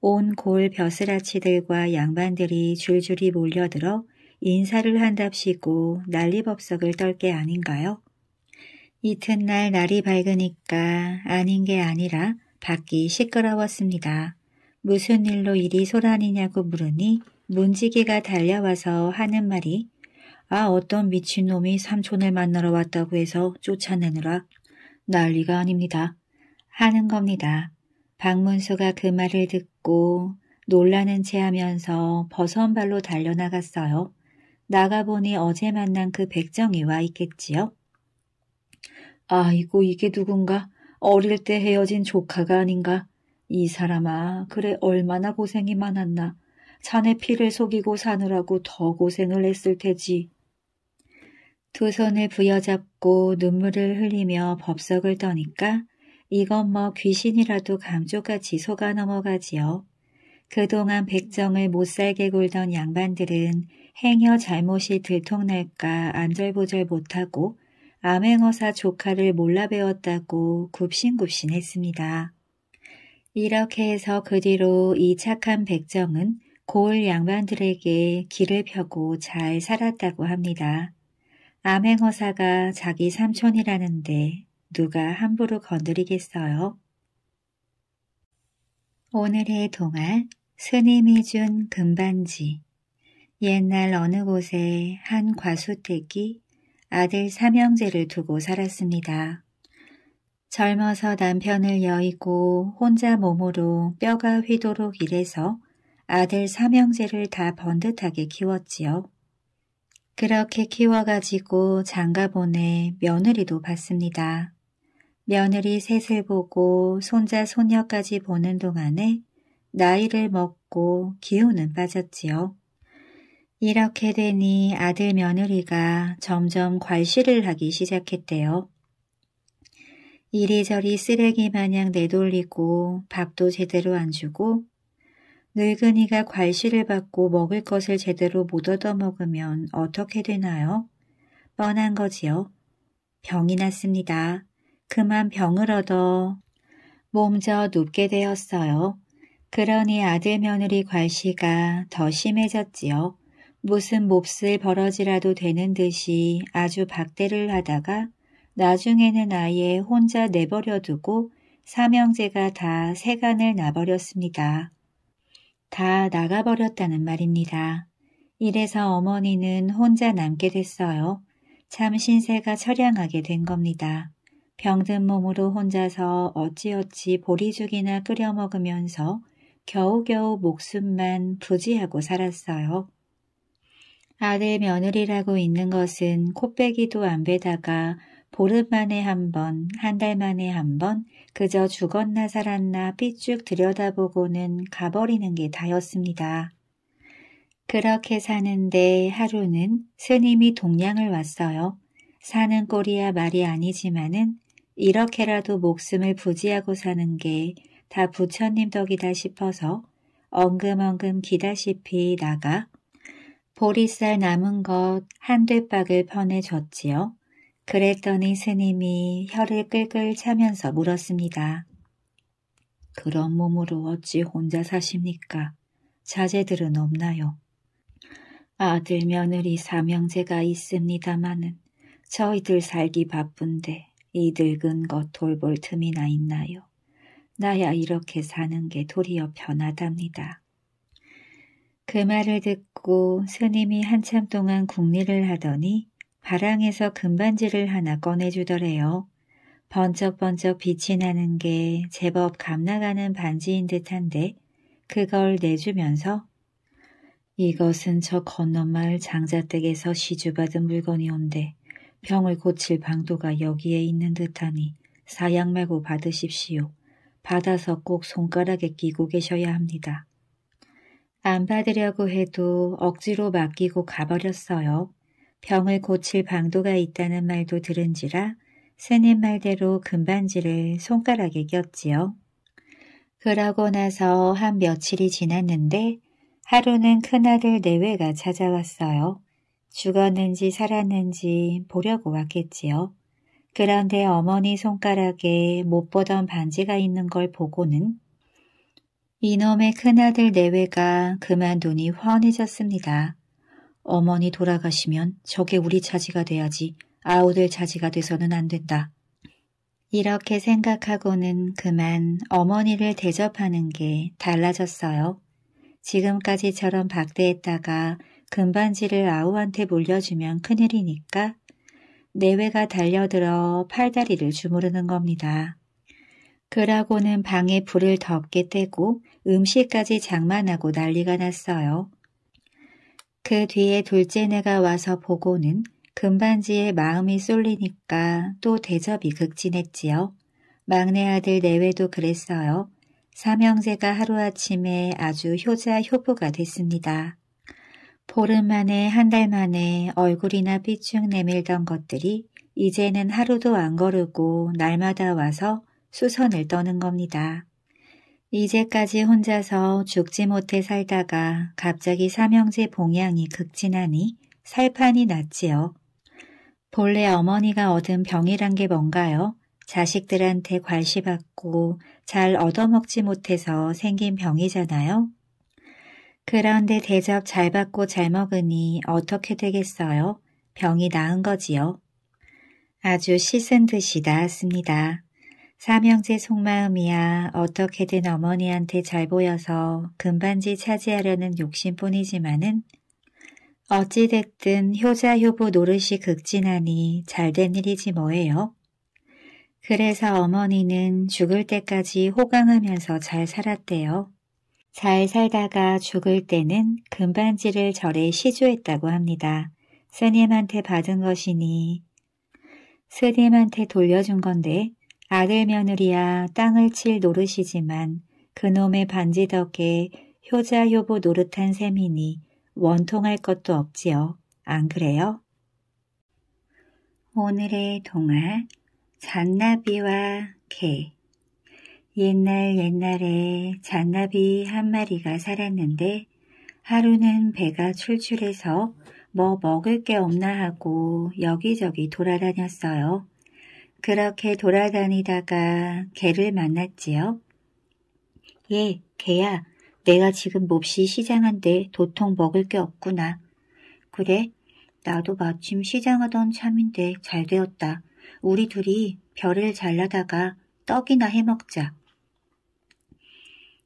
온 고을 벼슬아치들과 양반들이 줄줄이 몰려들어 인사를 한답시고 난리법석을 떨게 아닌가요? 이튿날 날이 밝으니까 아닌 게 아니라 밖이 시끄러웠습니다. 무슨 일로 이리 소란이냐고 물으니 문지기가 달려와서 하는 말이 아 어떤 미친놈이 삼촌을 만나러 왔다고 해서 쫓아내느라 난리가 아닙니다. 하는 겁니다. 박문수가 그 말을 듣고 놀라는 체 하면서 버선발로 달려나갔어요. 나가보니 어제 만난 그 백정이 와 있겠지요. 아이고 이게 누군가 어릴 때 헤어진 조카가 아닌가 이 사람아, 그래 얼마나 고생이 많았나. 자네 피를 속이고 사느라고 더 고생을 했을 테지. 두 손을 부여잡고 눈물을 흘리며 법석을 떠니까 이건 뭐 귀신이라도 감쪽같이 속아 넘어가지요. 그동안 백정을 못살게 굴던 양반들은 행여 잘못이 들통날까 안절부절 못하고 암행어사 조카를 몰라 배웠다고 굽신굽신했습니다. 이렇게 해서 그 뒤로 이 착한 백정은 고을 양반들에게 길을 펴고 잘 살았다고 합니다. 암행어사가 자기 삼촌이라는데 누가 함부로 건드리겠어요? 오늘의 동안 스님이 준 금반지 옛날 어느 곳에 한 과수댁이 아들 삼형제를 두고 살았습니다. 젊어서 남편을 여의고 혼자 몸으로 뼈가 휘도록 일해서 아들 삼형제를 다 번듯하게 키웠지요. 그렇게 키워가지고 장가 보내 며느리도 봤습니다. 며느리 셋을 보고 손자 손녀까지 보는 동안에 나이를 먹고 기운은 빠졌지요. 이렇게 되니 아들 며느리가 점점 괄시를 하기 시작했대요. 이리저리 쓰레기 마냥 내돌리고 밥도 제대로 안 주고 늙은이가 괄시를 받고 먹을 것을 제대로 못 얻어먹으면 어떻게 되나요? 뻔한 거지요. 병이 났습니다. 그만 병을 얻어 몸져 눕게 되었어요. 그러니 아들 며느리 괄시가 더 심해졌지요. 무슨 몹쓸 벌어지라도 되는 듯이 아주 박대를 하다가 나중에는 아예 혼자 내버려 두고 삼형제가 다 세간을 나버렸습니다. 다 나가버렸다는 말입니다. 이래서 어머니는 혼자 남게 됐어요. 참 신세가 처량하게 된 겁니다. 병든 몸으로 혼자서 어찌어찌 보리죽이나 끓여 먹으면서 겨우겨우 목숨만 부지하고 살았어요. 아들 며느리라고 있는 것은 코빼기도 안 베다가 보름 만에 한 번, 한 달 만에 한 번, 그저 죽었나 살았나 삐쭉 들여다보고는 가버리는 게 다였습니다. 그렇게 사는데 하루는 스님이 동양을 왔어요. 사는 꼴이야 말이 아니지만은 이렇게라도 목숨을 부지하고 사는 게 다 부처님 덕이다 싶어서 엉금엉금 기다시피 나가 보리쌀 남은 것 한 대박을 퍼내줬지요. 그랬더니 스님이 혀를 끌끌 차면서 물었습니다. 그런 몸으로 어찌 혼자 사십니까? 자제들은 없나요? 아들 며느리 사명제가 있습니다마는 저희들 살기 바쁜데 이 늙은 것 돌볼 틈이나 있나요? 나야 이렇게 사는 게 도리어 편하답니다. 그 말을 듣고 스님이 한참 동안 궁리를 하더니 바랑에서 금반지를 하나 꺼내주더래요. 번쩍번쩍 빛이 나는 게 제법 감나가는 반지인 듯한데 그걸 내주면서 이것은 저 건너마을 장자댁에서 시주받은 물건이온데 병을 고칠 방도가 여기에 있는 듯하니 사양 말고 받으십시오. 받아서 꼭 손가락에 끼고 계셔야 합니다. 안 받으려고 해도 억지로 맡기고 가버렸어요. 병을 고칠 방도가 있다는 말도 들은지라 스님 말대로 금반지를 손가락에 꼈지요. 그러고 나서 한 며칠이 지났는데 하루는 큰아들 내외가 네 찾아왔어요. 죽었는지 살았는지 보려고 왔겠지요. 그런데 어머니 손가락에 못 보던 반지가 있는 걸 보고는 이놈의 큰아들 내외가 네 그만 돈이 훤해졌습니다. 어머니 돌아가시면 저게 우리 자지가 돼야지 아우들 자지가 돼서는 안 된다. 이렇게 생각하고는 그만 어머니를 대접하는 게 달라졌어요. 지금까지처럼 박대했다가 금반지를 아우한테 물려주면 큰일이니까 내외가 달려들어 팔다리를 주무르는 겁니다. 그러고는 방에 불을 덮게 떼고 음식까지 장만하고 난리가 났어요. 그 뒤에 둘째네가 와서 보고는 금반지에 마음이 쏠리니까 또 대접이 극진했지요. 막내 아들 내외도 그랬어요. 삼형제가 하루아침에 아주 효자 효부가 됐습니다. 보름 만에 한 달 만에 얼굴이나 삐쭉 내밀던 것들이 이제는 하루도 안 거르고 날마다 와서 수선을 떠는 겁니다. 이제까지 혼자서 죽지 못해 살다가 갑자기 삼형제 봉양이 극진하니 살판이 났지요. 본래 어머니가 얻은 병이란 게 뭔가요? 자식들한테 관시받고 잘 얻어먹지 못해서 생긴 병이잖아요. 그런데 대접 잘 받고 잘 먹으니 어떻게 되겠어요? 병이 나은 거지요. 아주 씻은 듯이 나았습니다. 삼형제 속마음이야 어떻게든 어머니한테 잘 보여서 금반지 차지하려는 욕심뿐이지만은 어찌됐든 효자효부 노릇이 극진하니 잘 된 일이지 뭐예요. 그래서 어머니는 죽을 때까지 호강하면서 잘 살았대요. 잘 살다가 죽을 때는 금반지를 절에 시주했다고 합니다. 스님한테 받은 것이니 스님한테 돌려준 건데 아들 며느리야 땅을 칠 노릇이지만 그놈의 반지 덕에 효자 효보 노릇한 셈이니 원통할 것도 없지요. 안 그래요? 오늘의 동화 잔나비와 개 옛날 옛날에 잔나비 한 마리가 살았는데 하루는 배가 출출해서 뭐 먹을 게 없나 하고 여기저기 돌아다녔어요. 그렇게 돌아다니다가 개를 만났지요. 예, 개야. 내가 지금 몹시 시장한데 도통 먹을 게 없구나. 그래, 나도 마침 시장하던 참인데 잘 되었다. 우리 둘이 별을 잘라다가 떡이나 해먹자.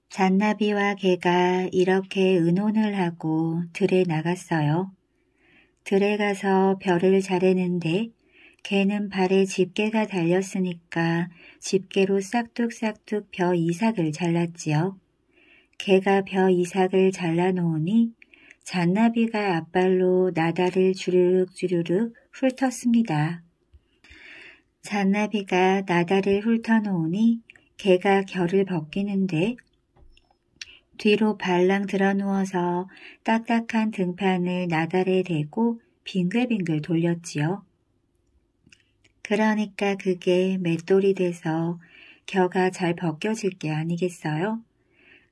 잔나비와 개가 이렇게 의논을 하고 들에 나갔어요. 들에 가서 별을 자르는데 개는 발에 집게가 달렸으니까 집게로 싹둑싹둑 벼 이삭을 잘랐지요. 개가 벼 이삭을 잘라놓으니 잔나비가 앞발로 나다를 주르륵주르륵 훑었습니다. 잔나비가 나다를 훑어놓으니 개가 결을 벗기는데 뒤로 발랑 들어 누워서 딱딱한 등판을 나달에 대고 빙글빙글 돌렸지요. 그러니까 그게 맷돌이 돼서 겨가 잘 벗겨질 게 아니겠어요?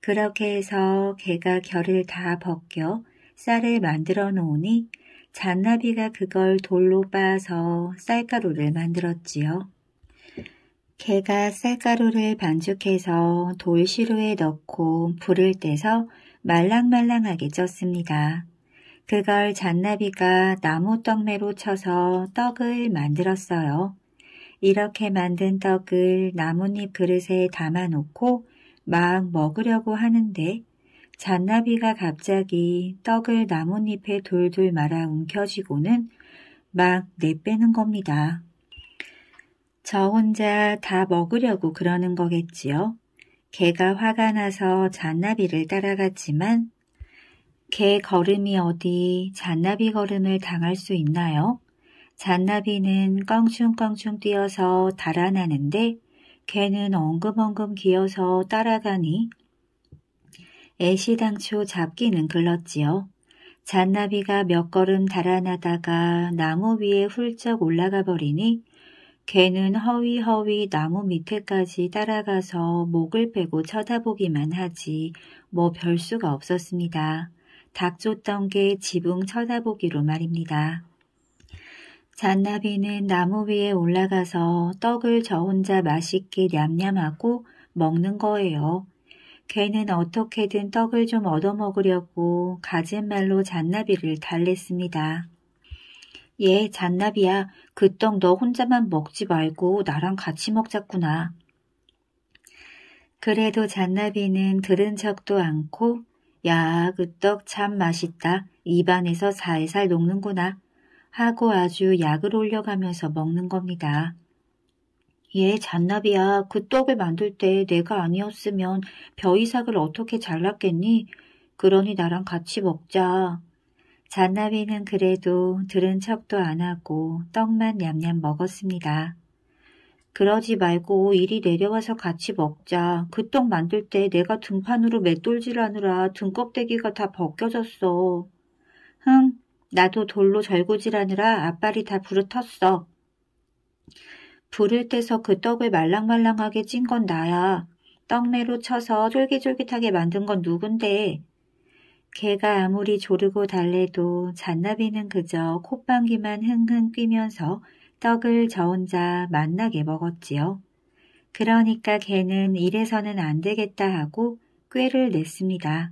그렇게 해서 개가 겨를 다 벗겨 쌀을 만들어 놓으니 잔나비가 그걸 돌로 빻아서 쌀가루를 만들었지요. 개가 쌀가루를 반죽해서 돌시루에 넣고 불을 떼서 말랑말랑하게 쪘습니다. 그걸 잔나비가 나무 떡매로 쳐서 떡을 만들었어요. 이렇게 만든 떡을 나뭇잎 그릇에 담아놓고 막 먹으려고 하는데 잔나비가 갑자기 떡을 나뭇잎에 돌돌 말아 움켜쥐고는 막 내빼는 겁니다. 저 혼자 다 먹으려고 그러는 거겠지요. 개가 화가 나서 잔나비를 따라갔지만 개 걸음이 어디 잔나비 걸음을 당할 수 있나요? 잔나비는 껑충껑충 뛰어서 달아나는데 개는 엉금엉금 기어서 따라가니 애시당초 잡기는 글렀지요. 잔나비가 몇 걸음 달아나다가 나무 위에 훌쩍 올라가 버리니 개는 허위허위 나무 밑에까지 따라가서 목을 빼고 쳐다보기만 하지 뭐 별수가 없었습니다. 닥쳤던 게 지붕 쳐다보기로 말입니다. 잔나비는 나무 위에 올라가서 떡을 저 혼자 맛있게 냠냠하고 먹는 거예요. 개는 어떻게든 떡을 좀 얻어먹으려고 가진말로 잔나비를 달랬습니다. 예, 잔나비야 그 떡 너 혼자만 먹지 말고 나랑 같이 먹자꾸나. 그래도 잔나비는 들은 척도 않고 야, 그 떡 참 맛있다. 입안에서 살살 녹는구나. 하고 아주 약을 올려가면서 먹는 겁니다. 예, 잔나비야. 그 떡을 만들 때 내가 아니었으면 벼이삭을 어떻게 잘랐겠니? 그러니 나랑 같이 먹자. 잔나비는 그래도 들은 척도 안 하고 떡만 냠냠 먹었습니다. 그러지 말고 이리 내려와서 같이 먹자. 그 떡 만들 때 내가 등판으로 맷돌질하느라 등껍데기가 다 벗겨졌어. 흥, 나도 돌로 절구질하느라 앞발이 다 부르텄어. 불을 떼서 그 떡을 말랑말랑하게 찐 건 나야. 떡매로 쳐서 쫄깃쫄깃하게 만든 건 누군데. 개가 아무리 조르고 달래도 잔나비는 그저 콧방귀만 흥흥 뀌면서 떡을 저 혼자 만나게 먹었지요. 그러니까 개는 이래서는 안 되겠다 하고 꾀를 냈습니다.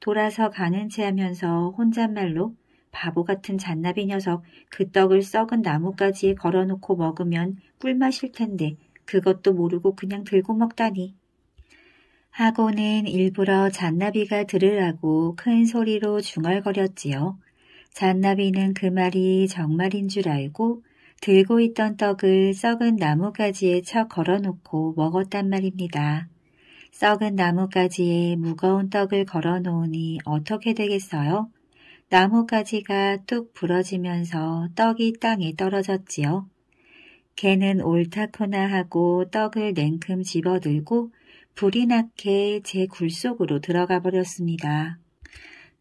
돌아서 가는 체 하면서 혼잣말로 바보 같은 잔나비 녀석 그 떡을 썩은 나뭇가지에 걸어놓고 먹으면 꿀맛일 텐데 그것도 모르고 그냥 들고 먹다니. 하고는 일부러 잔나비가 들으라고 큰 소리로 중얼거렸지요. 잔나비는 그 말이 정말인 줄 알고 들고 있던 떡을 썩은 나뭇가지에 쳐 걸어놓고 먹었단 말입니다. 썩은 나뭇가지에 무거운 떡을 걸어놓으니 어떻게 되겠어요? 나뭇가지가 뚝 부러지면서 떡이 땅에 떨어졌지요. 개는 옳다코나 하고 떡을 냉큼 집어들고 불이 나게 제 굴속으로 들어가 버렸습니다.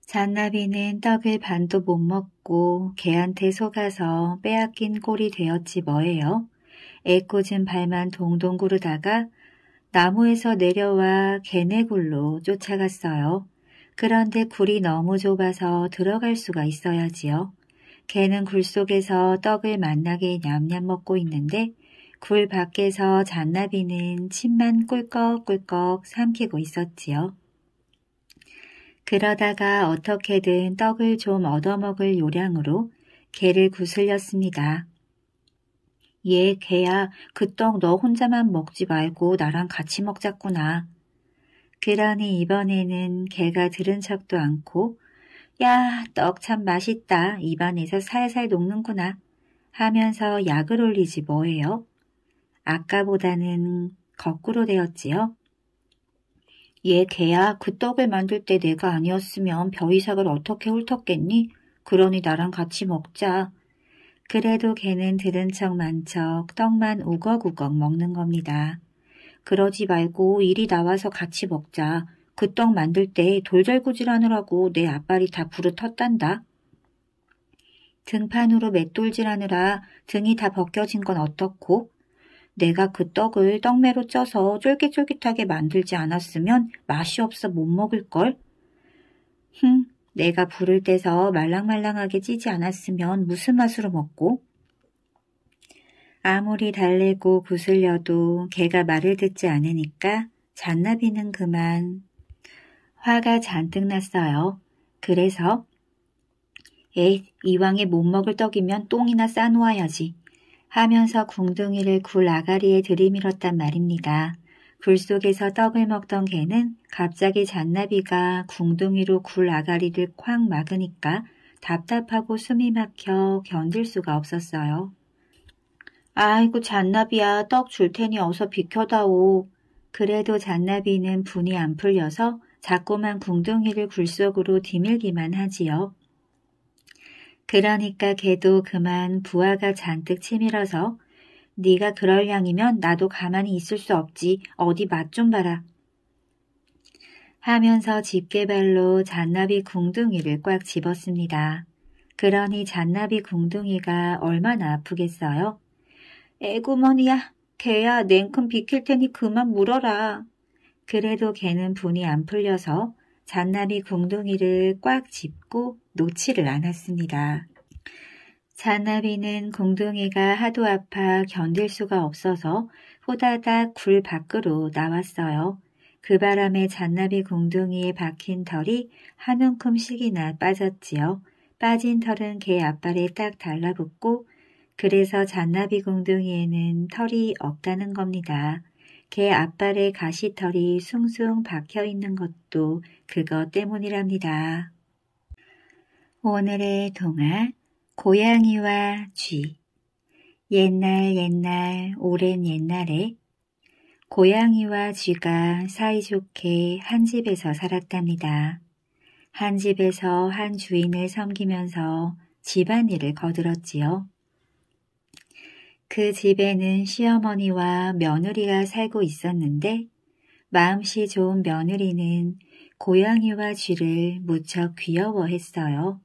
잔나비는 떡을 반도 못 먹고 개한테 속아서 빼앗긴 꼴이 되었지 뭐예요. 애꿎은 발만 동동 구르다가 나무에서 내려와 개네굴로 쫓아갔어요. 그런데 굴이 너무 좁아서 들어갈 수가 있어야지요. 개는 굴 속에서 떡을 만나게 냠냠 먹고 있는데 굴 밖에서 잔나비는 침만 꿀꺽꿀꺽 삼키고 있었지요. 그러다가 어떻게든 떡을 좀 얻어먹을 요량으로 개를 구슬렸습니다. 얘 예, 개야 그 떡 너 혼자만 먹지 말고 나랑 같이 먹자꾸나. 그러니 이번에는 개가 들은 척도 않고 야 떡 참 맛있다 입안에서 살살 녹는구나 하면서 약을 올리지 뭐예요. 아까보다는 거꾸로 되었지요. 얘 개야 그 떡을 만들 때 내가 아니었으면 벼이삭을 어떻게 훑었겠니? 그러니 나랑 같이 먹자. 그래도 개는 들은 척 만척 떡만 우걱우걱 먹는 겁니다. 그러지 말고 이리 나와서 같이 먹자. 그 떡 만들 때 돌절구질 하느라고 내 앞발이 다 부르텄단다. 등판으로 맷돌질 하느라 등이 다 벗겨진 건 어떻고? 내가 그 떡을 떡매로 쪄서 쫄깃쫄깃하게 만들지 않았으면 맛이 없어 못 먹을걸? 흠, 내가 불을 떼서 말랑말랑하게 찌지 않았으면 무슨 맛으로 먹고? 아무리 달래고 구슬려도 개가 말을 듣지 않으니까 잔나비는 그만. 화가 잔뜩 났어요. 그래서 에이, 이왕에 못 먹을 떡이면 똥이나 싸놓아야지. 하면서 궁둥이를 굴 아가리에 들이밀었단 말입니다. 굴 속에서 떡을 먹던 개는 갑자기 잔나비가 궁둥이로 굴 아가리를 쾅 막으니까 답답하고 숨이 막혀 견딜 수가 없었어요. 아이고 잔나비야 떡 줄 테니 어서 비켜다오. 그래도 잔나비는 분이 안 풀려서 자꾸만 궁둥이를 굴속으로 디밀기만 하지요. 그러니까 걔도 그만 부하가 잔뜩 치밀어서 네가 그럴 양이면 나도 가만히 있을 수 없지. 어디 맛 좀 봐라. 하면서 집게발로 잔나비 궁둥이를 꽉 집었습니다. 그러니 잔나비 궁둥이가 얼마나 아프겠어요? 에구머니야 개야 냉큼 비킬 테니 그만 물어라. 그래도 개는 분이 안 풀려서 잔나비 공둥이를 꽉 짚고 놓지를 않았습니다. 잔나비는 공둥이가 하도 아파 견딜 수가 없어서 후다닥굴 밖으로 나왔어요. 그 바람에 잔나비 공둥이에 박힌 털이 한 움큼씩이나 빠졌지요. 빠진 털은 개 앞발에 딱 달라붙고 그래서 잔나비 공둥이에는 털이 없다는 겁니다. 개 앞발에 가시털이 숭숭 박혀 있는 것도 그것 때문이랍니다. 오늘의 동화 고양이와 쥐 옛날 옛날 오랜 옛날에 고양이와 쥐가 사이좋게 한 집에서 살았답니다. 한 집에서 한 주인을 섬기면서 집안일을 거들었지요. 그 집에는 시어머니와 며느리가 살고 있었는데 마음씨 좋은 며느리는 고양이와 쥐를 무척 귀여워했어요.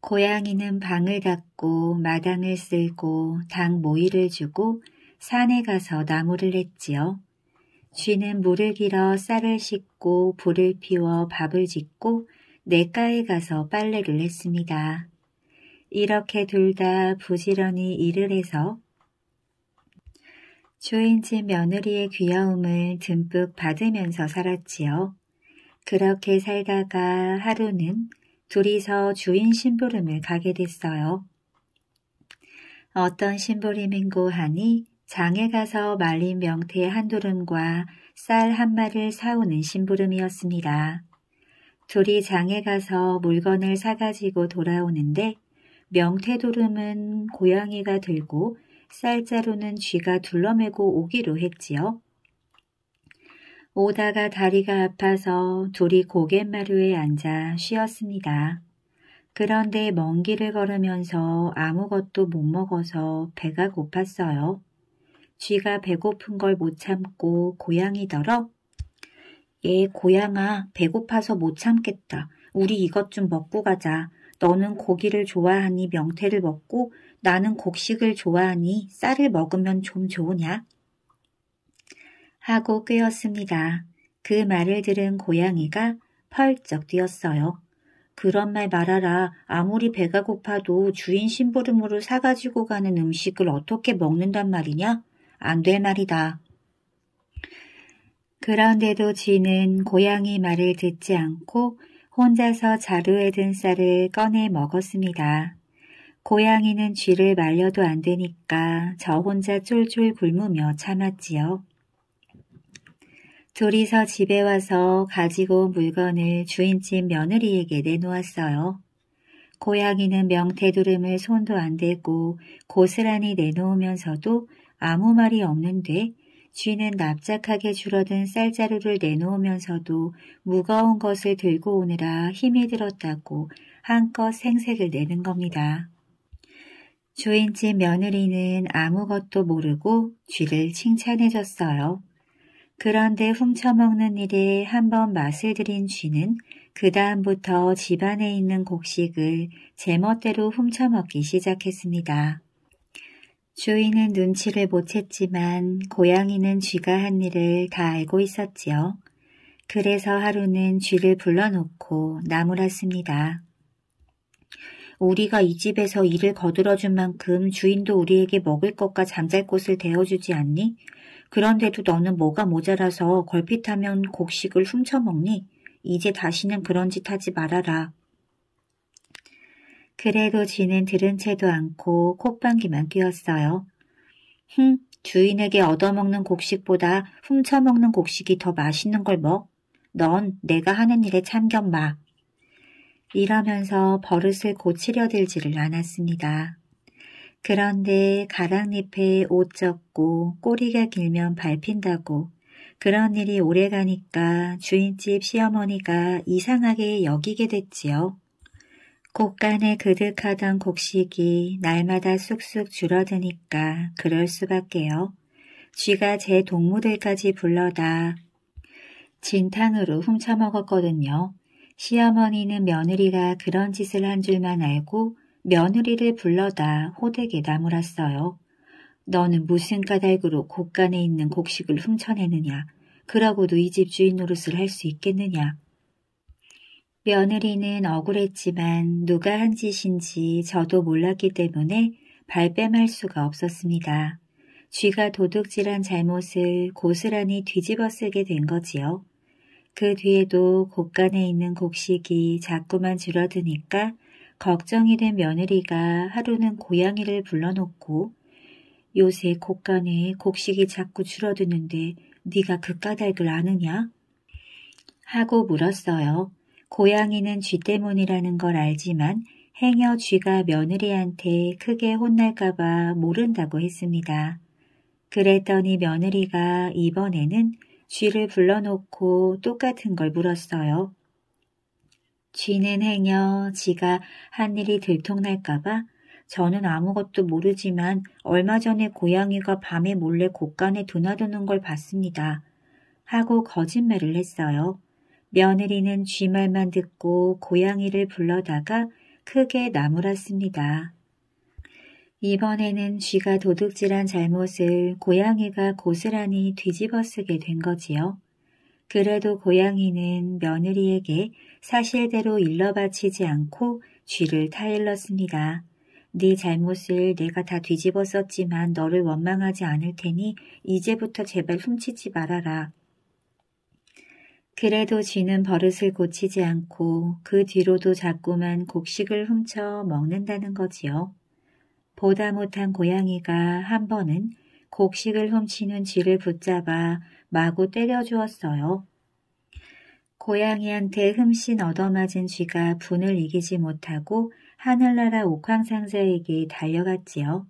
고양이는 방을 닦고 마당을 쓸고 당 모이를 주고 산에 가서 나무를 했지요. 쥐는 물을 길어 쌀을 씻고 불을 피워 밥을 짓고 냇가에 가서 빨래를 했습니다. 이렇게 둘 다 부지런히 일을 해서 주인집 며느리의 귀여움을 듬뿍 받으면서 살았지요. 그렇게 살다가 하루는 둘이서 주인 심부름을 가게 됐어요. 어떤 심부름인고 하니 장에 가서 말린 명태 한 두름과 쌀 한 마리를 사오는 심부름이었습니다. 둘이 장에 가서 물건을 사가지고 돌아오는데 명태 두름은 고양이가 들고 쌀자루는 쥐가 둘러매고 오기로 했지요. 오다가 다리가 아파서 둘이 고갯마루에 앉아 쉬었습니다. 그런데 먼 길을 걸으면서 아무것도 못 먹어서 배가 고팠어요. 쥐가 배고픈 걸 못 참고 고양이더러 얘 예, 고양아 배고파서 못 참겠다. 우리 이것 좀 먹고 가자. 너는 고기를 좋아하니 명태를 먹고 나는 곡식을 좋아하니 쌀을 먹으면 좀 좋으냐? 하고 끄었습니다그 말을 들은 고양이가 펄쩍 뛰었어요. 그런 말 말아라. 아무리 배가 고파도 주인 심부름으로 사가지고 가는 음식을 어떻게 먹는단 말이냐? 안 될 말이다. 그런데도 쥐는 고양이 말을 듣지 않고 혼자서 자루에 든 쌀을 꺼내 먹었습니다. 고양이는 쥐를 말려도 안 되니까 저 혼자 쫄쫄 굶으며 참았지요. 둘이서 집에 와서 가지고 온 물건을 주인집 며느리에게 내놓았어요. 고양이는 명태두름을 손도 안 대고 고스란히 내놓으면서도 아무 말이 없는데 쥐는 납작하게 줄어든 쌀자루를 내놓으면서도 무거운 것을 들고 오느라 힘이 들었다고 한껏 생색을 내는 겁니다. 주인집 며느리는 아무것도 모르고 쥐를 칭찬해줬어요. 그런데 훔쳐먹는 일에 한번 맛을 들인 쥐는 그 다음부터 집안에 있는 곡식을 제멋대로 훔쳐먹기 시작했습니다. 주인은 눈치를 못 챘지만 고양이는 쥐가 한 일을 다 알고 있었지요. 그래서 하루는 쥐를 불러놓고 나무랐습니다. 우리가 이 집에서 일을 거들어준 만큼 주인도 우리에게 먹을 것과 잠잘 곳을 대어주지 않니? 그런데도 너는 뭐가 모자라서 걸핏하면 곡식을 훔쳐먹니? 이제 다시는 그런 짓 하지 말아라. 그래도 지는 들은 채도 않고 콧방귀만 뀌었어요. 흥, 주인에게 얻어먹는 곡식보다 훔쳐먹는 곡식이 더 맛있는 걸 먹? 넌 내가 하는 일에 참견 마. 일하면서 버릇을 고치려 들지를 않았습니다. 그런데 가랑잎에 옷 젖고 꼬리가 길면 밟힌다고 그런 일이 오래가니까 주인집 시어머니가 이상하게 여기게 됐지요. 곳간에 그득하던 곡식이 날마다 쑥쑥 줄어드니까 그럴 수밖에요. 쥐가 제 동무들까지 불러다 진탕으로 훔쳐먹었거든요. 시어머니는 며느리가 그런 짓을 한 줄만 알고 며느리를 불러다 호되게나 무랐어요 너는 무슨 까닭으로 곳간에 있는 곡식을 훔쳐내느냐. 그러고도 이 집 주인 노릇을 할 수 있겠느냐. 며느리는 억울했지만 누가 한 짓인지 저도 몰랐기 때문에 발뺌할 수가 없었습니다. 쥐가 도둑질한 잘못을 고스란히 뒤집어쓰게 된 거지요. 그 뒤에도 곳간에 있는 곡식이 자꾸만 줄어드니까 걱정이 된 며느리가 하루는 고양이를 불러놓고 요새 곳간에 곡식이 자꾸 줄어드는데 네가 그 까닭을 아느냐? 하고 물었어요. 고양이는 쥐 때문이라는 걸 알지만 행여 쥐가 며느리한테 크게 혼날까봐 모른다고 했습니다. 그랬더니 며느리가 이번에는 쥐를 불러놓고 똑같은 걸 물었어요. 쥐는 행여 지가 한 일이 들통날까봐 저는 아무것도 모르지만 얼마 전에 고양이가 밤에 몰래 곳간에 드나드는 걸 봤습니다. 하고 거짓말을 했어요. 며느리는 쥐 말만 듣고 고양이를 불러다가 크게 나무랐습니다. 이번에는 쥐가 도둑질한 잘못을 고양이가 고스란히 뒤집어쓰게 된 거지요. 그래도 고양이는 며느리에게 사실대로 일러바치지 않고 쥐를 타일렀습니다. 네 잘못을 내가 다 뒤집어 썼지만 너를 원망하지 않을 테니 이제부터 제발 훔치지 말아라. 그래도 쥐는 버릇을 고치지 않고 그 뒤로도 자꾸만 곡식을 훔쳐 먹는다는 거지요. 보다 못한 고양이가 한 번은 곡식을 훔치는 쥐를 붙잡아 마구 때려주었어요. 고양이한테 흠씬 얻어맞은 쥐가 분을 이기지 못하고 하늘나라 옥황상제에게 달려갔지요.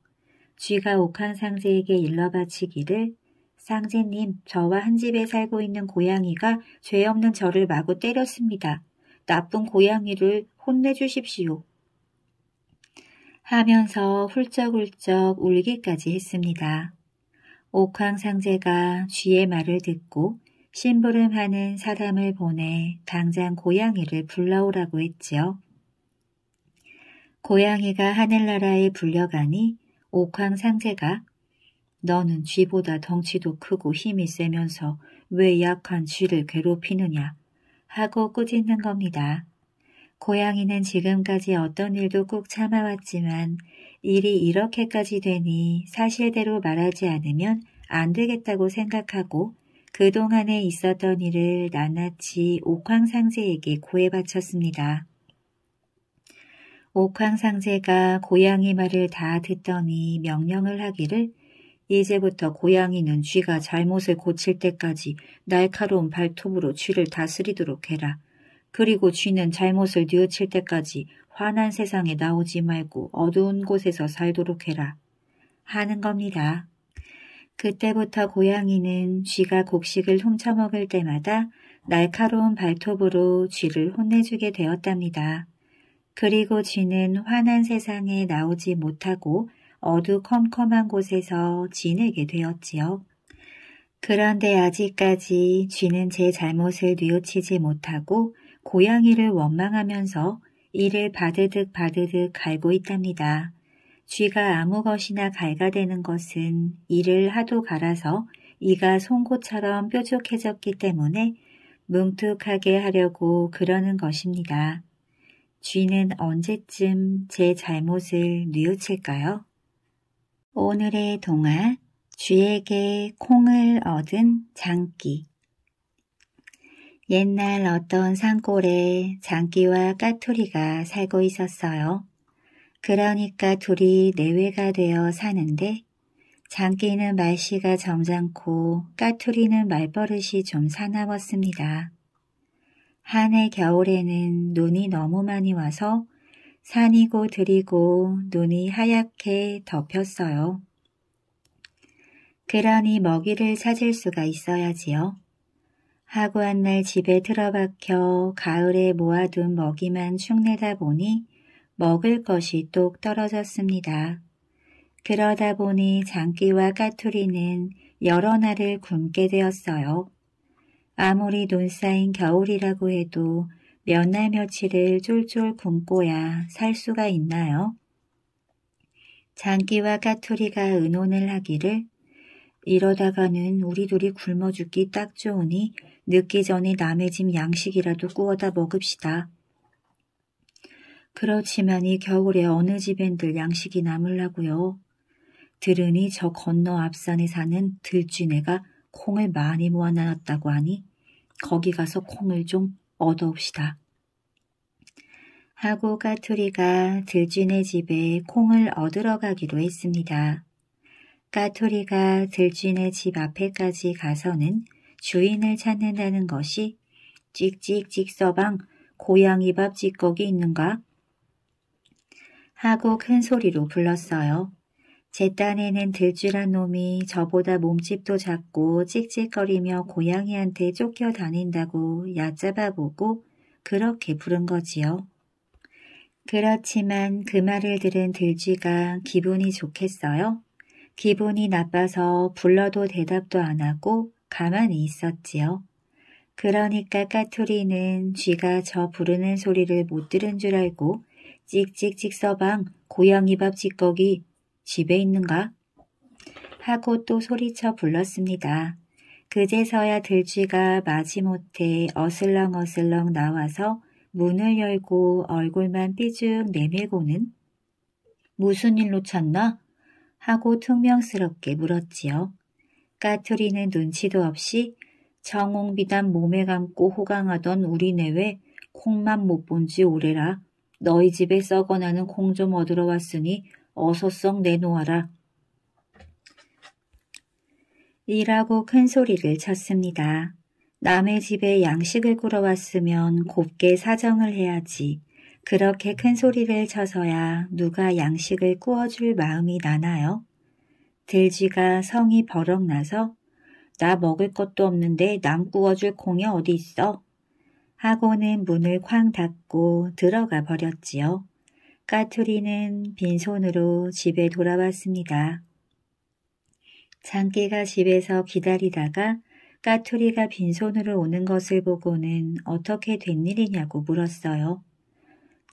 쥐가 옥황상제에게 일러 바치기를 상제님 저와 한 집에 살고 있는 고양이가 죄 없는 저를 마구 때렸습니다. 나쁜 고양이를 혼내주십시오. 하면서 훌쩍훌쩍 울기까지 했습니다. 옥황 상제가 쥐의 말을 듣고 심부름하는 사람을 보내 당장 고양이를 불러오라고 했지요. 고양이가 하늘나라에 불려가니 옥황 상제가 너는 쥐보다 덩치도 크고 힘이 세면서 왜 약한 쥐를 괴롭히느냐 하고 꾸짖는 겁니다. 고양이는 지금까지 어떤 일도 꾹 참아왔지만 일이 이렇게까지 되니 사실대로 말하지 않으면 안 되겠다고 생각하고 그동안에 있었던 일을 낱낱이 옥황상제에게 고해바쳤습니다. 옥황상제가 고양이 말을 다 듣더니 명령을 하기를 이제부터 고양이는 쥐가 잘못을 고칠 때까지 날카로운 발톱으로 쥐를 다스리도록 해라. 그리고 쥐는 잘못을 뉘우칠 때까지 환한 세상에 나오지 말고 어두운 곳에서 살도록 해라 하는 겁니다. 그때부터 고양이는 쥐가 곡식을 훔쳐먹을 때마다 날카로운 발톱으로 쥐를 혼내주게 되었답니다. 그리고 쥐는 환한 세상에 나오지 못하고 어두컴컴한 곳에서 지내게 되었지요. 그런데 아직까지 쥐는 제 잘못을 뉘우치지 못하고 고양이를 원망하면서 이를 바드득 바드득 갈고 있답니다. 쥐가 아무 것이나 갈가대는 것은 이를 하도 갈아서 이가 송곳처럼 뾰족해졌기 때문에 뭉툭하게 하려고 그러는 것입니다. 쥐는 언제쯤 제 잘못을 뉘우칠까요? 오늘의 동화 쥐에게 콩을 얻은 장기 옛날 어떤 산골에 장기와 까투리가 살고 있었어요. 그러니까 둘이 내외가 되어 사는데 장기는 말씨가 점잖고 까투리는 말버릇이 좀 사나웠습니다. 한해 겨울에는 눈이 너무 많이 와서 산이고 들이고 눈이 하얗게 덮였어요. 그러니 먹이를 찾을 수가 있어야지요. 하고 한 날 집에 틀어박혀 가을에 모아둔 먹이만 축내다 보니 먹을 것이 똑 떨어졌습니다. 그러다 보니 장기와 까투리는 여러 날을 굶게 되었어요. 아무리 눈 쌓인 겨울이라고 해도 몇 날 며칠을 쫄쫄 굶고야 살 수가 있나요? 장기와 까투리가 의논을 하기를 이러다가는 우리 둘이 굶어 죽기 딱 좋으니 늦기 전에 남의 집 양식이라도 구워다 먹읍시다. 그렇지만 이 겨울에 어느 집엔들 양식이 남을라고요. 들으니 저 건너 앞산에 사는 들쥐네가 콩을 많이 모아놨다고 하니 거기 가서 콩을 좀 얻어옵시다. 하고 까투리가 들쥐네 집에 콩을 얻으러 가기로 했습니다. 까투리가 들쥐네 집 앞에까지 가서는 주인을 찾는다는 것이 찍찍찍 서방 고양이 밥 찌꺼기 있는가? 하고 큰 소리로 불렀어요. 제 딴에는 들쥐란 놈이 저보다 몸집도 작고 찍찍거리며 고양이한테 쫓겨 다닌다고 얕잡아보고 그렇게 부른 거지요. 그렇지만 그 말을 들은 들쥐가 기분이 좋겠어요? 기분이 나빠서 불러도 대답도 안 하고 가만히 있었지요. 그러니까 까투리는 쥐가 저 부르는 소리를 못 들은 줄 알고 찍찍찍 서방 고양이 밥 찌꺼기 집에 있는가? 하고 또 소리쳐 불렀습니다. 그제서야 들쥐가 마지못해 어슬렁어슬렁 나와서 문을 열고 얼굴만 삐죽 내밀고는 무슨 일로 찾나? 하고 퉁명스럽게 물었지요. 까투리는 눈치도 없이 정홍비단 몸에 감고 호강하던 우리 내외 콩만 못 본 지 오래라. 너희 집에 썩어나는 콩 좀 얻으러 왔으니 어서 썩 내놓아라. 이라고 큰 소리를 쳤습니다. 남의 집에 양식을 구러 왔으면 곱게 사정을 해야지. 그렇게 큰 소리를 쳐서야 누가 양식을 꾸어줄 마음이 나나요? 들쥐가 성이 버럭 나서 나 먹을 것도 없는데 남 구워줄 콩이 어디 있어? 하고는 문을 쾅 닫고 들어가 버렸지요. 까투리는 빈손으로 집에 돌아왔습니다. 장기가 집에서 기다리다가 까투리가 빈손으로 오는 것을 보고는 어떻게 된 일이냐고 물었어요.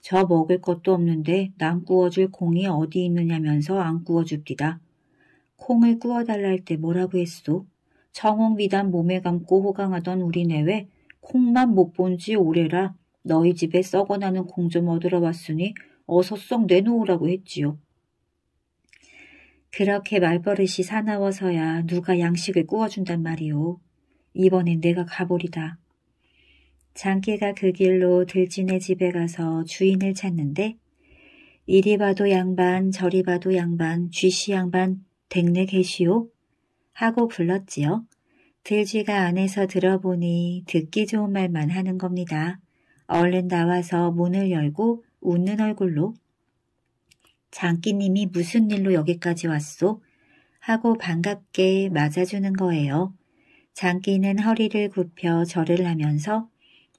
저 먹을 것도 없는데 남 구워줄 공이 어디 있느냐면서 안 구워줍디다. 콩을 구워달라 할 때 뭐라고 했소? 청홍비단 몸에 감고 호강하던 우리 내외 콩만 못 본 지 오래라 너희 집에 썩어나는 콩 좀 얻으러 왔으니 어서 썩 내놓으라고 했지요. 그렇게 말버릇이 사나워서야 누가 양식을 구워준단 말이오. 이번엔 내가 가버리다 장기가 그 길로 들진의 집에 가서 주인을 찾는데 이리 봐도 양반 저리 봐도 양반 쥐씨 양반 댕내계시오 하고 불렀지요. 들쥐가 안에서 들어보니 듣기 좋은 말만 하는 겁니다. 얼른 나와서 문을 열고 웃는 얼굴로 장기님이 무슨 일로 여기까지 왔소? 하고 반갑게 맞아주는 거예요. 장기는 허리를 굽혀 절을 하면서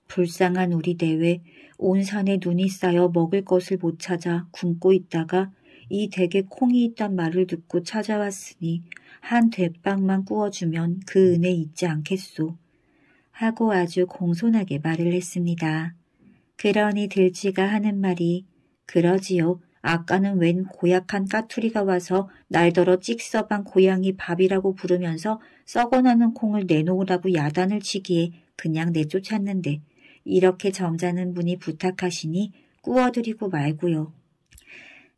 불쌍한 우리 대회 온 산에 눈이 쌓여 먹을 것을 못 찾아 굶고 있다가 이 댁에 콩이 있단 말을 듣고 찾아왔으니 한 대빵만 구워주면 그 은혜 잊지 않겠소. 하고 아주 공손하게 말을 했습니다. 그러니 들쥐가 하는 말이 그러지요. 아까는 웬 고약한 까투리가 와서 날더러 찍서방 고양이 밥이라고 부르면서 썩어나는 콩을 내놓으라고 야단을 치기에 그냥 내쫓았는데 이렇게 점잖은 분이 부탁하시니 꾸워드리고 말고요.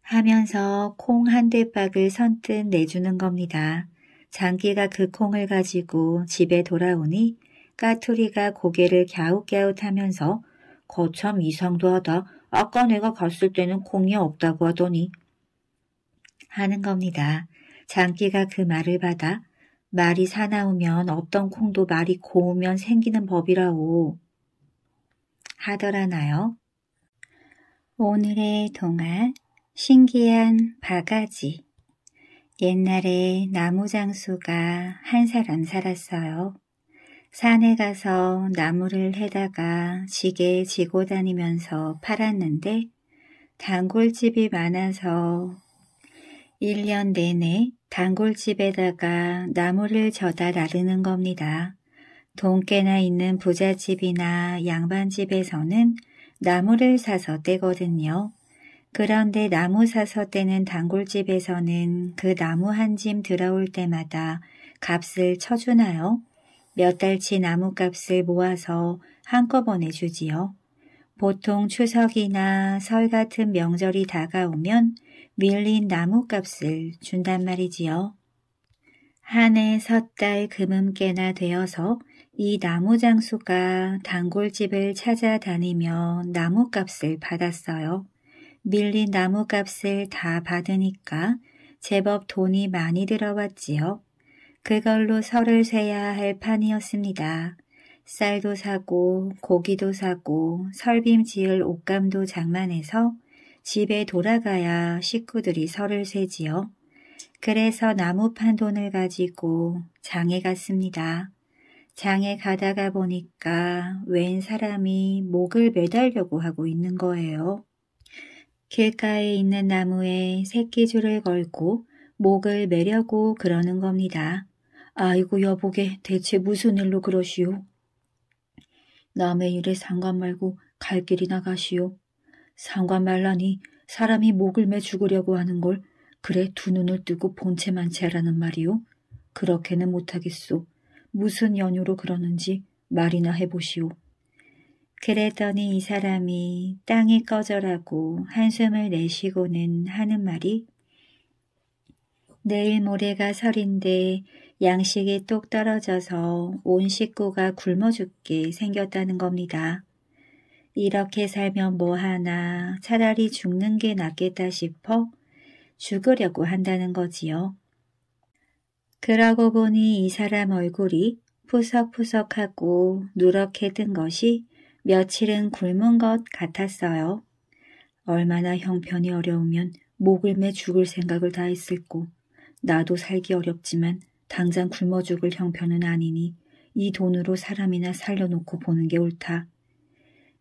하면서 콩 한 대박을 선뜻 내주는 겁니다. 장기가 그 콩을 가지고 집에 돌아오니 까투리가 고개를 갸웃갸웃 하면서 거참 이상도 하다. 아까 내가 갔을 때는 콩이 없다고 하더니 하는 겁니다. 장기가 그 말을 받아 말이 사나우면 없던 콩도 말이 고우면 생기는 법이라오 하더라나요? 오늘의 동안 신기한 바가지 옛날에 나무 장수가 한 사람 살았어요. 산에 가서 나무를 해다가 지게 지고 다니면서 팔았는데 단골집이 많아서 1년 내내 단골집에다가 나무를 져다 나르는 겁니다. 돈깨나 있는 부잣집이나 양반집에서는 나무를 사서 떼거든요. 그런데 나무 사서 떼는 단골집에서는 그 나무 한 짐 들어올 때마다 값을 쳐주나요? 몇 달치 나무값을 모아서 한꺼번에 주지요. 보통 추석이나 설 같은 명절이 다가오면 밀린 나무값을 준단 말이지요. 한해 섣달 금음깨나 되어서 이 나무 장수가 단골집을 찾아다니며 나무값을 받았어요. 밀린 나무값을 다 받으니까 제법 돈이 많이 들어왔지요. 그걸로 설을 세야 할 판이었습니다. 쌀도 사고 고기도 사고 설빔 지을 옷감도 장만해서 집에 돌아가야 식구들이 설을 세지요. 그래서 나무판 돈을 가지고 장에 갔습니다. 장에 가다가 보니까 웬 사람이 목을 매달려고 하고 있는 거예요. 길가에 있는 나무에 새끼줄을 걸고 목을 매려고 그러는 겁니다. 아이고 여보게 대체 무슨 일로 그러시오? 남의 일에 상관 말고 갈 길이나 가시오. 상관 말라니 사람이 목을 매 죽으려고 하는 걸 그래 두 눈을 뜨고 본체만 채라는 말이오. 그렇게는 못하겠소. 무슨 연유로 그러는지 말이나 해보시오. 그랬더니 이 사람이 땅이 꺼져라고 한숨을 내쉬고는 하는 말이 내일 모레가 설인데 양식이 똑 떨어져서 온 식구가 굶어 죽게 생겼다는 겁니다. 이렇게 살면 뭐하나 차라리 죽는 게 낫겠다 싶어 죽으려고 한다는 거지요. 그러고 보니 이 사람 얼굴이 푸석푸석하고 누렇게 뜬 것이 며칠은 굶은 것 같았어요. 얼마나 형편이 어려우면 목을 매 죽을 생각을 다 했을꼬. 나도 살기 어렵지만 당장 굶어 죽을 형편은 아니니 이 돈으로 사람이나 살려놓고 보는 게 옳다.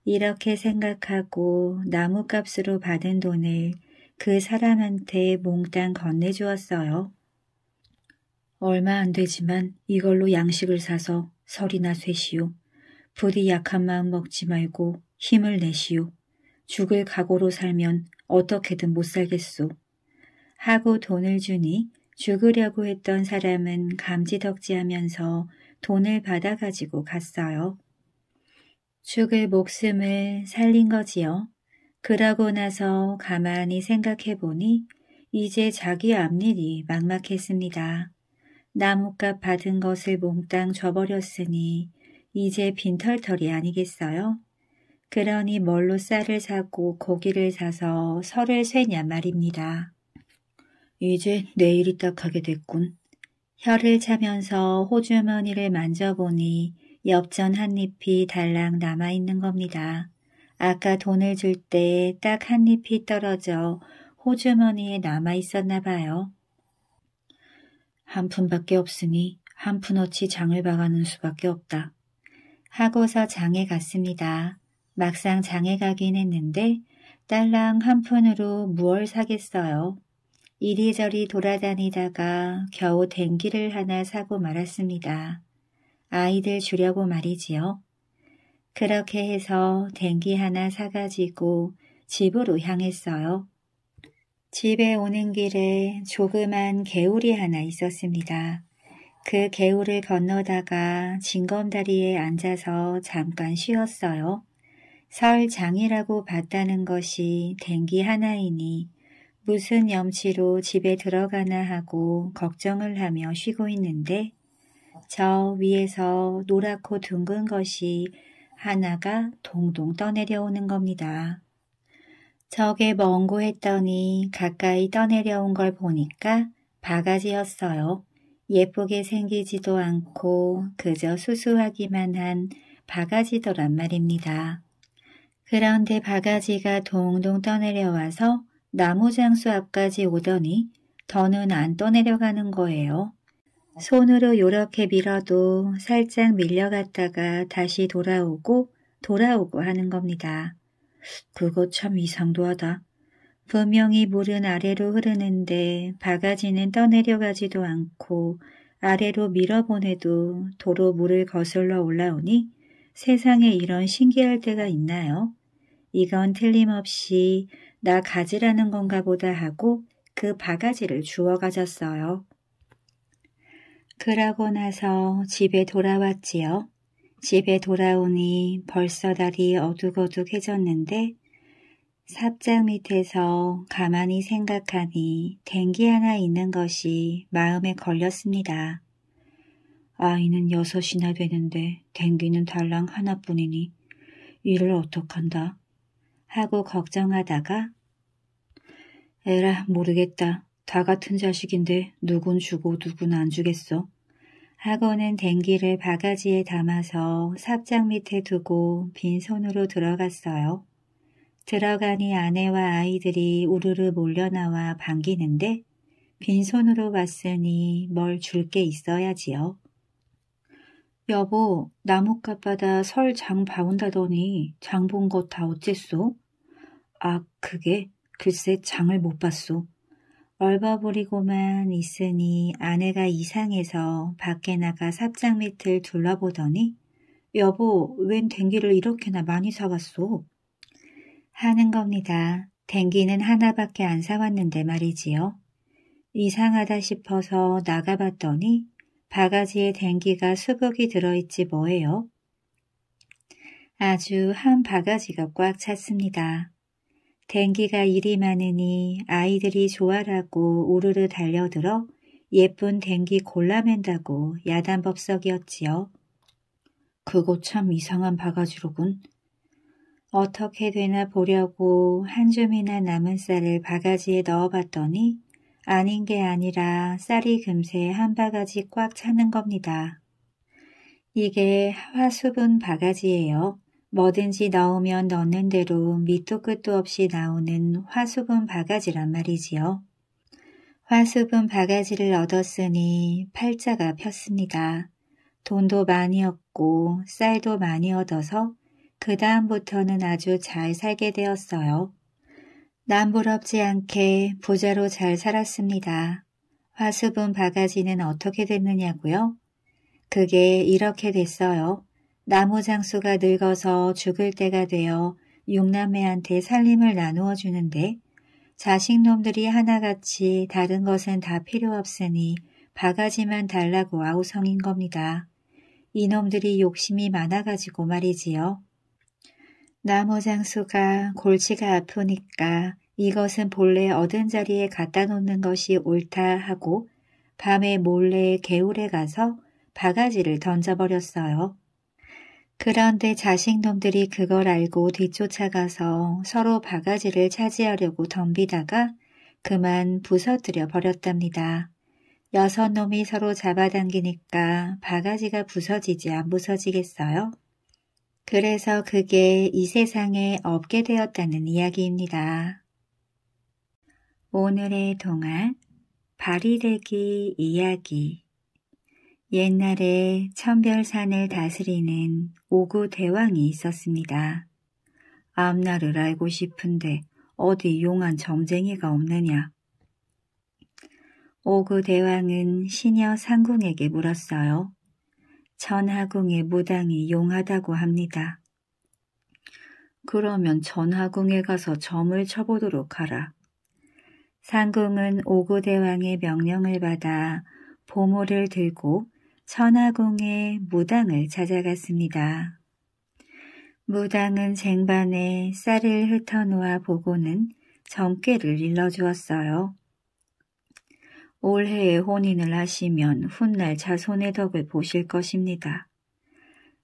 이렇게 생각하고 나무값으로 받은 돈을 그 사람한테 몽땅 건네주었어요. 얼마 안 되지만 이걸로 양식을 사서 설이나 쇠시오. 부디 약한 마음 먹지 말고 힘을 내시오. 죽을 각오로 살면 어떻게든 못 살겠소. 하고 돈을 주니 죽으려고 했던 사람은 감지덕지하면서 돈을 받아가지고 갔어요. 죽을 목숨을 살린 거지요. 그러고 나서 가만히 생각해보니 이제 자기 앞일이 막막했습니다. 나뭇값 받은 것을 몽땅 줘버렸으니 이제 빈털털이 아니겠어요? 그러니 뭘로 쌀을 사고 고기를 사서 설을 쇠냐 말입니다. 이제 내일이 딱 하게 됐군. 혀를 차면서 호주머니를 만져보니 엽전 한 잎이 달랑 남아있는 겁니다. 아까 돈을 줄 때 딱 한 잎이 떨어져 호주머니에 남아있었나 봐요. 한 푼밖에 없으니 한 푼어치 장을 봐가는 수밖에 없다. 하고서 장에 갔습니다. 막상 장에 가긴 했는데 딸랑 한 푼으로 무얼 사겠어요. 이리저리 돌아다니다가 겨우 댕기를 하나 사고 말았습니다. 아이들 주려고 말이지요. 그렇게 해서 댕기 하나 사가지고 집으로 향했어요. 집에 오는 길에 조그만 개울이 하나 있었습니다. 그 개울을 건너다가 진검다리에 앉아서 잠깐 쉬었어요. 설장이라고 봤다는 것이 댕기 하나이니 무슨 염치로 집에 들어가나 하고 걱정을 하며 쉬고 있는데 저 위에서 노랗고 둥근 것이 하나가 동동 떠내려오는 겁니다. 저게 멍고 했더니 가까이 떠내려온 걸 보니까 바가지였어요. 예쁘게 생기지도 않고 그저 수수하기만 한 바가지더란 말입니다. 그런데 바가지가 동동 떠내려와서 나무 장수 앞까지 오더니 더는 안 떠내려가는 거예요. 손으로 요렇게 밀어도 살짝 밀려갔다가 다시 돌아오고 돌아오고 하는 겁니다. 그거 참 이상도하다. 분명히 물은 아래로 흐르는데 바가지는 떠내려가지도 않고 아래로 밀어보내도 도로 물을 거슬러 올라오니 세상에 이런 신기할 때가 있나요? 이건 틀림없이 나 가지라는 건가 보다 하고 그 바가지를 주워 가졌어요. 그러고 나서 집에 돌아왔지요. 집에 돌아오니 벌써 날이 어둑어둑해졌는데 삽장 밑에서 가만히 생각하니 댕기 하나 있는 것이 마음에 걸렸습니다. 아이는 여섯이나 되는데 댕기는 달랑 하나뿐이니 이를 어떡한다 하고 걱정하다가 에라 모르겠다. 다 같은 자식인데 누군 주고 누군 안 주겠어. 하고는 댕기를 바가지에 담아서 삽장 밑에 두고 빈손으로 들어갔어요. 들어가니 아내와 아이들이 우르르 몰려나와 반기는데 빈손으로 왔으니 뭘 줄 게 있어야지요. 여보, 나뭇가마다 설장 봐온다더니 장 본 것 다어째쏘 아, 그게 글쎄 장을 못 봤소. 얼버무리고만 있으니 아내가 이상해서 밖에 나가 삽장 밑을 둘러보더니 여보, 웬 댕기를 이렇게나 많이 사왔소? 하는 겁니다. 댕기는 하나밖에 안 사왔는데 말이지요. 이상하다 싶어서 나가봤더니 바가지에 댕기가 수북이 들어있지 뭐예요. 아주 한 바가지가 꽉 찼습니다. 댕기가 일이 많으니 아이들이 좋아라고 우르르 달려들어 예쁜 댕기 골라맨다고 야단법석이었지요. 그거 참 이상한 바가지로군. 어떻게 되나 보려고 한 줌이나 남은 쌀을 바가지에 넣어봤더니 아닌 게 아니라 쌀이 금세 한 바가지 꽉 차는 겁니다. 이게 화수분 바가지예요. 뭐든지 넣으면 넣는 대로 밑도 끝도 없이 나오는 화수분 바가지란 말이지요. 화수분 바가지를 얻었으니 팔자가 폈습니다. 돈도 많이 얻고 쌀도 많이 얻어서 그 다음부터는 아주 잘 살게 되었어요. 남부럽지 않게 부자로 잘 살았습니다. 화수분 바가지는 어떻게 됐느냐고요? 그게 이렇게 됐어요. 나무 장수가 늙어서 죽을 때가 되어 육남매한테 살림을 나누어 주는데 자식놈들이 하나같이 다른 것은 다 필요 없으니 바가지만 달라고 아우성인 겁니다. 이놈들이 욕심이 많아가지고 말이지요. 나무 장수가 골치가 아프니까 이것은 본래 얻은 자리에 갖다 놓는 것이 옳다 하고 밤에 몰래 개울에 가서 바가지를 던져버렸어요. 그런데 자식놈들이 그걸 알고 뒤쫓아가서 서로 바가지를 차지하려고 덤비다가 그만 부서뜨려 버렸답니다. 여섯 놈이 서로 잡아당기니까 바가지가 부서지지 안 부서지겠어요? 그래서 그게 이 세상에 없게 되었다는 이야기입니다. 오늘의 동안 발이되기 이야기 옛날에 천별산을 다스리는 오구 대왕이 있었습니다. 앞날을 알고 싶은데 어디 용한 점쟁이가 없느냐. 오구 대왕은 시녀 상궁에게 물었어요. 전하궁의 무당이 용하다고 합니다. 그러면 전하궁에 가서 점을 쳐보도록 하라. 상궁은 오구대왕의 명령을 받아 보물을 들고 천하궁의 무당을 찾아갔습니다. 무당은 쟁반에 쌀을 흩어놓아 보고는 점괘를 일러주었어요. 올해에 혼인을 하시면 훗날 자손의 덕을 보실 것입니다.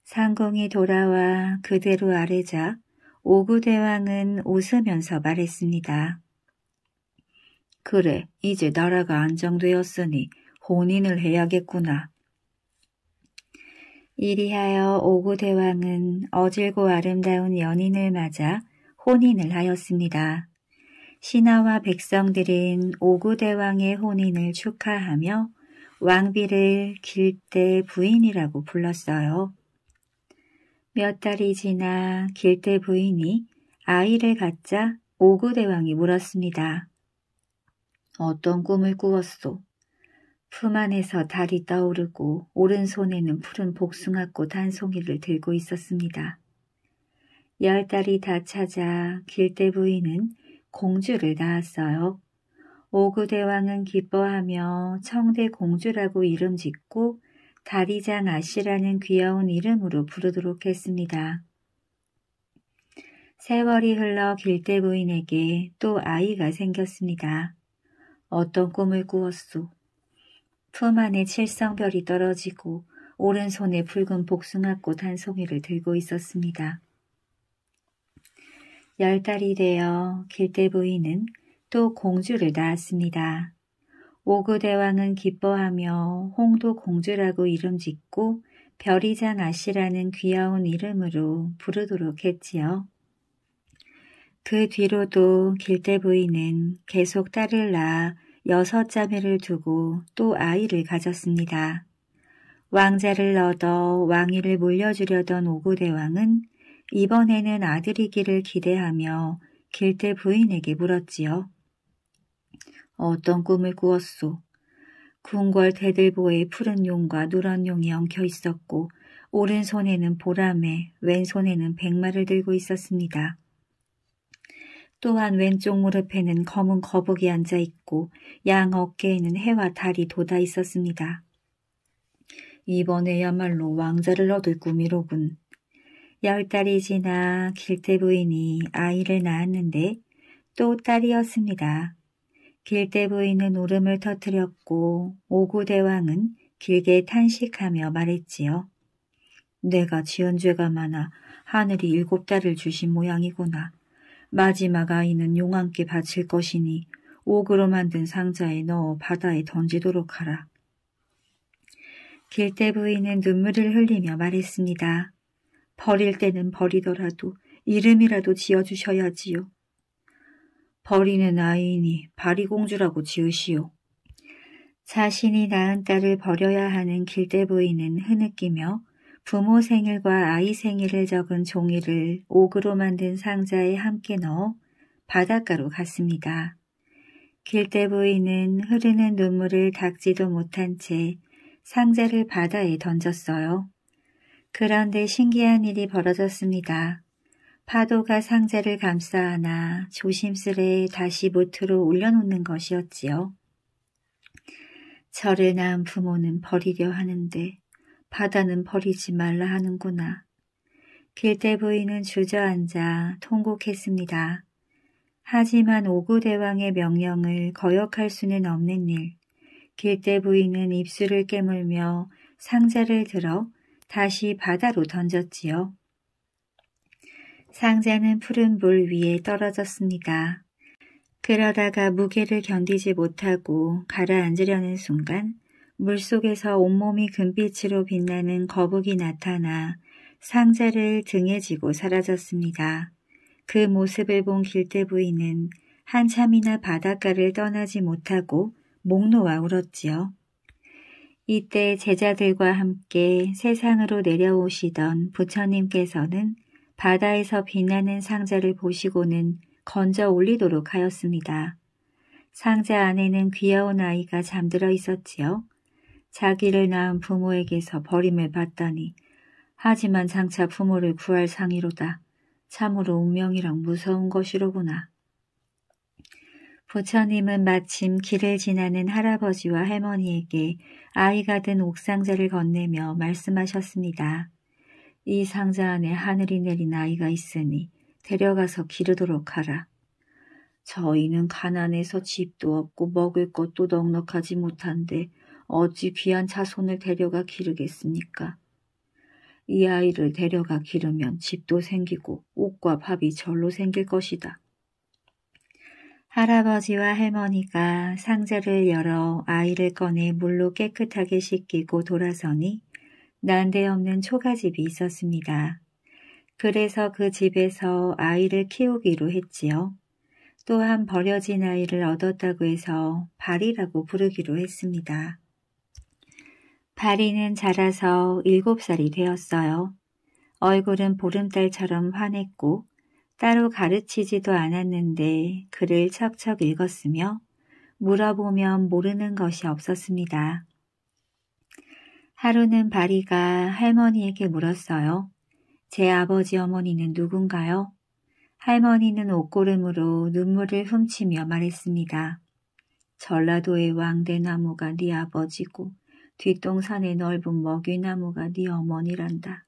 상공이 돌아와 그대로 아래자 오구대왕은 웃으면서 말했습니다. 그래, 이제 나라가 안정되었으니 혼인을 해야겠구나. 이리하여 오구대왕은 어질고 아름다운 연인을 맞아 혼인을 하였습니다. 신하와 백성들은 오구대왕의 혼인을 축하하며 왕비를 길대 부인이라고 불렀어요. 몇 달이 지나 길대 부인이 아이를 갖자 오구대왕이 물었습니다. 어떤 꿈을 꾸었소? 품 안에서 달이 떠오르고 오른손에는 푸른 복숭아꽃 한 송이를 들고 있었습니다. 열 달이 다 찾아 길대 부인은 공주를 낳았어요. 오구대왕은 기뻐하며 청대 공주라고 이름 짓고 다리장 아씨라는 귀여운 이름으로 부르도록 했습니다. 세월이 흘러 길대 부인에게 또 아이가 생겼습니다. 어떤 꿈을 꾸었소. 품 안에 칠성별이 떨어지고 오른손에 붉은 복숭아꽃 한 송이를 들고 있었습니다. 열 달이 되어 길대 부인은 또 공주를 낳았습니다. 오구 대왕은 기뻐하며 홍도 공주라고 이름 짓고 별이장 아씨라는 귀여운 이름으로 부르도록 했지요. 그 뒤로도 길대 부인은 계속 딸을 낳아 여섯 자매를 두고 또 아이를 가졌습니다. 왕자를 얻어 왕위를 물려주려던 오구 대왕은 이번에는 아들이기를 기대하며 길대 부인에게 물었지요. 어떤 꿈을 꾸었소. 궁궐 대들보에 푸른 용과 누런 용이 엉켜 있었고 오른손에는 보람에 왼손에는 백마를 들고 있었습니다. 또한 왼쪽 무릎에는 검은 거북이 앉아 있고 양 어깨에는 해와 달이 돋아 있었습니다. 이번에야말로 왕자를 얻을 꿈이로군. 열 달이 지나 길대 부인이 아이를 낳았는데 또 딸이었습니다. 길대 부인은 울음을 터뜨렸고 오구대왕은 길게 탄식하며 말했지요. 내가 지은 죄가 많아 하늘이 일곱 달을 주신 모양이구나. 마지막 아이는 용왕께 바칠 것이니 옥으로 만든 상자에 넣어 바다에 던지도록 하라. 길대 부인은 눈물을 흘리며 말했습니다. 버릴 때는 버리더라도 이름이라도 지어주셔야지요. 버리는 아이니 바리공주라고 지으시오. 자신이 낳은 딸을 버려야 하는 길대 부인은 흐느끼며 부모 생일과 아이 생일을 적은 종이를 옥으로 만든 상자에 함께 넣어 바닷가로 갔습니다. 길대 부인은 흐르는 눈물을 닦지도 못한 채 상자를 바다에 던졌어요. 그런데 신기한 일이 벌어졌습니다. 파도가 상자를 감싸하나 조심스레 다시 모트로 올려놓는 것이었지요. 저를 낳은 부모는 버리려 하는데 바다는 버리지 말라 하는구나. 길대 부인은 주저앉아 통곡했습니다. 하지만 오구대왕의 명령을 거역할 수는 없는 일. 길대 부인은 입술을 깨물며 상자를 들어 다시 바다로 던졌지요. 상자는 푸른 물 위에 떨어졌습니다. 그러다가 무게를 견디지 못하고 가라앉으려는 순간 물속에서 온몸이 금빛으로 빛나는 거북이 나타나 상자를 등에 지고 사라졌습니다. 그 모습을 본 길대 부인은 한참이나 바닷가를 떠나지 못하고 목 놓아 울었지요. 이때 제자들과 함께 세상으로 내려오시던 부처님께서는 바다에서 빛나는 상자를 보시고는 건져 올리도록 하였습니다. 상자 안에는 귀여운 아이가 잠들어 있었지요. 자기를 낳은 부모에게서 버림을 받다니 하지만 장차 부모를 구할 상의로다 참으로 운명이랑 무서운 것이로구나. 부처님은 마침 길을 지나는 할아버지와 할머니에게 아이가 든 옥상자를 건네며 말씀하셨습니다. 이 상자 안에 하늘이 내린 아이가 있으니 데려가서 기르도록 하라. 저희는 가난해서 집도 없고 먹을 것도 넉넉하지 못한데 어찌 귀한 자손을 데려가 기르겠습니까? 이 아이를 데려가 기르면 집도 생기고 옷과 밥이 절로 생길 것이다. 할아버지와 할머니가 상자를 열어 아이를 꺼내 물로 깨끗하게 씻기고 돌아서니 난데없는 초가집이 있었습니다. 그래서 그 집에서 아이를 키우기로 했지요. 또한 버려진 아이를 얻었다고 해서 바리라고 부르기로 했습니다. 바리는 자라서 7살이 되었어요. 얼굴은 보름달처럼 환했고 따로 가르치지도 않았는데 글을 척척 읽었으며 물어보면 모르는 것이 없었습니다. 하루는 바리가 할머니에게 물었어요. 제 아버지 어머니는 누군가요? 할머니는 옷고름으로 눈물을 훔치며 말했습니다. 전라도의 왕대나무가 네 아버지고 뒷동산의 넓은 먹이나무가 네 어머니란다.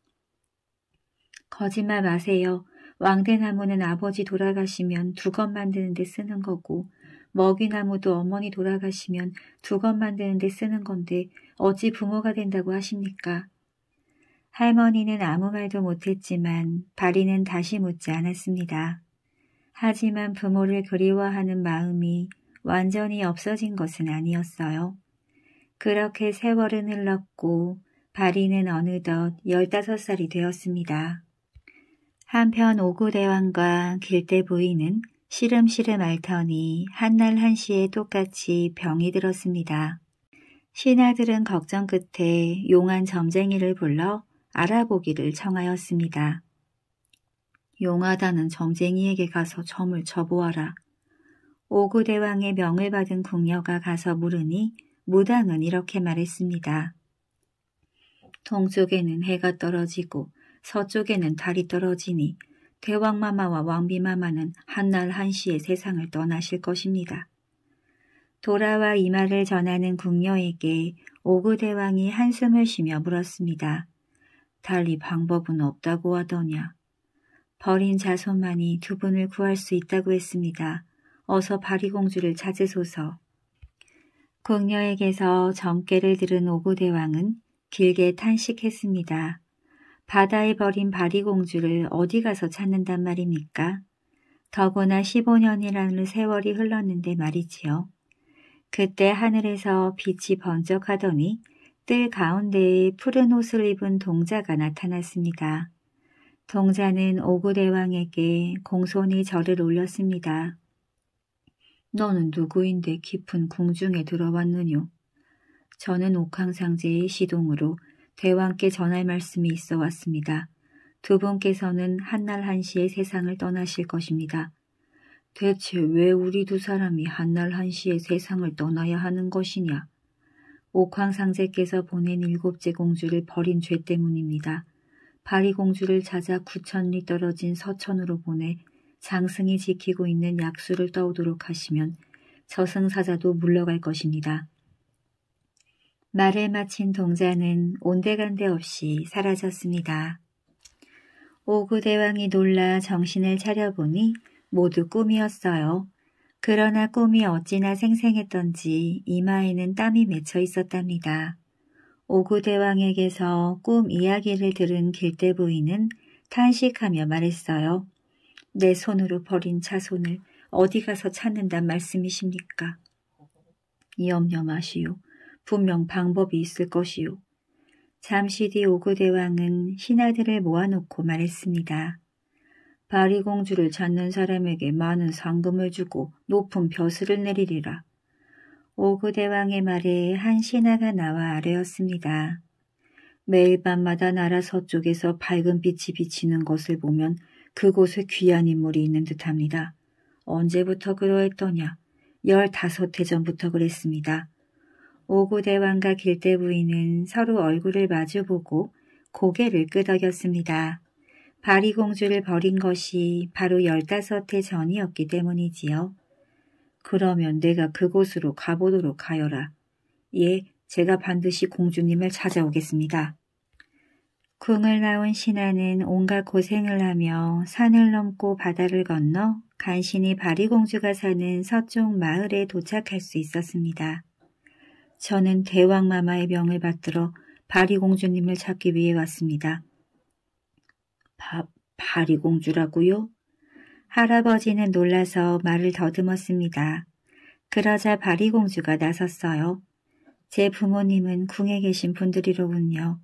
거짓말 마세요. 왕대나무는 아버지 돌아가시면 두건 만드는 데 쓰는 거고 먹이나무도 어머니 돌아가시면 두건 만드는 데 쓰는 건데 어찌 부모가 된다고 하십니까? 할머니는 아무 말도 못했지만 바리는 다시 묻지 않았습니다. 하지만 부모를 그리워하는 마음이 완전히 없어진 것은 아니었어요. 그렇게 세월은 흘렀고 바리는 어느덧 열다섯 살이 되었습니다. 한편 오구대왕과 길대 부인은 시름시름 앓더니 한날 한시에 똑같이 병이 들었습니다. 신하들은 걱정 끝에 용한 점쟁이를 불러 알아보기를 청하였습니다. 용하다는 점쟁이에게 가서 점을 쳐보아라. 오구대왕의 명을 받은 궁녀가 가서 물으니 무당은 이렇게 말했습니다. 동쪽에는 해가 떨어지고 서쪽에는 달이 떨어지니 대왕마마와 왕비마마는 한날 한시에 세상을 떠나실 것입니다. 돌아와 이 말을 전하는 궁녀에게 오구대왕이 한숨을 쉬며 물었습니다. 달리 방법은 없다고 하더냐. 버린 자손만이 두 분을 구할 수 있다고 했습니다. 어서 바리공주를 찾으소서. 궁녀에게서 점괘를 들은 오구대왕은 길게 탄식했습니다. 바다에 버린 바리공주를 어디 가서 찾는단 말입니까? 더구나 15년이라는 세월이 흘렀는데 말이지요. 그때 하늘에서 빛이 번쩍하더니 뜰 가운데에 푸른 옷을 입은 동자가 나타났습니다. 동자는 오구대왕에게 공손히 절을 올렸습니다. 너는 누구인데 깊은 궁중에 들어왔느뇨? 저는 옥황상제의 시동으로 대왕께 전할 말씀이 있어 왔습니다. 두 분께서는 한날 한시에 세상을 떠나실 것입니다. 대체 왜 우리 두 사람이 한날 한시에 세상을 떠나야 하는 것이냐? 옥황상제께서 보낸 일곱째 공주를 버린 죄 때문입니다. 바리 공주를 찾아 구천리 떨어진 서천으로 보내 장승이 지키고 있는 약수를 떠오도록 하시면 저승사자도 물러갈 것입니다. 말을 마친 동자는 온데간데 없이 사라졌습니다. 오구대왕이 놀라 정신을 차려보니 모두 꿈이었어요. 그러나 꿈이 어찌나 생생했던지 이마에는 땀이 맺혀 있었답니다. 오구대왕에게서 꿈 이야기를 들은 길대 부인은 탄식하며 말했어요. 내 손으로 버린 자손을 어디 가서 찾는단 말씀이십니까? 염려마시오. 분명 방법이 있을 것이요. 잠시 뒤 오그대왕은 신하들을 모아놓고 말했습니다. 바리공주를 찾는 사람에게 많은 상금을 주고 높은 벼슬을 내리리라. 오그대왕의 말에 한 신하가 나와 아뢰었습니다. 매일 밤마다 나라 서쪽에서 밝은 빛이 비치는 것을 보면 그곳에 귀한 인물이 있는 듯합니다. 언제부터 그러했더냐? 열다섯 해 전부터 그랬습니다. 오구대왕과 길대 부인은 서로 얼굴을 마주보고 고개를 끄덕였습니다. 바리공주를 버린 것이 바로 열다섯 해 전이었기 때문이지요. 그러면 내가 그곳으로 가보도록 하여라. 예, 제가 반드시 공주님을 찾아오겠습니다. 궁을 나온 신하는 온갖 고생을 하며 산을 넘고 바다를 건너 간신히 바리공주가 사는 서쪽 마을에 도착할 수 있었습니다. 저는 대왕마마의 명을 받들어 바리공주님을 찾기 위해 왔습니다. 바, 바리공주라고요? 할아버지는 놀라서 말을 더듬었습니다. 그러자 바리공주가 나섰어요. 제 부모님은 궁에 계신 분들이로군요.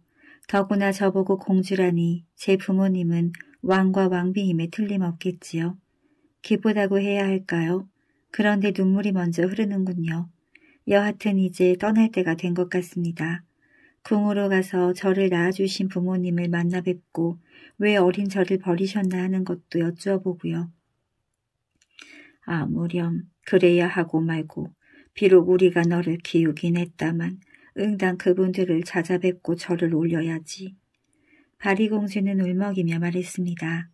더구나 저보고 공주라니 제 부모님은 왕과 왕비임에 틀림없겠지요. 기쁘다고 해야 할까요? 그런데 눈물이 먼저 흐르는군요. 여하튼 이제 떠날 때가 된 것 같습니다. 궁으로 가서 저를 낳아주신 부모님을 만나 뵙고 왜 어린 저를 버리셨나 하는 것도 여쭈어보고요. 아무렴 그래야 하고 말고 비록 우리가 너를 키우긴 했다만 응당 그분들을 찾아뵙고 저를 올려야지. 바리공주는 울먹이며 말했습니다.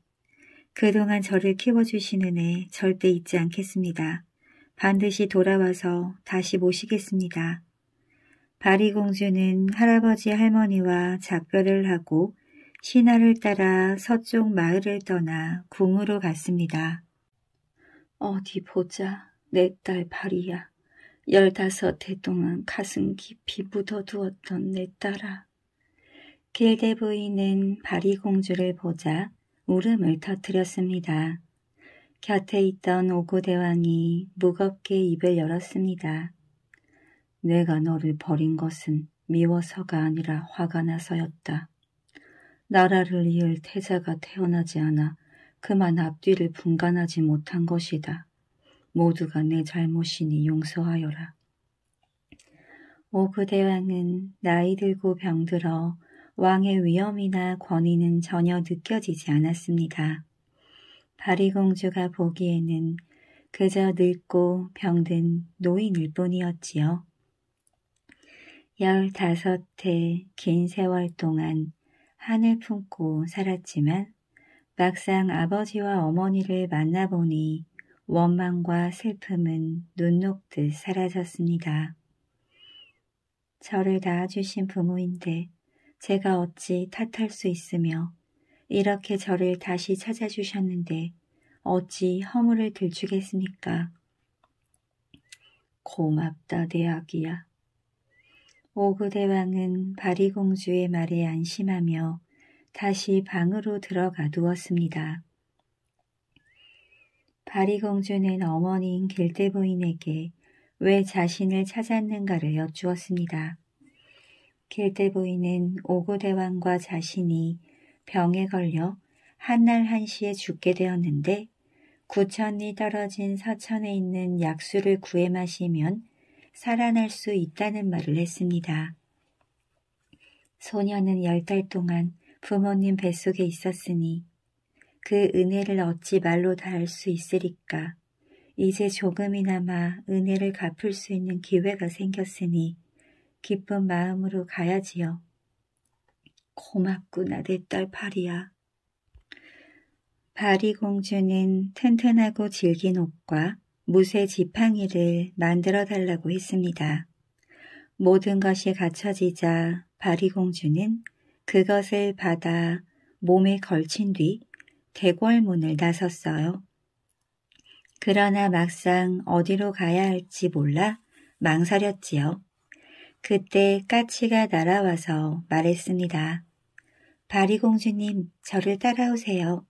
그동안 저를 키워주시는애 절대 잊지 않겠습니다. 반드시 돌아와서 다시 모시겠습니다. 바리 공주는 할아버지 할머니와 작별을 하고 신하를 따라 서쪽 마을을 떠나 궁으로 갔습니다. 어디 보자, 내 딸 바리야. 열다섯 해 동안 가슴 깊이 묻어두었던 내 딸아. 길대 부인은 바리 공주를 보자 울음을 터뜨렸습니다. 곁에 있던 오고 대왕이 무겁게 입을 열었습니다. 내가 너를 버린 것은 미워서가 아니라 화가 나서였다. 나라를 이을 태자가 태어나지 않아 그만 앞뒤를 분간하지 못한 것이다. 모두가 내 잘못이니 용서하여라. 오그 대왕은 나이 들고 병들어 왕의 위엄이나 권위는 전혀 느껴지지 않았습니다. 바리공주가 보기에는 그저 늙고 병든 노인일 뿐이었지요. 열다섯 해 긴 세월 동안 한을 품고 살았지만 막상 아버지와 어머니를 만나보니 원망과 슬픔은 눈 녹듯 사라졌습니다. 저를 낳아주신 부모인데 제가 어찌 탓할 수 있으며 이렇게 저를 다시 찾아주셨는데 어찌 허물을 들추겠습니까? 고맙다, 내 아기야. 오구대왕은 바리공주의 말에 안심하며 다시 방으로 들어가 두었습니다 바리공주는 어머니인 길대부인에게 왜 자신을 찾았는가를 여쭈었습니다. 길대부인은 오구대왕과 자신이 병에 걸려 한 날 한시에 죽게 되었는데 구천리 떨어진 서천에 있는 약수를 구해 마시면 살아날 수 있다는 말을 했습니다. 소녀는 열달 동안 부모님 뱃속에 있었으니 그 은혜를 어찌 말로 닿을 수 있으리까. 이제 조금이나마 은혜를 갚을 수 있는 기회가 생겼으니 기쁜 마음으로 가야지요. 고맙구나 내 딸 파리야. 파리 공주는 튼튼하고 질긴 옷과 무쇠 지팡이를 만들어 달라고 했습니다. 모든 것이 갖춰지자 파리 공주는 그것을 받아 몸에 걸친 뒤 대궐문을 나섰어요. 그러나 막상 어디로 가야 할지 몰라 망설였지요. 그때 까치가 날아와서 말했습니다. 바리공주님, 저를 따라오세요.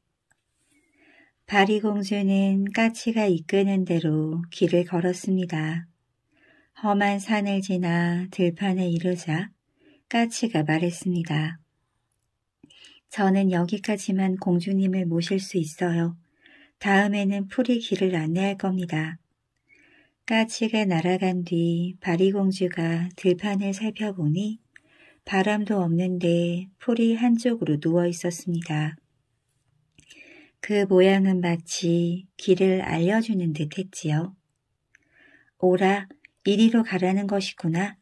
바리공주는 까치가 이끄는 대로 길을 걸었습니다. 험한 산을 지나 들판에 이르자 까치가 말했습니다. 저는 여기까지만 공주님을 모실 수 있어요. 다음에는 풀이 길을 안내할 겁니다. 까치가 날아간 뒤 바리공주가 들판을 살펴보니 바람도 없는데 풀이 한쪽으로 누워 있었습니다. 그 모양은 마치 길을 알려주는 듯 했지요. 오라, 이리로 가라는 것이구나.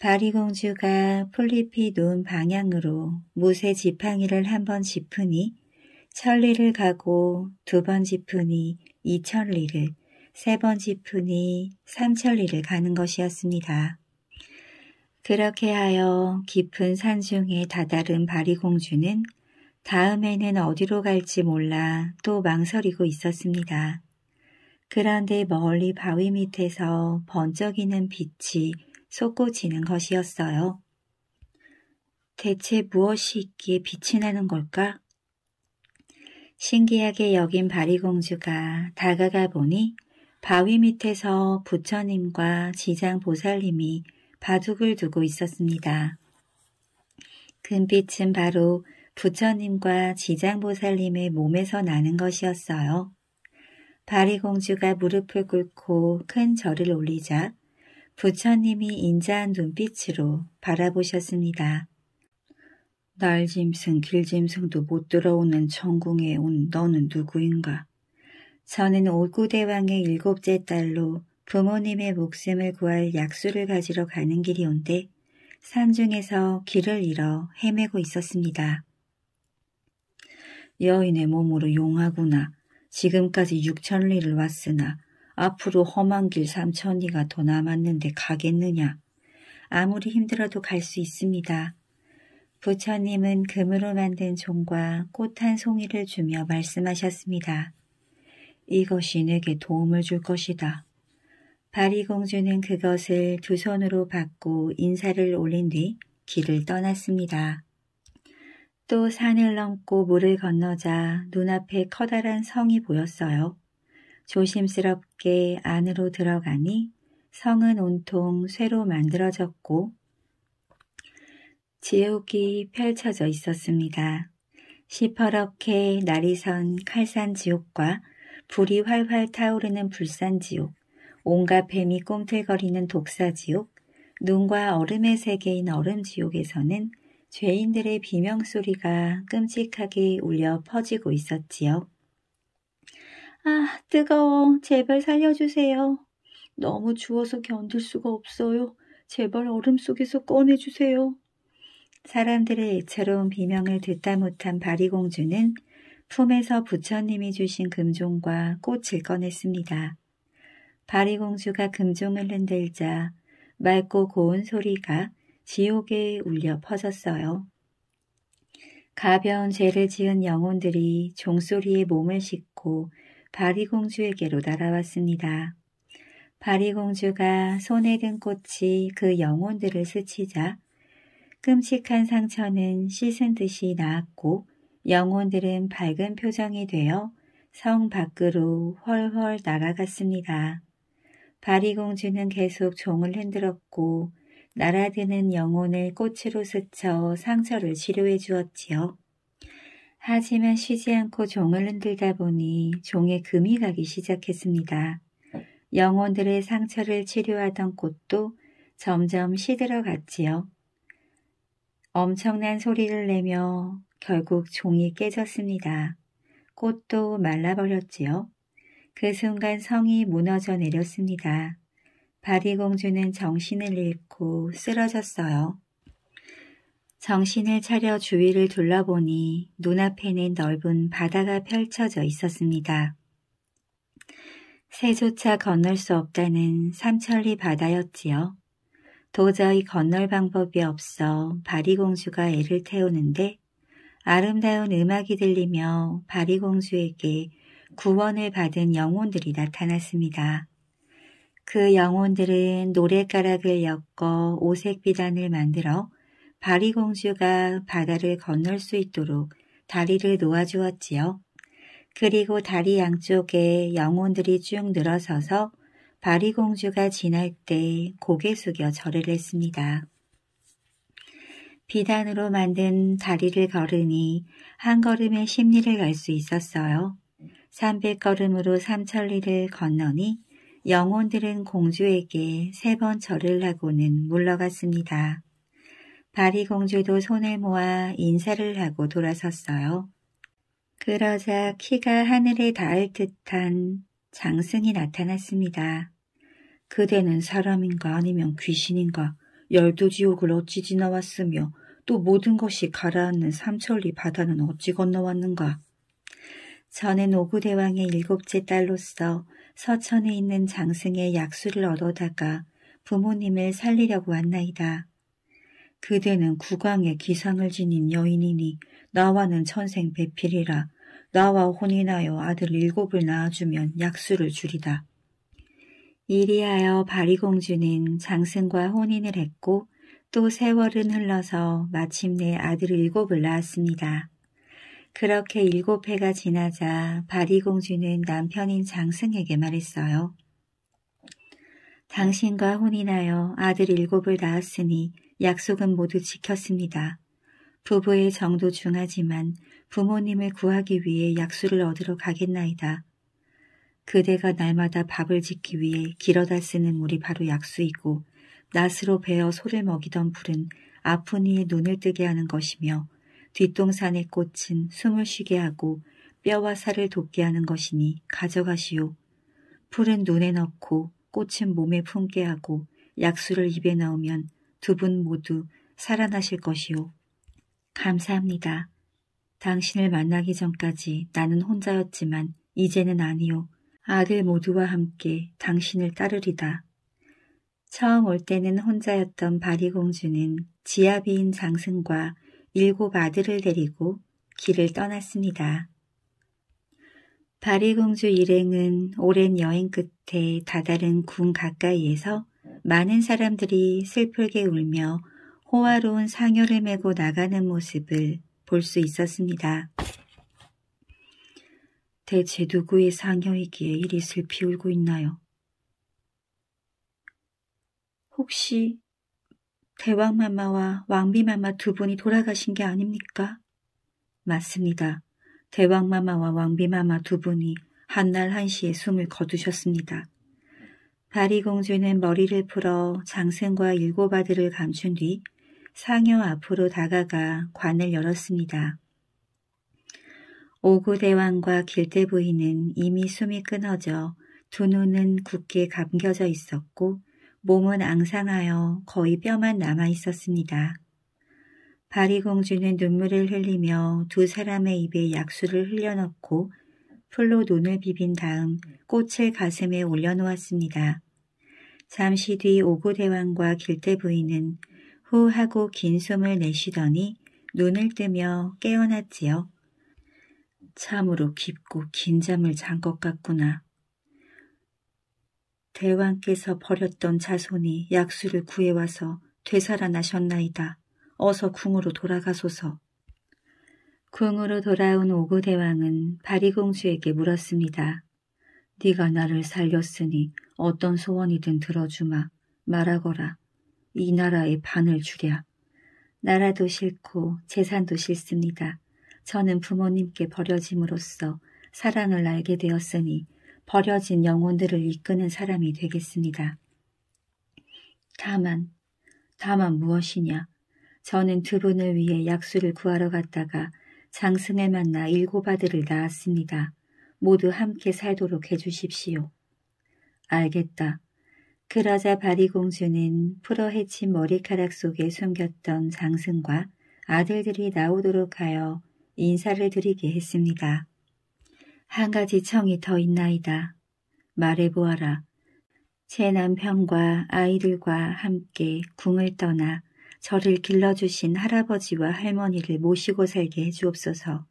바리공주가 풀잎이 놓은 방향으로 무쇠 지팡이를 한 번 짚으니 천리를 가고 두 번 짚으니 이천리를 세 번 짚으니 삼천리를 가는 것이었습니다. 그렇게 하여 깊은 산중에 다다른 바리공주는 다음에는 어디로 갈지 몰라 또 망설이고 있었습니다. 그런데 멀리 바위 밑에서 번쩍이는 빛이 솟구치는 것이었어요. 대체 무엇이 있기에 빛이 나는 걸까? 신기하게 여긴 바리공주가 다가가 보니 바위 밑에서 부처님과 지장보살님이 바둑을 두고 있었습니다. 금빛은 바로 부처님과 지장보살님의 몸에서 나는 것이었어요. 바리공주가 무릎을 꿇고 큰 절을 올리자 부처님이 인자한 눈빛으로 바라보셨습니다. 날 짐승 길 짐승도 못 들어오는 천궁에 온 너는 누구인가? 저는 올구대왕의 일곱째 딸로 부모님의 목숨을 구할 약수를 가지러 가는 길이 온데 산중에서 길을 잃어 헤매고 있었습니다. 여인의 몸으로 용하구나. 지금까지 육천리를 왔으나 앞으로 험한 길 삼천리가 더 남았는데 가겠느냐. 아무리 힘들어도 갈 수 있습니다. 부처님은 금으로 만든 종과 꽃 한 송이를 주며 말씀하셨습니다. 이것이 내게 도움을 줄 것이다. 바리공주는 그것을 두 손으로 받고 인사를 올린 뒤 길을 떠났습니다. 또 산을 넘고 물을 건너자 눈앞에 커다란 성이 보였어요. 조심스럽게 안으로 들어가니 성은 온통 쇠로 만들어졌고 지옥이 펼쳐져 있었습니다. 시퍼렇게 날이 선 칼산 지옥과 불이 활활 타오르는 불산 지옥, 온갖 뱀이 꿈틀거리는 독사지옥, 눈과 얼음의 세계인 얼음지옥에서는 죄인들의 비명소리가 끔찍하게 울려 퍼지고 있었지요. 아, 뜨거워. 제발 살려주세요. 너무 추워서 견딜 수가 없어요. 제발 얼음 속에서 꺼내주세요. 사람들의 애처로운 비명을 듣다 못한 바리공주는 품에서 부처님이 주신 금종과 꽃을 꺼냈습니다. 바리공주가 금종을 흔들자 맑고 고운 소리가 지옥에 울려 퍼졌어요. 가벼운 죄를 지은 영혼들이 종소리에 몸을 싣고 바리공주에게로 날아왔습니다. 바리공주가 손에 든 꽃이 그 영혼들을 스치자 끔찍한 상처는 씻은 듯이 나았고 영혼들은 밝은 표정이 되어 성 밖으로 훨훨 날아갔습니다. 바리공주는 계속 종을 흔들었고 날아드는 영혼을 꽃으로 스쳐 상처를 치료해 주었지요. 하지만 쉬지 않고 종을 흔들다 보니 종에 금이 가기 시작했습니다. 영혼들의 상처를 치료하던 꽃도 점점 시들어갔지요. 엄청난 소리를 내며 결국 종이 깨졌습니다. 꽃도 말라버렸지요. 그 순간 성이 무너져 내렸습니다. 바디공주는 정신을 잃고 쓰러졌어요. 정신을 차려 주위를 둘러보니 눈앞에는 넓은 바다가 펼쳐져 있었습니다. 새조차 건널 수 없다는 삼천리 바다였지요. 도저히 건널 방법이 없어 바리공주가 애를 태우는데 아름다운 음악이 들리며 바리공주에게 구원을 받은 영혼들이 나타났습니다. 그 영혼들은 노랫가락을 엮어 오색비단을 만들어 바리공주가 바다를 건널 수 있도록 다리를 놓아주었지요. 그리고 다리 양쪽에 영혼들이 쭉 늘어서서 바리공주가 지날 때 고개 숙여 절을 했습니다. 비단으로 만든 다리를 걸으니 한 걸음에 심리를 갈 수 있었어요. 300걸음으로 삼천리를 건너니 영혼들은 공주에게 세 번 절을 하고는 물러갔습니다. 바리 공주도 손을 모아 인사를 하고 돌아섰어요. 그러자 키가 하늘에 닿을 듯한 장승이 나타났습니다. 그대는 사람인가 아니면 귀신인가 열두 지옥을 어찌 지나왔으며 또 모든 것이 가라앉는 삼천리 바다는 어찌 건너왔는가 저는 오구대왕의 일곱째 딸로서 서천에 있는 장승의 약수를 얻어다가 부모님을 살리려고 왔나이다. 그대는 국왕의 기상을 지닌 여인이니 나와는 천생 배필이라 나와 혼인하여 아들 일곱을 낳아주면 약수를 줄이다. 이리하여 바리공주는 장승과 혼인을 했고 또 세월은 흘러서 마침내 아들 일곱을 낳았습니다. 그렇게 일곱 해가 지나자 바리공주는 남편인 장승에게 말했어요. 당신과 혼인하여 아들 일곱을 낳았으니 약속은 모두 지켰습니다. 부부의 정도 중하지만 부모님을 구하기 위해 약수를 얻으러 가겠나이다. 그대가 날마다 밥을 짓기 위해 길어다 쓰는 물이 바로 약수이고 낫으로 베어 소를 먹이던 불은 아픈 이의 눈을 뜨게 하는 것이며 뒷동산에 꽃은 숨을 쉬게 하고 뼈와 살을 돋게 하는 것이니 가져가시오. 풀은 눈에 넣고 꽃은 몸에 품게 하고 약수를 입에 넣으면 두 분 모두 살아나실 것이오. 감사합니다. 당신을 만나기 전까지 나는 혼자였지만 이제는 아니오. 아들 모두와 함께 당신을 따르리다. 처음 올 때는 혼자였던 바리공주는 지아비인 장승과 일곱 아들을 데리고 길을 떠났습니다. 바리공주 일행은 오랜 여행 끝에 다다른 궁 가까이에서 많은 사람들이 슬프게 울며 호화로운 상여를 메고 나가는 모습을 볼 수 있었습니다. 대체 누구의 상여이기에 이리 슬피 울고 있나요? 혹시 대왕마마와 왕비마마 두 분이 돌아가신 게 아닙니까? 맞습니다. 대왕마마와 왕비마마 두 분이 한날 한시에 숨을 거두셨습니다. 바리공주는 머리를 풀어 장생과 일곱 아들을 감춘 뒤 상여 앞으로 다가가 관을 열었습니다. 오구대왕과 길대 부인은 이미 숨이 끊어져 두 눈은 굳게 감겨져 있었고 몸은 앙상하여 거의 뼈만 남아 있었습니다. 바리공주는 눈물을 흘리며 두 사람의 입에 약수를 흘려넣고 풀로 눈을 비빈 다음 꽃을 가슴에 올려놓았습니다. 잠시 뒤 오구대왕과 길대 부인은 후 하고 긴 숨을 내쉬더니 눈을 뜨며 깨어났지요. 참으로 깊고 긴 잠을 잔 것 같구나. 대왕께서 버렸던 자손이 약수를 구해와서 되살아나셨나이다. 어서 궁으로 돌아가소서. 궁으로 돌아온 오구대왕은 바리공주에게 물었습니다. 네가 나를 살렸으니 어떤 소원이든 들어주마. 말하거라. 이 나라의 반을 주랴. 나라도 싫고 재산도 싫습니다. 저는 부모님께 버려짐으로써 사랑을 알게 되었으니 버려진 영혼들을 이끄는 사람이 되겠습니다. 다만, 다만 무엇이냐? 저는 두 분을 위해 약수를 구하러 갔다가 장승에 만나 일곱 아들을 낳았습니다. 모두 함께 살도록 해주십시오. 알겠다. 그러자 바리공주는 풀어 헤친 머리카락 속에 숨겼던 장승과 아들들이 나오도록 하여 인사를 드리게 했습니다. 한 가지 청이 더 있나이다. 말해보아라. 제 남편과 아이들과 함께 궁을 떠나 저를 길러주신 할아버지와 할머니를 모시고 살게 해주옵소서.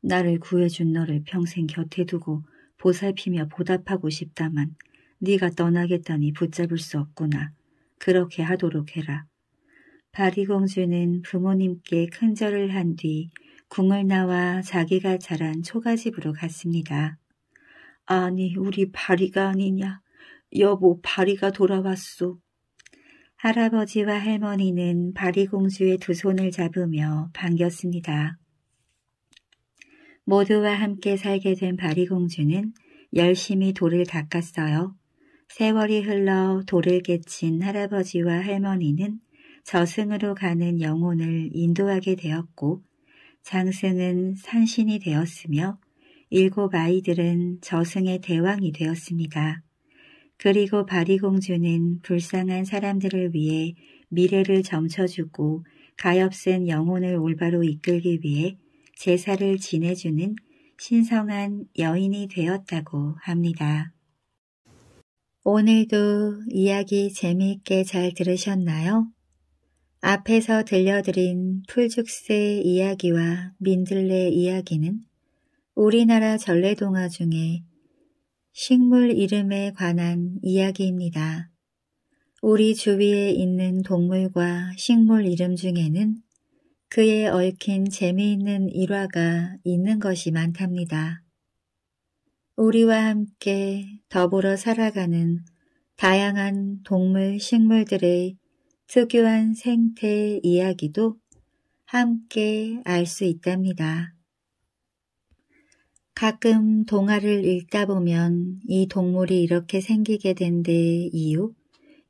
나를 구해준 너를 평생 곁에 두고 보살피며 보답하고 싶다만 네가 떠나겠다니 붙잡을 수 없구나. 그렇게 하도록 해라. 바리공주는 부모님께 큰절을 한뒤 궁을 나와 자기가 자란 초가집으로 갔습니다. 아니 우리 바리가 아니냐. 여보 바리가 돌아왔소. 할아버지와 할머니는 바리공주의 두 손을 잡으며 반겼습니다. 모두와 함께 살게 된 바리공주는 열심히 돌을 닦았어요. 세월이 흘러 돌을 깨친 할아버지와 할머니는 저승으로 가는 영혼을 인도하게 되었고 장승은 산신이 되었으며 일곱 아이들은 저승의 대왕이 되었습니다. 그리고 바리공주는 불쌍한 사람들을 위해 미래를 점쳐주고 가엾은 영혼을 올바로 이끌기 위해 제사를 지내주는 신성한 여인이 되었다고 합니다. 오늘도 이야기 재미있게 잘 들으셨나요? 앞에서 들려드린 풀죽새 이야기와 민들레 이야기는 우리나라 전래동화 중에 식물 이름에 관한 이야기입니다. 우리 주위에 있는 동물과 식물 이름 중에는 그에 얽힌 재미있는 일화가 있는 것이 많답니다. 우리와 함께 더불어 살아가는 다양한 동물, 식물들의 특유한 생태 이야기도 함께 알 수 있답니다. 가끔 동화를 읽다 보면 이 동물이 이렇게 생기게 된 데 이유,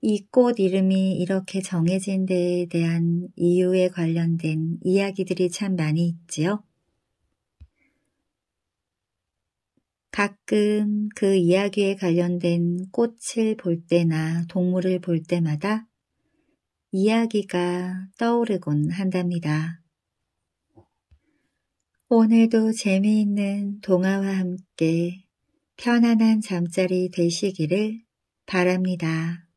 이 꽃 이름이 이렇게 정해진 데에 대한 이유에 관련된 이야기들이 참 많이 있지요. 가끔 그 이야기에 관련된 꽃을 볼 때나 동물을 볼 때마다 이야기가 떠오르곤 한답니다. 오늘도 재미있는 동화와 함께 편안한 잠자리 되시기를 바랍니다.